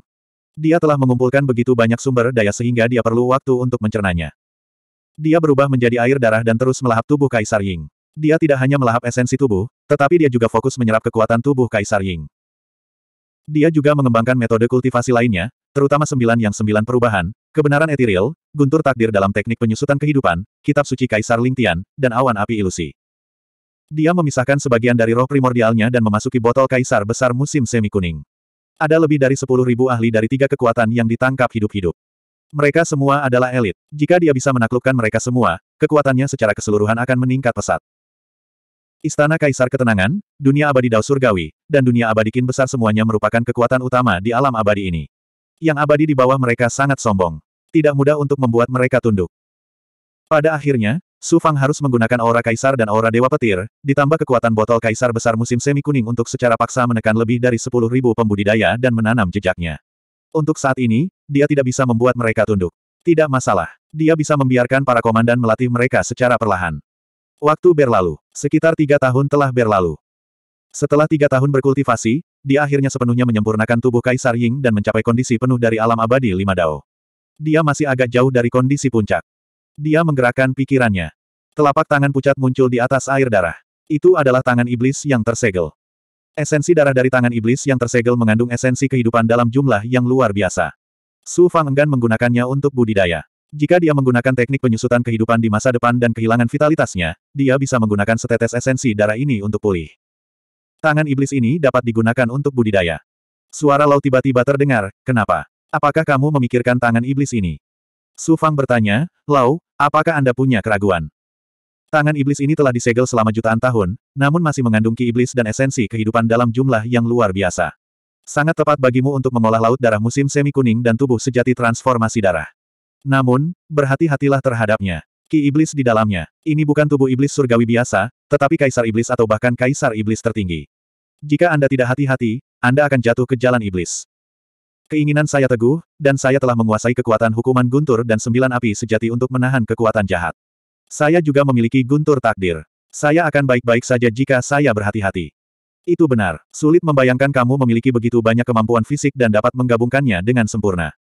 Dia telah mengumpulkan begitu banyak sumber daya sehingga dia perlu waktu untuk mencernanya. Dia berubah menjadi air darah dan terus melahap tubuh Kaisar Ying. Dia tidak hanya melahap esensi tubuh, tetapi dia juga fokus menyerap kekuatan tubuh Kaisar Ying. Dia juga mengembangkan metode kultivasi lainnya, terutama sembilan yang sembilan perubahan, kebenaran etiril, guntur takdir dalam teknik penyusutan kehidupan, kitab suci Kaisar Lingtian, dan awan api ilusi. Dia memisahkan sebagian dari roh primordialnya dan memasuki botol Kaisar besar musim semi kuning. Ada lebih dari sepuluh ribu ahli dari tiga kekuatan yang ditangkap hidup-hidup. Mereka semua adalah elit. Jika dia bisa menaklukkan mereka semua, kekuatannya secara keseluruhan akan meningkat pesat. Istana Kaisar Ketenangan, Dunia Abadi Dao Surgawi, dan Dunia Abadi Kin Besar semuanya merupakan kekuatan utama di alam abadi ini yang abadi di bawah mereka sangat sombong. Tidak mudah untuk membuat mereka tunduk. Pada akhirnya, Su Fang harus menggunakan aura kaisar dan aura dewa petir, ditambah kekuatan botol kaisar besar musim semi kuning untuk secara paksa menekan lebih dari 10.000 pembudidaya dan menanam jejaknya. Untuk saat ini, dia tidak bisa membuat mereka tunduk. Tidak masalah. Dia bisa membiarkan para komandan melatih mereka secara perlahan. Waktu berlalu. Sekitar tiga tahun telah berlalu. Setelah tiga tahun berkultivasi, dia akhirnya sepenuhnya menyempurnakan tubuh Kaisar Ying dan mencapai kondisi penuh dari alam abadi lima dao. Dia masih agak jauh dari kondisi puncak. Dia menggerakkan pikirannya. Telapak tangan pucat muncul di atas air darah. Itu adalah tangan iblis yang tersegel. Esensi darah dari tangan iblis yang tersegel mengandung esensi kehidupan dalam jumlah yang luar biasa. Su Fang enggan menggunakannya untuk budidaya. Jika dia menggunakan teknik penyusutan kehidupan di masa depan dan kehilangan vitalitasnya, dia bisa menggunakan setetes esensi darah ini untuk pulih. Tangan iblis ini dapat digunakan untuk budidaya. Suara laut tiba-tiba terdengar, kenapa? Apakah kamu memikirkan tangan iblis ini? Su Fang bertanya, Lau, apakah Anda punya keraguan? Tangan iblis ini telah disegel selama jutaan tahun, namun masih mengandung ki iblis dan esensi kehidupan dalam jumlah yang luar biasa. Sangat tepat bagimu untuk mengolah laut darah musim semi kuning dan tubuh sejati transformasi darah. Namun, berhati-hatilah terhadapnya. Ki iblis di dalamnya. Ini bukan tubuh iblis surgawi biasa, tetapi kaisar iblis atau bahkan kaisar iblis tertinggi. Jika Anda tidak hati-hati, Anda akan jatuh ke jalan iblis. Keinginan saya teguh, dan saya telah menguasai kekuatan hukuman guntur dan sembilan api sejati untuk menahan kekuatan jahat. Saya juga memiliki guntur takdir. Saya akan baik-baik saja jika saya berhati-hati. Itu benar, sulit membayangkan kamu memiliki begitu banyak kemampuan fisik dan dapat menggabungkannya dengan sempurna.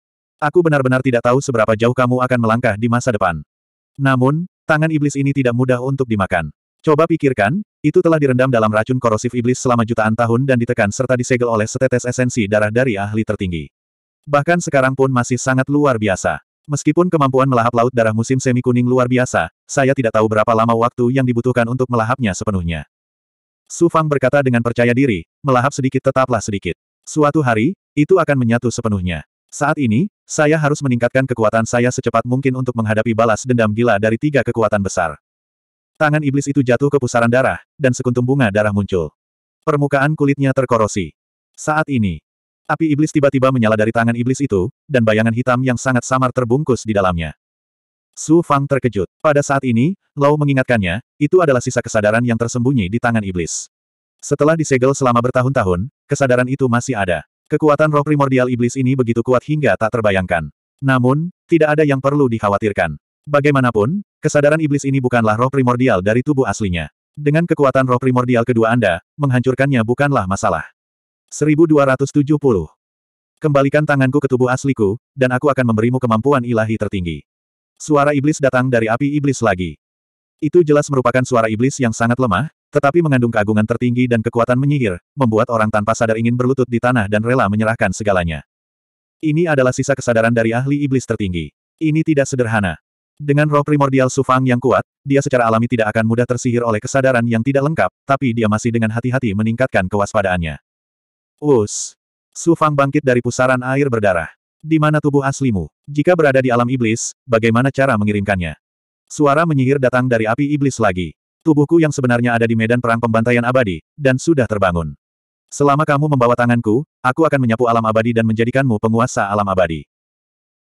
Aku benar-benar tidak tahu seberapa jauh kamu akan melangkah di masa depan. Namun, tangan iblis ini tidak mudah untuk dimakan. Coba pikirkan, itu telah direndam dalam racun korosif iblis selama jutaan tahun dan ditekan serta disegel oleh setetes esensi darah dari ahli tertinggi. Bahkan sekarang pun masih sangat luar biasa. Meskipun kemampuan melahap laut darah musim semi kuning luar biasa, saya tidak tahu berapa lama waktu yang dibutuhkan untuk melahapnya sepenuhnya. Su Fang berkata dengan percaya diri, melahap sedikit tetaplah sedikit. Suatu hari, itu akan menyatu sepenuhnya. Saat ini, saya harus meningkatkan kekuatan saya secepat mungkin untuk menghadapi balas dendam gila dari tiga kekuatan besar. Tangan iblis itu jatuh ke pusaran darah, dan sekuntum bunga darah muncul. Permukaan kulitnya terkorosi. Saat ini, api iblis tiba-tiba menyala dari tangan iblis itu, dan bayangan hitam yang sangat samar terbungkus di dalamnya. Su Fang terkejut. Pada saat ini, Lau mengingatkannya, itu adalah sisa kesadaran yang tersembunyi di tangan iblis. Setelah disegel selama bertahun-tahun, kesadaran itu masih ada. Kekuatan roh primordial iblis ini begitu kuat hingga tak terbayangkan. Namun, tidak ada yang perlu dikhawatirkan. Bagaimanapun, kesadaran iblis ini bukanlah roh primordial dari tubuh aslinya. Dengan kekuatan roh primordial kedua Anda, menghancurkannya bukanlah masalah. 1270. Kembalikan tanganku ke tubuh asliku, dan aku akan memberimu kemampuan ilahi tertinggi. Suara iblis datang dari api iblis lagi. Itu jelas merupakan suara iblis yang sangat lemah, tetapi mengandung keagungan tertinggi dan kekuatan menyihir, membuat orang tanpa sadar ingin berlutut di tanah dan rela menyerahkan segalanya. Ini adalah sisa kesadaran dari ahli iblis tertinggi. Ini tidak sederhana. Dengan roh primordial Sufang yang kuat, dia secara alami tidak akan mudah tersihir oleh kesadaran yang tidak lengkap, tapi dia masih dengan hati-hati meningkatkan kewaspadaannya. Us. Sufang bangkit dari pusaran air berdarah. Di mana tubuh aslimu? Jika berada di alam iblis, bagaimana cara mengirimkannya? Suara menyihir datang dari api iblis lagi. Tubuhku yang sebenarnya ada di medan perang pembantaian abadi, dan sudah terbangun. Selama kamu membawa tanganku, aku akan menyapu alam abadi dan menjadikanmu penguasa alam abadi.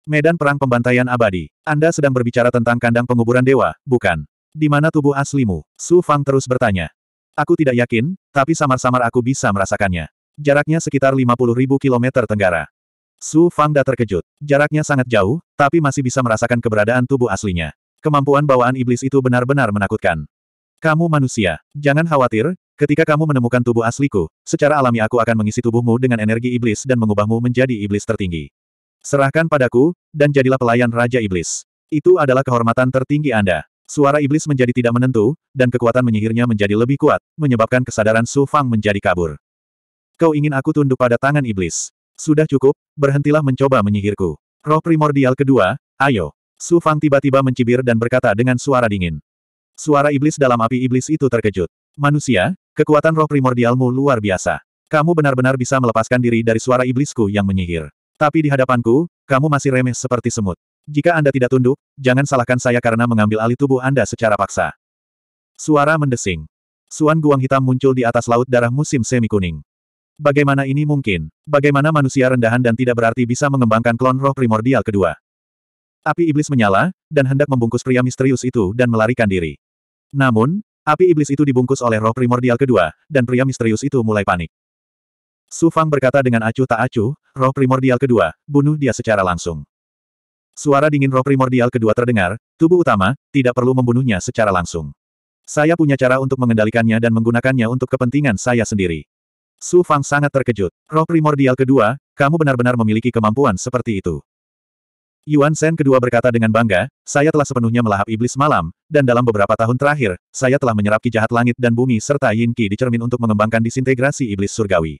Medan Perang Pembantaian Abadi. Anda sedang berbicara tentang kandang penguburan dewa, bukan? Di mana tubuh aslimu? Su Fang terus bertanya. Aku tidak yakin, tapi samar-samar aku bisa merasakannya. Jaraknya sekitar 50.000 kilometer tenggara. Su Fang dah terkejut. Jaraknya sangat jauh, tapi masih bisa merasakan keberadaan tubuh aslinya. Kemampuan bawaan iblis itu benar-benar menakutkan. Kamu manusia, jangan khawatir, ketika kamu menemukan tubuh asliku, secara alami aku akan mengisi tubuhmu dengan energi iblis dan mengubahmu menjadi iblis tertinggi. Serahkan padaku, dan jadilah pelayan Raja Iblis. Itu adalah kehormatan tertinggi Anda. Suara iblis menjadi tidak menentu, dan kekuatan menyihirnya menjadi lebih kuat, menyebabkan kesadaran Su Fang menjadi kabur. Kau ingin aku tunduk pada tangan iblis. Sudah cukup, berhentilah mencoba menyihirku. Roh primordial kedua, ayo. Su Fang tiba-tiba mencibir dan berkata dengan suara dingin. Suara iblis dalam api iblis itu terkejut. Manusia, kekuatan roh primordialmu luar biasa. Kamu benar-benar bisa melepaskan diri dari suara iblisku yang menyihir. Tapi di hadapanku, kamu masih remeh seperti semut. Jika Anda tidak tunduk, jangan salahkan saya karena mengambil alih tubuh Anda secara paksa. Suara mendesing. Suan guang hitam muncul di atas laut darah musim semi kuning. Bagaimana ini mungkin? Bagaimana manusia rendahan dan tidak berarti bisa mengembangkan klon roh primordial kedua? Api iblis menyala, dan hendak membungkus pria misterius itu dan melarikan diri. Namun, api iblis itu dibungkus oleh roh primordial kedua, dan pria misterius itu mulai panik. Su Fang berkata dengan acuh tak acuh, roh primordial kedua, bunuh dia secara langsung. Suara dingin roh primordial kedua terdengar, tubuh utama, tidak perlu membunuhnya secara langsung. Saya punya cara untuk mengendalikannya dan menggunakannya untuk kepentingan saya sendiri. Su Fang sangat terkejut. Roh primordial kedua, kamu benar-benar memiliki kemampuan seperti itu. Yuan Shen kedua berkata dengan bangga, saya telah sepenuhnya melahap iblis malam, dan dalam beberapa tahun terakhir, saya telah menyerap ki langit dan bumi serta yin ki di cermin untuk mengembangkan disintegrasi iblis surgawi.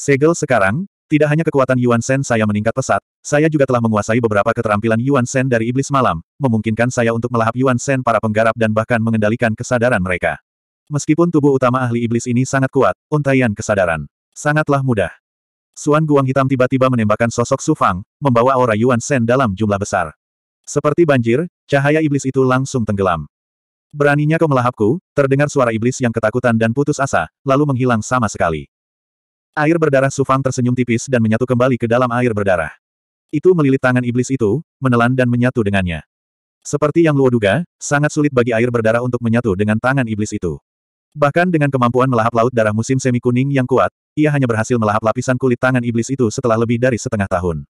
Segel sekarang, tidak hanya kekuatan Yuan Shen saya meningkat pesat, saya juga telah menguasai beberapa keterampilan Yuan Shen dari Iblis Malam, memungkinkan saya untuk melahap Yuan Shen para penggarap dan bahkan mengendalikan kesadaran mereka. Meskipun tubuh utama ahli iblis ini sangat kuat, untayan kesadaran sangatlah mudah. Suan Guang Hitam tiba-tiba menembakkan sosok Su Fang, membawa aura Yuan Shen dalam jumlah besar. Seperti banjir, cahaya iblis itu langsung tenggelam. Beraninya kau melahapku, terdengar suara iblis yang ketakutan dan putus asa, lalu menghilang sama sekali. Air berdarah Sufang tersenyum tipis dan menyatu kembali ke dalam air berdarah. Itu melilit tangan iblis itu, menelan dan menyatu dengannya. Seperti yang Luo duga, sangat sulit bagi air berdarah untuk menyatu dengan tangan iblis itu. Bahkan dengan kemampuan melahap laut darah musim semi kuning yang kuat, ia hanya berhasil melahap lapisan kulit tangan iblis itu setelah lebih dari setengah tahun.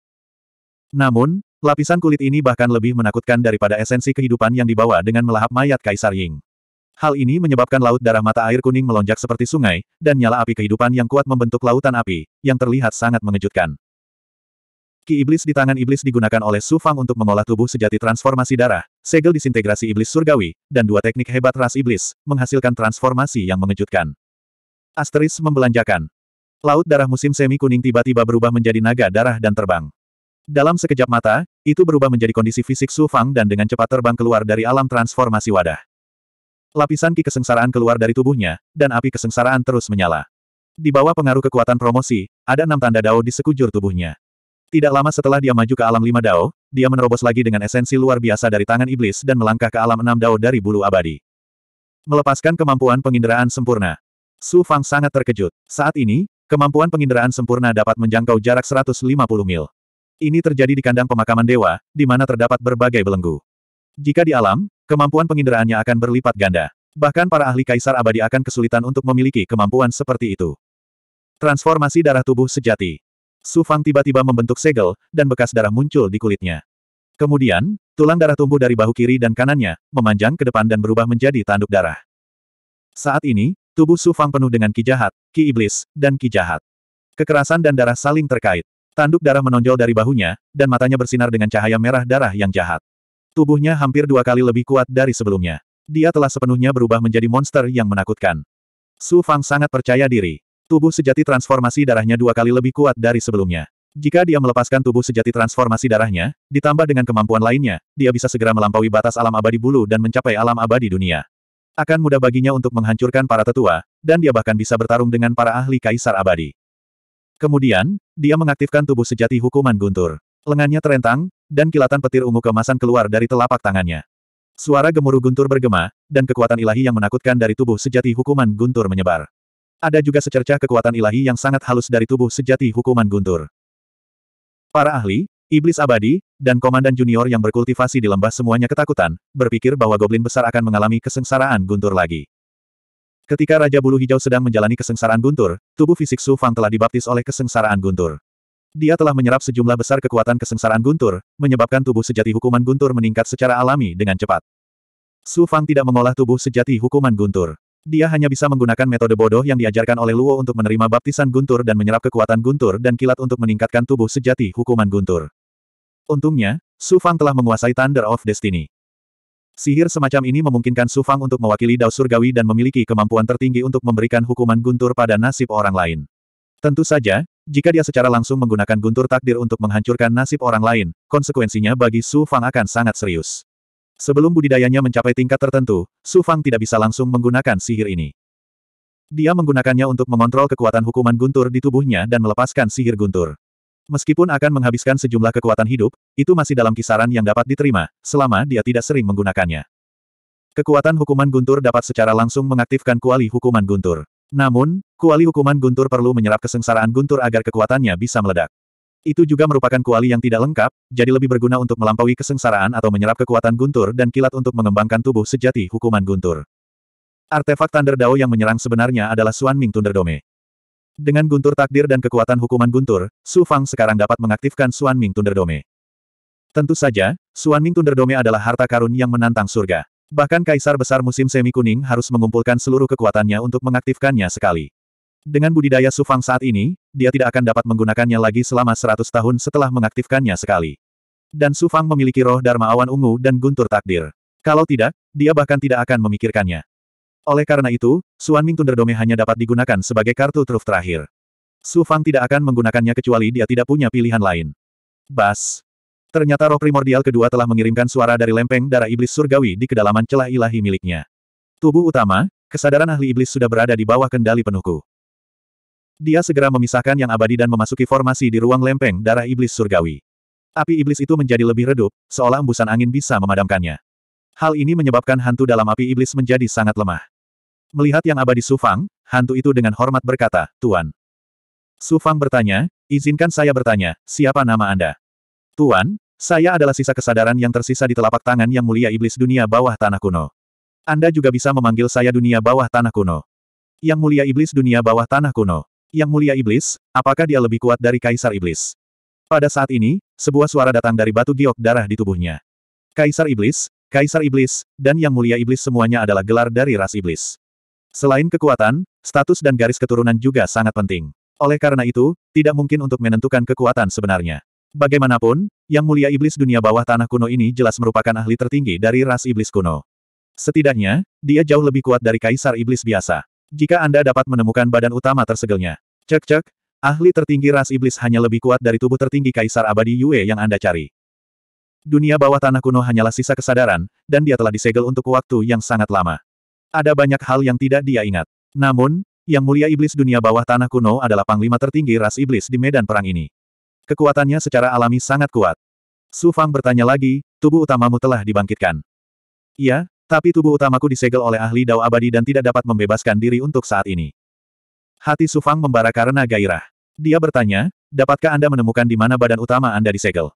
Namun, lapisan kulit ini bahkan lebih menakutkan daripada esensi kehidupan yang dibawa dengan melahap mayat Kaisar Ying. Hal ini menyebabkan laut darah mata air kuning melonjak seperti sungai, dan nyala api kehidupan yang kuat membentuk lautan api, yang terlihat sangat mengejutkan. Ki iblis di tangan iblis digunakan oleh Su Fang untuk mengolah tubuh sejati transformasi darah, segel disintegrasi iblis surgawi, dan dua teknik hebat ras iblis, menghasilkan transformasi yang mengejutkan. Asteris membelanjakan. Laut darah musim semi kuning tiba-tiba berubah menjadi naga darah dan terbang. Dalam sekejap mata, itu berubah menjadi kondisi fisik Su Fang dan dengan cepat terbang keluar dari alam transformasi wadah. Lapisan ki kesengsaraan keluar dari tubuhnya, dan api kesengsaraan terus menyala. Di bawah pengaruh kekuatan promosi, ada enam tanda dao di sekujur tubuhnya. Tidak lama setelah dia maju ke alam lima dao, dia menerobos lagi dengan esensi luar biasa dari tangan iblis dan melangkah ke alam enam dao dari bulu abadi. Melepaskan kemampuan penginderaan sempurna. Su Fang sangat terkejut. Saat ini, kemampuan penginderaan sempurna dapat menjangkau jarak 150 mil. Ini terjadi di kandang pemakaman dewa, di mana terdapat berbagai belenggu. Jika di alam, Kemampuan penginderaannya akan berlipat ganda. Bahkan para ahli kaisar abadi akan kesulitan untuk memiliki kemampuan seperti itu. Transformasi darah tubuh sejati. Su Fang tiba-tiba membentuk segel, dan bekas darah muncul di kulitnya. Kemudian, tulang darah tumbuh dari bahu kiri dan kanannya, memanjang ke depan dan berubah menjadi tanduk darah. Saat ini, tubuh Su Fang penuh dengan ki jahat, ki iblis, dan ki jahat. Kekerasan dan darah saling terkait. Tanduk darah menonjol dari bahunya, dan matanya bersinar dengan cahaya merah darah yang jahat. Tubuhnya hampir dua kali lebih kuat dari sebelumnya. Dia telah sepenuhnya berubah menjadi monster yang menakutkan. Su Fang sangat percaya diri. Tubuh sejati transformasi darahnya dua kali lebih kuat dari sebelumnya. Jika dia melepaskan tubuh sejati transformasi darahnya, ditambah dengan kemampuan lainnya, dia bisa segera melampaui batas alam abadi bulu dan mencapai alam abadi dunia. Akan mudah baginya untuk menghancurkan para tetua, dan dia bahkan bisa bertarung dengan para ahli kaisar abadi. Kemudian, dia mengaktifkan tubuh sejati hukuman guntur. Lengannya terentang, dan kilatan petir ungu kemasan keluar dari telapak tangannya. Suara gemuruh guntur bergema, dan kekuatan ilahi yang menakutkan dari tubuh sejati hukuman guntur menyebar. Ada juga secercah kekuatan ilahi yang sangat halus dari tubuh sejati hukuman guntur. Para ahli, iblis abadi, dan komandan junior yang berkultivasi di lembah semuanya ketakutan, berpikir bahwa goblin besar akan mengalami kesengsaraan guntur lagi. Ketika Raja Bulu Hijau sedang menjalani kesengsaraan guntur, tubuh fisik Su Fang telah dibaptis oleh kesengsaraan guntur. Dia telah menyerap sejumlah besar kekuatan kesengsaraan guntur, menyebabkan tubuh sejati hukuman guntur meningkat secara alami dengan cepat. Su Fang tidak mengolah tubuh sejati hukuman guntur. Dia hanya bisa menggunakan metode bodoh yang diajarkan oleh Luo untuk menerima baptisan guntur dan menyerap kekuatan guntur dan kilat untuk meningkatkan tubuh sejati hukuman guntur. Untungnya, Su Fang telah menguasai Thunder of Destiny. Sihir semacam ini memungkinkan Su Fang untuk mewakili Dao Surgawi dan memiliki kemampuan tertinggi untuk memberikan hukuman guntur pada nasib orang lain. Tentu saja, jika dia secara langsung menggunakan guntur takdir untuk menghancurkan nasib orang lain, konsekuensinya bagi Su Fang akan sangat serius. Sebelum budidayanya mencapai tingkat tertentu, Su Fang tidak bisa langsung menggunakan sihir ini. Dia menggunakannya untuk mengontrol kekuatan hukuman guntur di tubuhnya dan melepaskan sihir guntur. Meskipun akan menghabiskan sejumlah kekuatan hidup, itu masih dalam kisaran yang dapat diterima, selama dia tidak sering menggunakannya. Kekuatan hukuman guntur dapat secara langsung mengaktifkan kuali hukuman guntur. Namun, Kuali hukuman guntur perlu menyerap kesengsaraan guntur agar kekuatannya bisa meledak. Itu juga merupakan kuali yang tidak lengkap, jadi lebih berguna untuk melampaui kesengsaraan atau menyerap kekuatan guntur dan kilat untuk mengembangkan tubuh sejati hukuman guntur. Artefak Thunder Dao yang menyerang sebenarnya adalah Suan Ming Thunderdome. Dengan guntur takdir dan kekuatan hukuman guntur, Su Fang sekarang dapat mengaktifkan Suan Ming Thunderdome. Tentu saja, Suan Ming Thunderdome adalah harta karun yang menantang surga. Bahkan Kaisar Besar Musim Semi Kuning harus mengumpulkan seluruh kekuatannya untuk mengaktifkannya sekali. Dengan budidaya Sufang saat ini, dia tidak akan dapat menggunakannya lagi selama 100 tahun setelah mengaktifkannya sekali. Dan Sufang memiliki roh Dharma Awan Ungu dan Guntur Takdir. Kalau tidak, dia bahkan tidak akan memikirkannya. Oleh karena itu, Suan Ming Dome hanya dapat digunakan sebagai kartu truf terakhir. Sufang tidak akan menggunakannya kecuali dia tidak punya pilihan lain. Bas. Ternyata roh primordial kedua telah mengirimkan suara dari lempeng darah iblis surgawi di kedalaman celah ilahi miliknya. Tubuh utama, kesadaran ahli iblis sudah berada di bawah kendali penuhku. Dia segera memisahkan yang abadi dan memasuki formasi di ruang lempeng darah iblis surgawi. Api iblis itu menjadi lebih redup, seolah embusan angin bisa memadamkannya. Hal ini menyebabkan hantu dalam api iblis menjadi sangat lemah. Melihat yang abadi Sufang, hantu itu dengan hormat berkata, Tuan. Sufang bertanya, izinkan saya bertanya, siapa nama Anda? Tuan, saya adalah sisa kesadaran yang tersisa di telapak tangan yang mulia iblis dunia bawah tanah kuno. Anda juga bisa memanggil saya dunia bawah tanah kuno. Yang mulia iblis dunia bawah tanah kuno. Yang Mulia Iblis, apakah dia lebih kuat dari Kaisar Iblis? Pada saat ini, sebuah suara datang dari batu giok darah di tubuhnya. Kaisar Iblis, Kaisar Iblis, dan Yang Mulia Iblis semuanya adalah gelar dari ras Iblis. Selain kekuatan, status dan garis keturunan juga sangat penting. Oleh karena itu, tidak mungkin untuk menentukan kekuatan sebenarnya. Bagaimanapun, Yang Mulia Iblis dunia bawah tanah kuno ini jelas merupakan ahli tertinggi dari ras iblis kuno. Setidaknya, dia jauh lebih kuat dari kaisar iblis biasa. Jika Anda dapat menemukan badan utama tersegelnya, Cek-cek, ahli tertinggi ras iblis hanya lebih kuat dari tubuh tertinggi Kaisar Abadi Yue yang Anda cari. Dunia bawah tanah kuno hanyalah sisa kesadaran, dan dia telah disegel untuk waktu yang sangat lama. Ada banyak hal yang tidak dia ingat. Namun, yang mulia iblis dunia bawah tanah kuno adalah panglima tertinggi ras iblis di medan perang ini. Kekuatannya secara alami sangat kuat. Su Fang bertanya lagi, tubuh utamamu telah dibangkitkan. Iya, tapi tubuh utamaku disegel oleh ahli dao abadi dan tidak dapat membebaskan diri untuk saat ini. Hati Sufang membara karena gairah. Dia bertanya, dapatkah Anda menemukan di mana badan utama Anda disegel?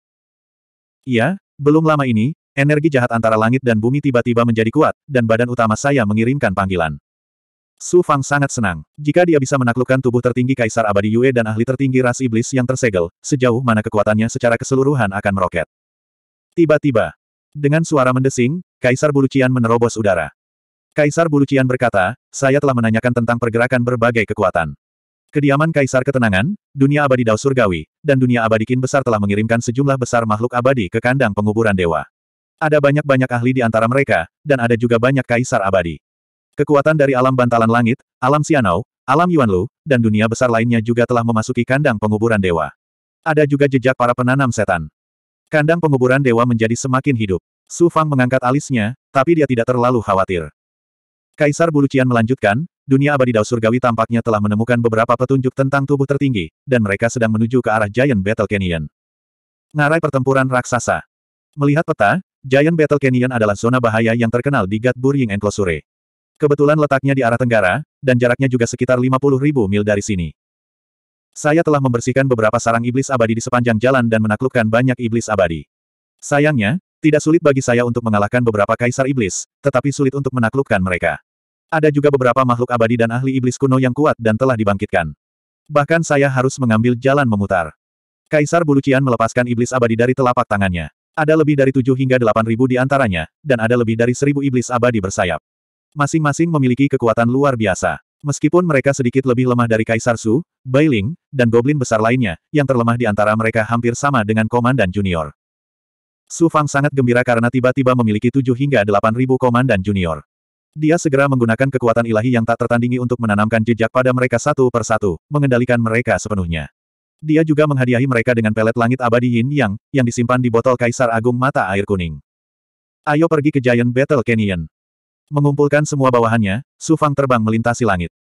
Iya, belum lama ini, energi jahat antara langit dan bumi tiba-tiba menjadi kuat, dan badan utama saya mengirimkan panggilan. Su Fang sangat senang. Jika dia bisa menaklukkan tubuh tertinggi Kaisar Abadi Yue dan ahli tertinggi ras iblis yang tersegel, sejauh mana kekuatannya secara keseluruhan akan meroket. Tiba-tiba, dengan suara mendesing, Kaisar Bulucian menerobos udara. Kaisar Bulucian berkata, saya telah menanyakan tentang pergerakan berbagai kekuatan. Kediaman Kaisar Ketenangan, dunia abadi Dao Surgawi, dan dunia abadi Kin Besar telah mengirimkan sejumlah besar makhluk abadi ke kandang penguburan dewa. Ada banyak-banyak ahli di antara mereka, dan ada juga banyak kaisar abadi. Kekuatan dari alam bantalan langit, alam Sianau, alam Yuanlu, dan dunia besar lainnya juga telah memasuki kandang penguburan dewa. Ada juga jejak para penanam setan. Kandang penguburan dewa menjadi semakin hidup. Su Fang mengangkat alisnya, tapi dia tidak terlalu khawatir. Kaisar Bulucian melanjutkan, dunia abadi Dao Surgawi tampaknya telah menemukan beberapa petunjuk tentang tubuh tertinggi, dan mereka sedang menuju ke arah Giant Battle Canyon. Ngarai pertempuran raksasa. Melihat peta, Giant Battle Canyon adalah zona bahaya yang terkenal di God Burying Enclosure. Kebetulan letaknya di arah tenggara, dan jaraknya juga sekitar 50 ribu mil dari sini. Saya telah membersihkan beberapa sarang iblis abadi di sepanjang jalan dan menaklukkan banyak iblis abadi. Sayangnya, tidak sulit bagi saya untuk mengalahkan beberapa kaisar iblis, tetapi sulit untuk menaklukkan mereka. Ada juga beberapa makhluk abadi dan ahli iblis kuno yang kuat dan telah dibangkitkan. Bahkan saya harus mengambil jalan memutar. Kaisar Bulucian melepaskan iblis abadi dari telapak tangannya. Ada lebih dari tujuh hingga delapan ribu di antaranya, dan ada lebih dari seribu iblis abadi bersayap. Masing-masing memiliki kekuatan luar biasa. Meskipun mereka sedikit lebih lemah dari Kaisar Su, Bailing, dan Goblin besar lainnya, yang terlemah di antara mereka hampir sama dengan Komandan Junior. Su Fang sangat gembira karena tiba-tiba memiliki tujuh hingga delapan ribu Komandan Junior. Dia segera menggunakan kekuatan ilahi yang tak tertandingi untuk menanamkan jejak pada mereka satu persatu, mengendalikan mereka sepenuhnya. Dia juga menghadiahi mereka dengan pelet langit abadi Yin Yang, yang disimpan di botol Kaisar Agung Mata Air Kuning. Ayo pergi ke Giant Battle Canyon. Mengumpulkan semua bawahannya, Sufang terbang melintasi langit.